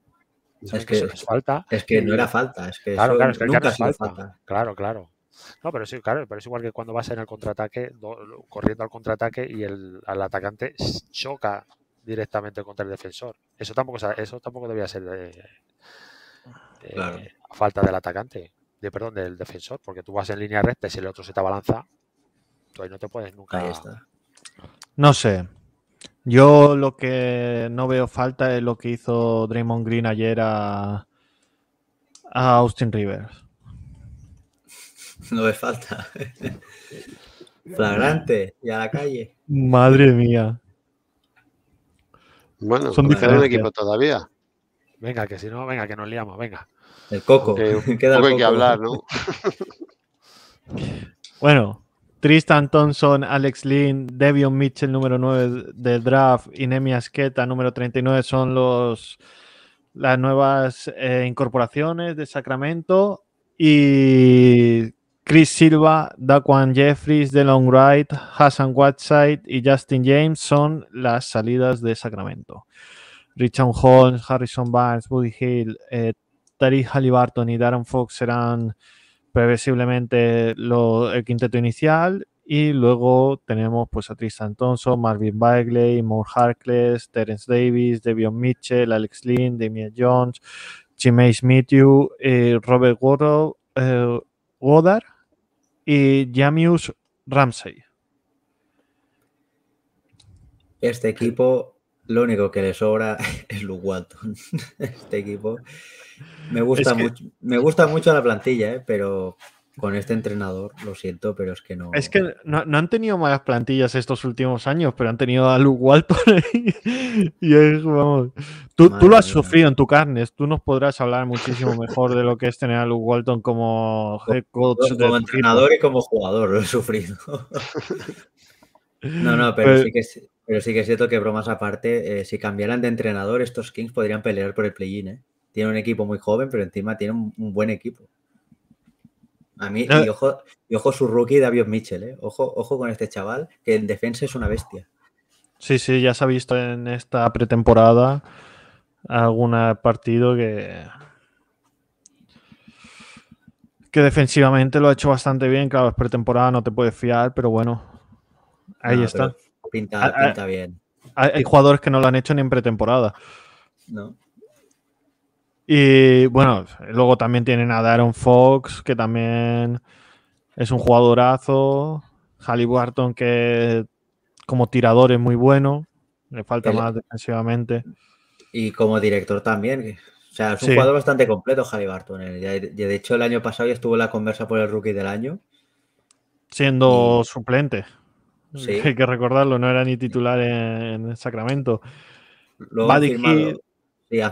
Es que, no falta. Es que no era falta, es que claro, claro, falta. Claro, claro. No, pero sí, claro, pero es igual que cuando vas en el contraataque, corriendo al contraataque y el al atacante choca directamente contra el defensor. Eso tampoco, eso tampoco debía ser eh, eh, falta del atacante, de perdón, del defensor, porque tú vas en línea recta y si el otro se te abalanza, tú ahí no te puedes nunca. No sé, yo lo que no veo falta es lo que hizo Draymond Green ayer a, Austin Rivers. No ve falta. Flagrante y a la calle. Madre mía. Bueno, son pues, diferentes equipos todavía. Venga, que si no, venga, que nos liamos, venga. El coco. Eh, que hablar, ¿no? bueno, Tristan Thompson, Alex Lynn, Devion Mitchell, número 9 del draft, y Nemi Asqueta, número 39, son los, las nuevas eh, incorporaciones de Sacramento. Y Chris Silva, Daquan Jeffries, Long Ride, Hassan Whiteside y Justin James son las salidas de Sacramento. Richard Holmes, Harrison Barnes, Woody Hill, eh, Tariq Halliburton y Darren Fox serán previsiblemente el quinteto inicial y luego tenemos pues a Tristan Thompson, Marvin Bagley, Moore Harkless, Terence Davis, Devion Mitchell, Alex Lynn, Damien Jones, James Smith, eh, Robert Woodrow, eh, y Jamius Ramsey. Este equipo lo único que le sobra es Luke Walton, este equipo. Me gusta, mucho, me gusta mucho la plantilla, eh, pero con este entrenador, lo siento, pero es que no. Es que no, han tenido malas plantillas estos últimos años, pero han tenido a Luke Walton y, y es, vamos. Tú, lo has sufrido en tu carne, tú nos podrás hablar muchísimo mejor de lo que es tener a Luke Walton como head coach. Como, entrenador y como jugador, lo he sufrido. no, no, pero, pues sí que pero sí que es cierto que bromas aparte, eh, si cambiaran de entrenador, estos Kings podrían pelear por el play-in. ¿eh? Tiene un equipo muy joven, pero encima tiene un, buen equipo. A mí, y, ojo, ojo, su rookie David Mitchell, ¿eh? ojo, ojo con este chaval, que en defensa es una bestia. Sí, sí, ya se ha visto en esta pretemporada algún partido que, que defensivamente lo ha hecho bastante bien. Claro, es pretemporada, no te puedes fiar, pero bueno, ahí está. Ah, ah, pinta, bien. Hay, jugadores que no lo han hecho ni en pretemporada. Y bueno, luego también tienen a Darren Fox, que también es un jugadorazo. Halliburton, que como tirador es muy bueno. Le falta más defensivamente. Y como director también. O sea, es un jugador bastante completo, Halliburton. Eh. De hecho, el año pasado ya estuvo en la conversa por el rookie del año. Siendo suplente. Hay que recordarlo, no era ni titular en, Sacramento. Lo ha firmado,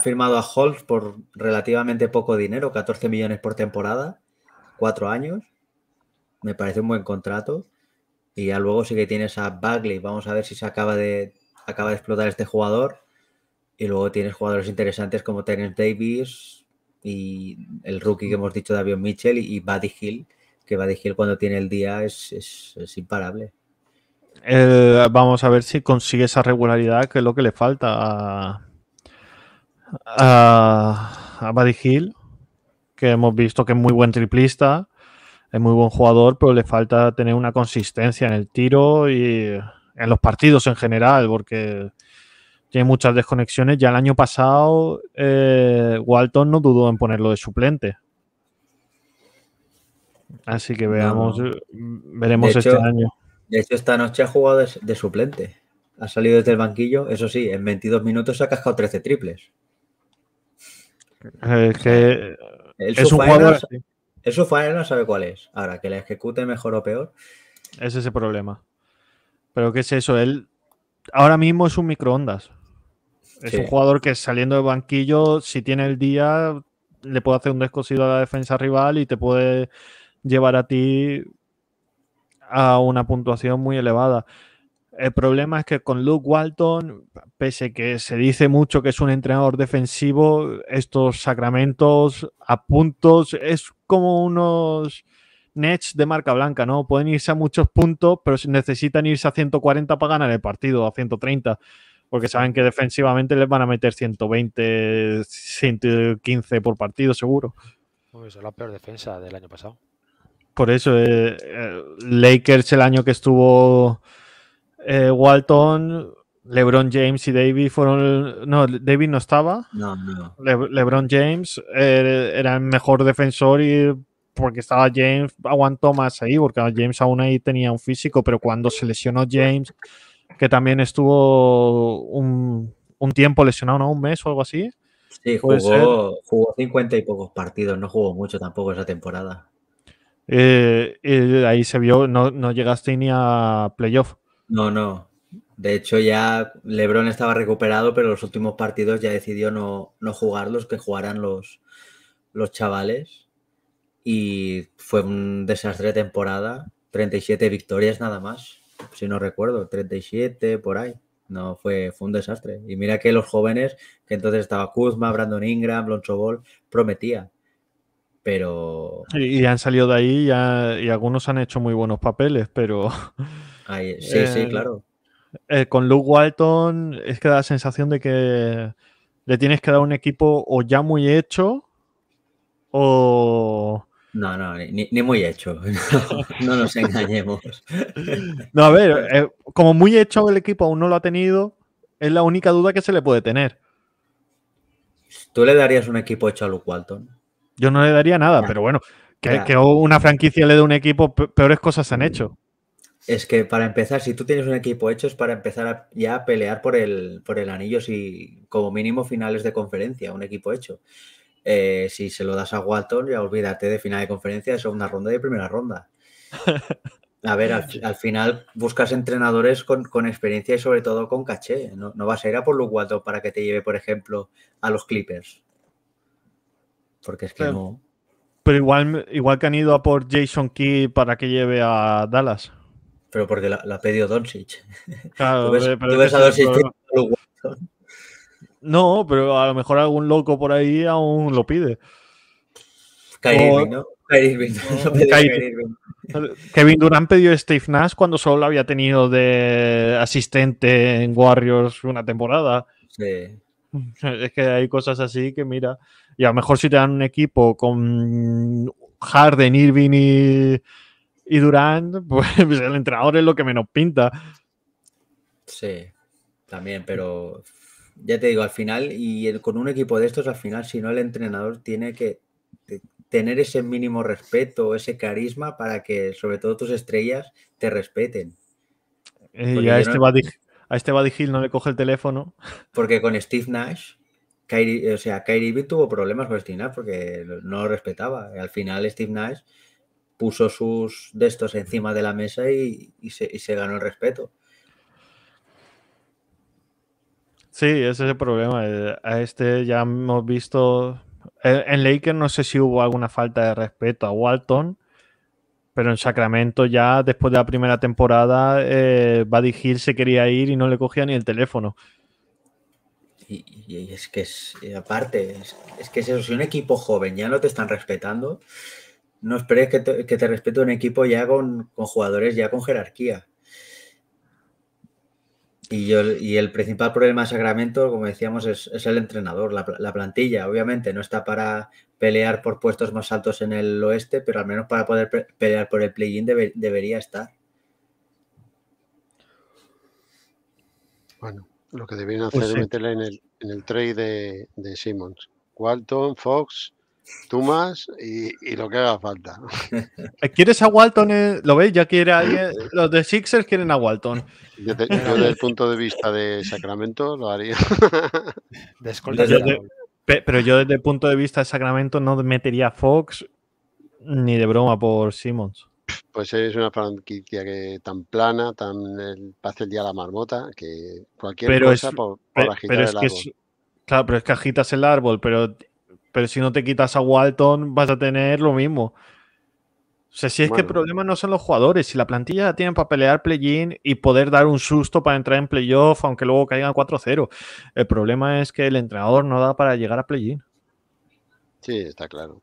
firmado a Holmes por relativamente poco dinero, 14 millones por temporada, cuatro años. Me parece un buen contrato. Y ya luego sí que tienes a Bagley. Vamos a ver si se acaba de, acaba de explotar este jugador. Y luego tienes jugadores interesantes como Terence Davis y el rookie que hemos dicho, Davion Mitchell y Buddy Hill, que Buddy Hill cuando tiene el día es, es imparable. Eh, vamos a ver si consigue esa regularidad que es lo que le falta a, Buddy Hill, que hemos visto que es muy buen triplista, es muy buen jugador, pero le falta tener una consistencia en el tiro y en los partidos en general, porque tiene muchas desconexiones. Ya el año pasado eh, Walton no dudó en ponerlo de suplente. Así que veamos, veremos este año. De hecho, esta noche ha jugado de, suplente. Ha salido desde el banquillo, eso sí, en 22 minutos ha cascado 13 triples. Eh, es un jugador. el no sabe cuál es. Ahora, que la ejecute mejor o peor. Es ese problema. Pero ¿qué es eso? Él ahora mismo es un microondas. Es un jugador que saliendo del banquillo, si tiene el día, le puede hacer un descosido a la defensa rival y te puede llevar a ti a una puntuación muy elevada. El problema es que con Luke Walton, pese que se dice mucho que es un entrenador defensivo, estos sacramentos a puntos es como unos Nets de marca blanca, ¿no? Pueden irse a muchos puntos, pero necesitan irse a 140 para ganar el partido, a 130, porque saben que defensivamente les van a meter 120, 115 por partido, seguro. es la peor defensa del año pasado por eso, eh, eh, Lakers el año que estuvo eh, Walton, LeBron James y David fueron. No, David no estaba. No, no. LeBron James er, era el mejor defensor y porque estaba James, aguantó más ahí, porque James aún ahí tenía un físico, pero cuando se lesionó James, que también estuvo un, tiempo lesionado, ¿no? Un mes o algo así. Sí, jugó, jugó 50 y pocos partidos, no jugó mucho tampoco esa temporada. Eh, eh, ahí se vio, no, no llegaste ni a playoff. No, no. De hecho, ya Lebron estaba recuperado, pero los últimos partidos ya decidió no, no jugarlos, que jugaran los, los chavales. Y fue un desastre de temporada. 37 victorias nada más, si no recuerdo, 37 por ahí. No, fue, fue un desastre. Y mira que los jóvenes, que entonces estaba Kuzma, Brandon Ingram, Loncho Ball, prometía pero... Y, han salido de ahí y algunos han hecho muy buenos papeles, pero... sí, sí, eh, claro. Eh, con Luke Walton es que da la sensación de que le tienes que dar un equipo o ya muy hecho o... No, no, ni, muy hecho. No, nos engañemos. No, a ver, eh, como muy hecho el equipo aún no lo ha tenido, es la única duda que se le puede tener. ¿Tú le darías un equipo hecho a Luke Walton? Yo no le daría nada, pero bueno, que, una franquicia le dé un equipo, peores cosas han hecho. Es que para empezar, si tú tienes un equipo hecho, es para empezar ya a pelear por el, por el anillo, si como mínimo finales de conferencia, un equipo hecho. Eh, si se lo das a Walton, ya olvídate de final de conferencia, es segunda ronda y de primera ronda. A ver, al, final buscas entrenadores con, experiencia y sobre todo con caché. No, no vas a ir a por Luke Walton para que te lleve, por ejemplo, a los Clippers. Porque es que no. Pero igual, igual que han ido a por Jason Key para que lleve a Dallas. Pero porque la, la pedió Doncic. Claro, pero, No, pero a lo mejor algún loco por ahí aún lo pide. Kyrie ¿no? Kyrie Kevin Durant pidió a Steve Nash cuando solo había tenido de asistente en Warriors una temporada. Sí. Es que hay cosas así que mira, y a lo mejor si te dan un equipo con Harden, Irving y, y Durant, pues el entrenador es lo que menos pinta. Sí, también, pero ya te digo, al final, y con un equipo de estos, al final, si no, el entrenador tiene que tener ese mínimo respeto, ese carisma para que sobre todo tus estrellas te respeten. Eh, ya este a va, a este Buddy Hill no le coge el teléfono. Porque con Steve Nash, Kyrie, o sea, Kyrie tuvo problemas con Steve Nash porque no lo respetaba. Al final Steve Nash puso sus destos encima de la mesa y, se, y se, ganó el respeto. Sí, ese es el problema. Eh, a este ya hemos visto. Eh, en Lakers no sé si hubo alguna falta de respeto a Walton pero en Sacramento ya después de la primera temporada, eh, Buddy se quería ir y no le cogía ni el teléfono. Y, es que es, aparte, es, es que si un equipo joven ya no te están respetando, no esperes que te, respete un equipo ya con, con jugadores ya con jerarquía. Y, el principal problema de Sacramento, como decíamos, es, el entrenador, la, la, plantilla. Obviamente no está para, pelear por puestos más altos en el oeste, pero al menos para poder pelear por el play-in debería estar. Bueno, lo que debían pues hacer es meterle en el, en trade de, Simmons. Walton, Fox, Tumas y, lo que haga falta. ¿Quieres a Walton? Eh? ¿Lo ves? Ya quiere alguien. Los de Sixers quieren a Walton. Yo, desde el punto de vista de Sacramento lo haría. Pero yo desde el punto de vista de Sacramento no metería a Fox ni de broma por Simmons. Pues es una franquicia que tan plana, tan el, eh, el día la marmota, que cualquier pero cosa por, pero es claro, pero es que agitas el árbol, pero, pero si no te quitas a Walton vas a tener lo mismo. O sea, si es que el problema no son los jugadores, si la plantilla tiene para pelear play-in y poder dar un susto para entrar en playoff, aunque luego caigan 4-0, el problema es que el entrenador no da para llegar a play-in. Sí, está claro.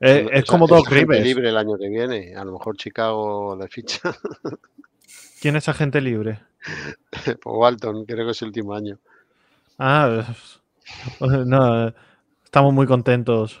Eh, es, como Doc Rivers. libre el año que viene. A lo mejor Chicago le ficha. ¿Quién es agente libre? Walton, creo que es el último año. Ah, no, eh, estamos muy contentos.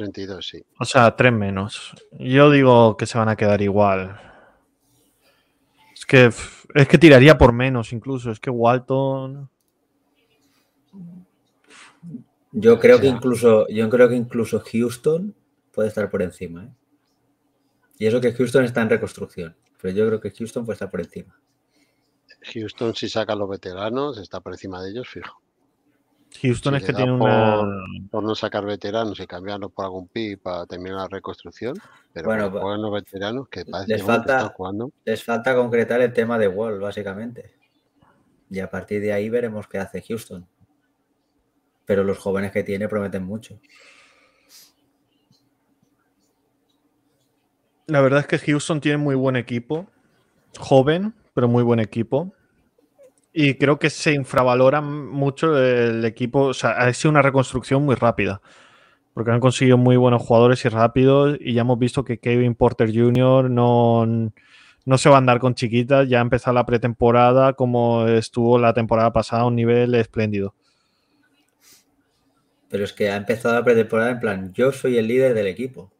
32, sí. O sea, tres menos. Yo digo que se van a quedar igual. Es que, es que tiraría por menos incluso. Es que Walton... Yo creo que incluso, yo creo que incluso Houston puede estar por encima. ¿eh? Y eso que Houston está en reconstrucción. Pero yo creo que Houston puede estar por encima. Houston, si saca a los veteranos, está por encima de ellos, fijo. Houston es que tiene por, Por no sacar veteranos y cambiarlos por algún pi para terminar la reconstrucción. Pero bueno, veteranos que les falta, les falta concretar el tema de Wall, básicamente. Y a partir de ahí veremos qué hace Houston. Pero los jóvenes que tiene prometen mucho. La verdad es que Houston tiene muy buen equipo. Joven, pero muy buen equipo. Y creo que se infravalora mucho el equipo. O sea, ha sido una reconstrucción muy rápida. Porque han conseguido muy buenos jugadores y rápidos. Y ya hemos visto que Kevin Porter Jr. no, se va a andar con chiquitas. Ya ha empezado la pretemporada como estuvo la temporada pasada a un nivel espléndido. Pero es que ha empezado la pretemporada en plan, yo soy el líder del equipo.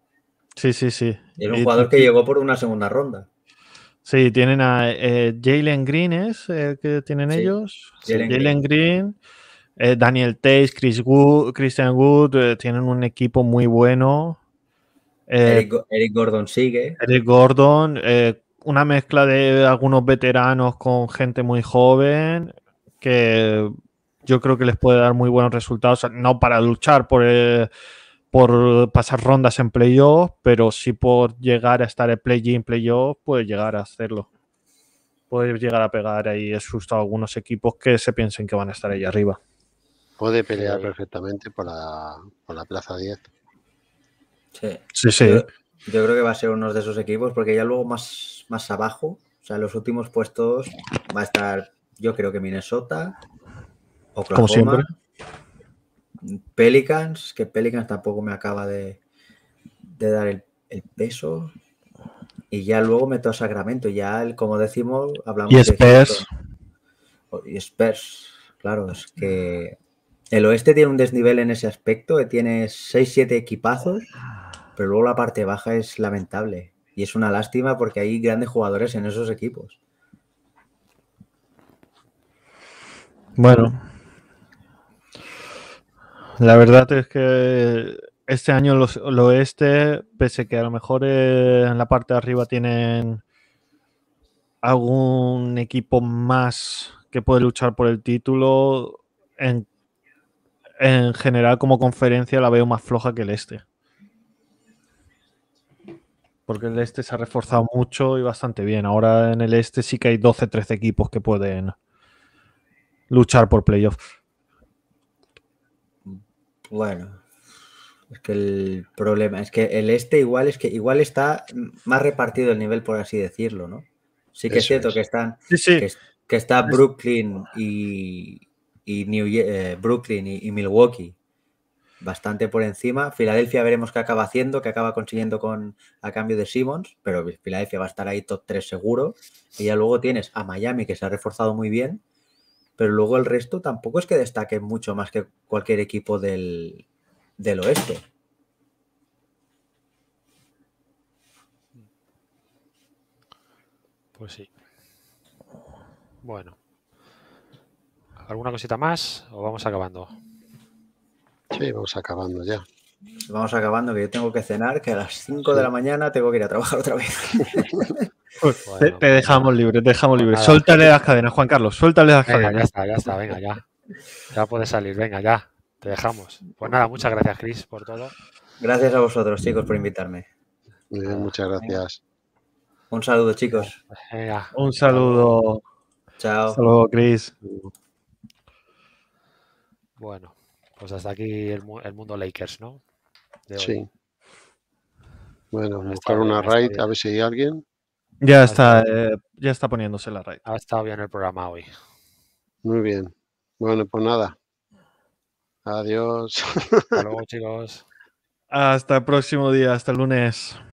Sí, sí, sí. Era un jugador que llegó por una segunda ronda. Sí, tienen a eh, Jalen Green, ¿es el que tienen ellos? Jalen, Green, eh, Daniel Tate, Chris Wood, Christian Wood, eh, tienen un equipo muy bueno. Eric, Eric, Gordon sigue. Eric Gordon, una mezcla de algunos veteranos con gente muy joven que yo creo que les puede dar muy buenos resultados, no para luchar por el por pasar rondas en playoff, pero si por llegar a estar en play-in, playoff, puede llegar a hacerlo. Puede llegar a pegar ahí Es justo algunos equipos que se piensen que van a estar ahí arriba. Puede pelear perfectamente por la, plaza 10. Sí, sí. Yo, creo que va a ser uno de esos equipos, porque ya luego más, más abajo, o sea, los últimos puestos va a estar, yo creo que Minnesota, Oklahoma, Como siempre. Pelicans, que Pelicans tampoco me acaba de, dar el, peso. Y ya luego meto a Sacramento. Ya, el, como decimos, hablamos. Y Spurs. Oh, y Spurs, claro, es que el oeste tiene un desnivel en ese aspecto, tiene 6-7 equipazos, pero luego la parte baja es lamentable. Y es una lástima porque hay grandes jugadores en esos equipos. Bueno, la verdad es que este año lo el oeste, pese que a lo mejor eh, en la parte de arriba tienen algún equipo más que puede luchar por el título, en, en general como conferencia la veo más floja que el este. Porque el este se ha reforzado mucho y bastante bien. Ahora en el este sí que hay 12-13 equipos que pueden luchar por playoffs. Bueno, es que el problema es que el este igual es que igual está más repartido el nivel, por así decirlo, ¿no? Sí que es cierto que están Que, está Brooklyn y, New eh, Brooklyn y, Milwaukee bastante por encima. Filadelfia veremos qué acaba haciendo, qué acaba consiguiendo con a cambio de Simmons, pero Filadelfia va a estar ahí top 3 seguro. Y ya luego tienes a Miami que se ha reforzado muy bien pero luego el resto tampoco es que destaque mucho más que cualquier equipo del, del oeste. Pues sí. Bueno. ¿Alguna cosita más o vamos acabando? Sí, vamos acabando ya. Vamos acabando, que yo tengo que cenar, que a las 5 de la mañana tengo que ir a trabajar otra vez. te, pues dejamos libre, te dejamos libre. suéltale las cadenas, Juan Carlos, suéltale las cadenas. Ya está, ya está, venga, ya. Ya puedes salir, venga, ya. Te dejamos. Pues nada, muchas gracias, Cris, por todo. Gracias a vosotros, chicos, por invitarme. muchas gracias. Un saludo, chicos. Un saludo. Chao. Hasta luego, Cris. Bueno, pues hasta aquí el, el mundo Lakers, ¿no? Sí. Bueno, buscar una raid, a ver si hay alguien. Ya ah, está, eh, ya está poniéndose la raíz. Ha estado bien el programa hoy. Muy bien. Bueno, pues nada. Adiós. Hasta luego, chicos. Hasta el próximo día, hasta el lunes.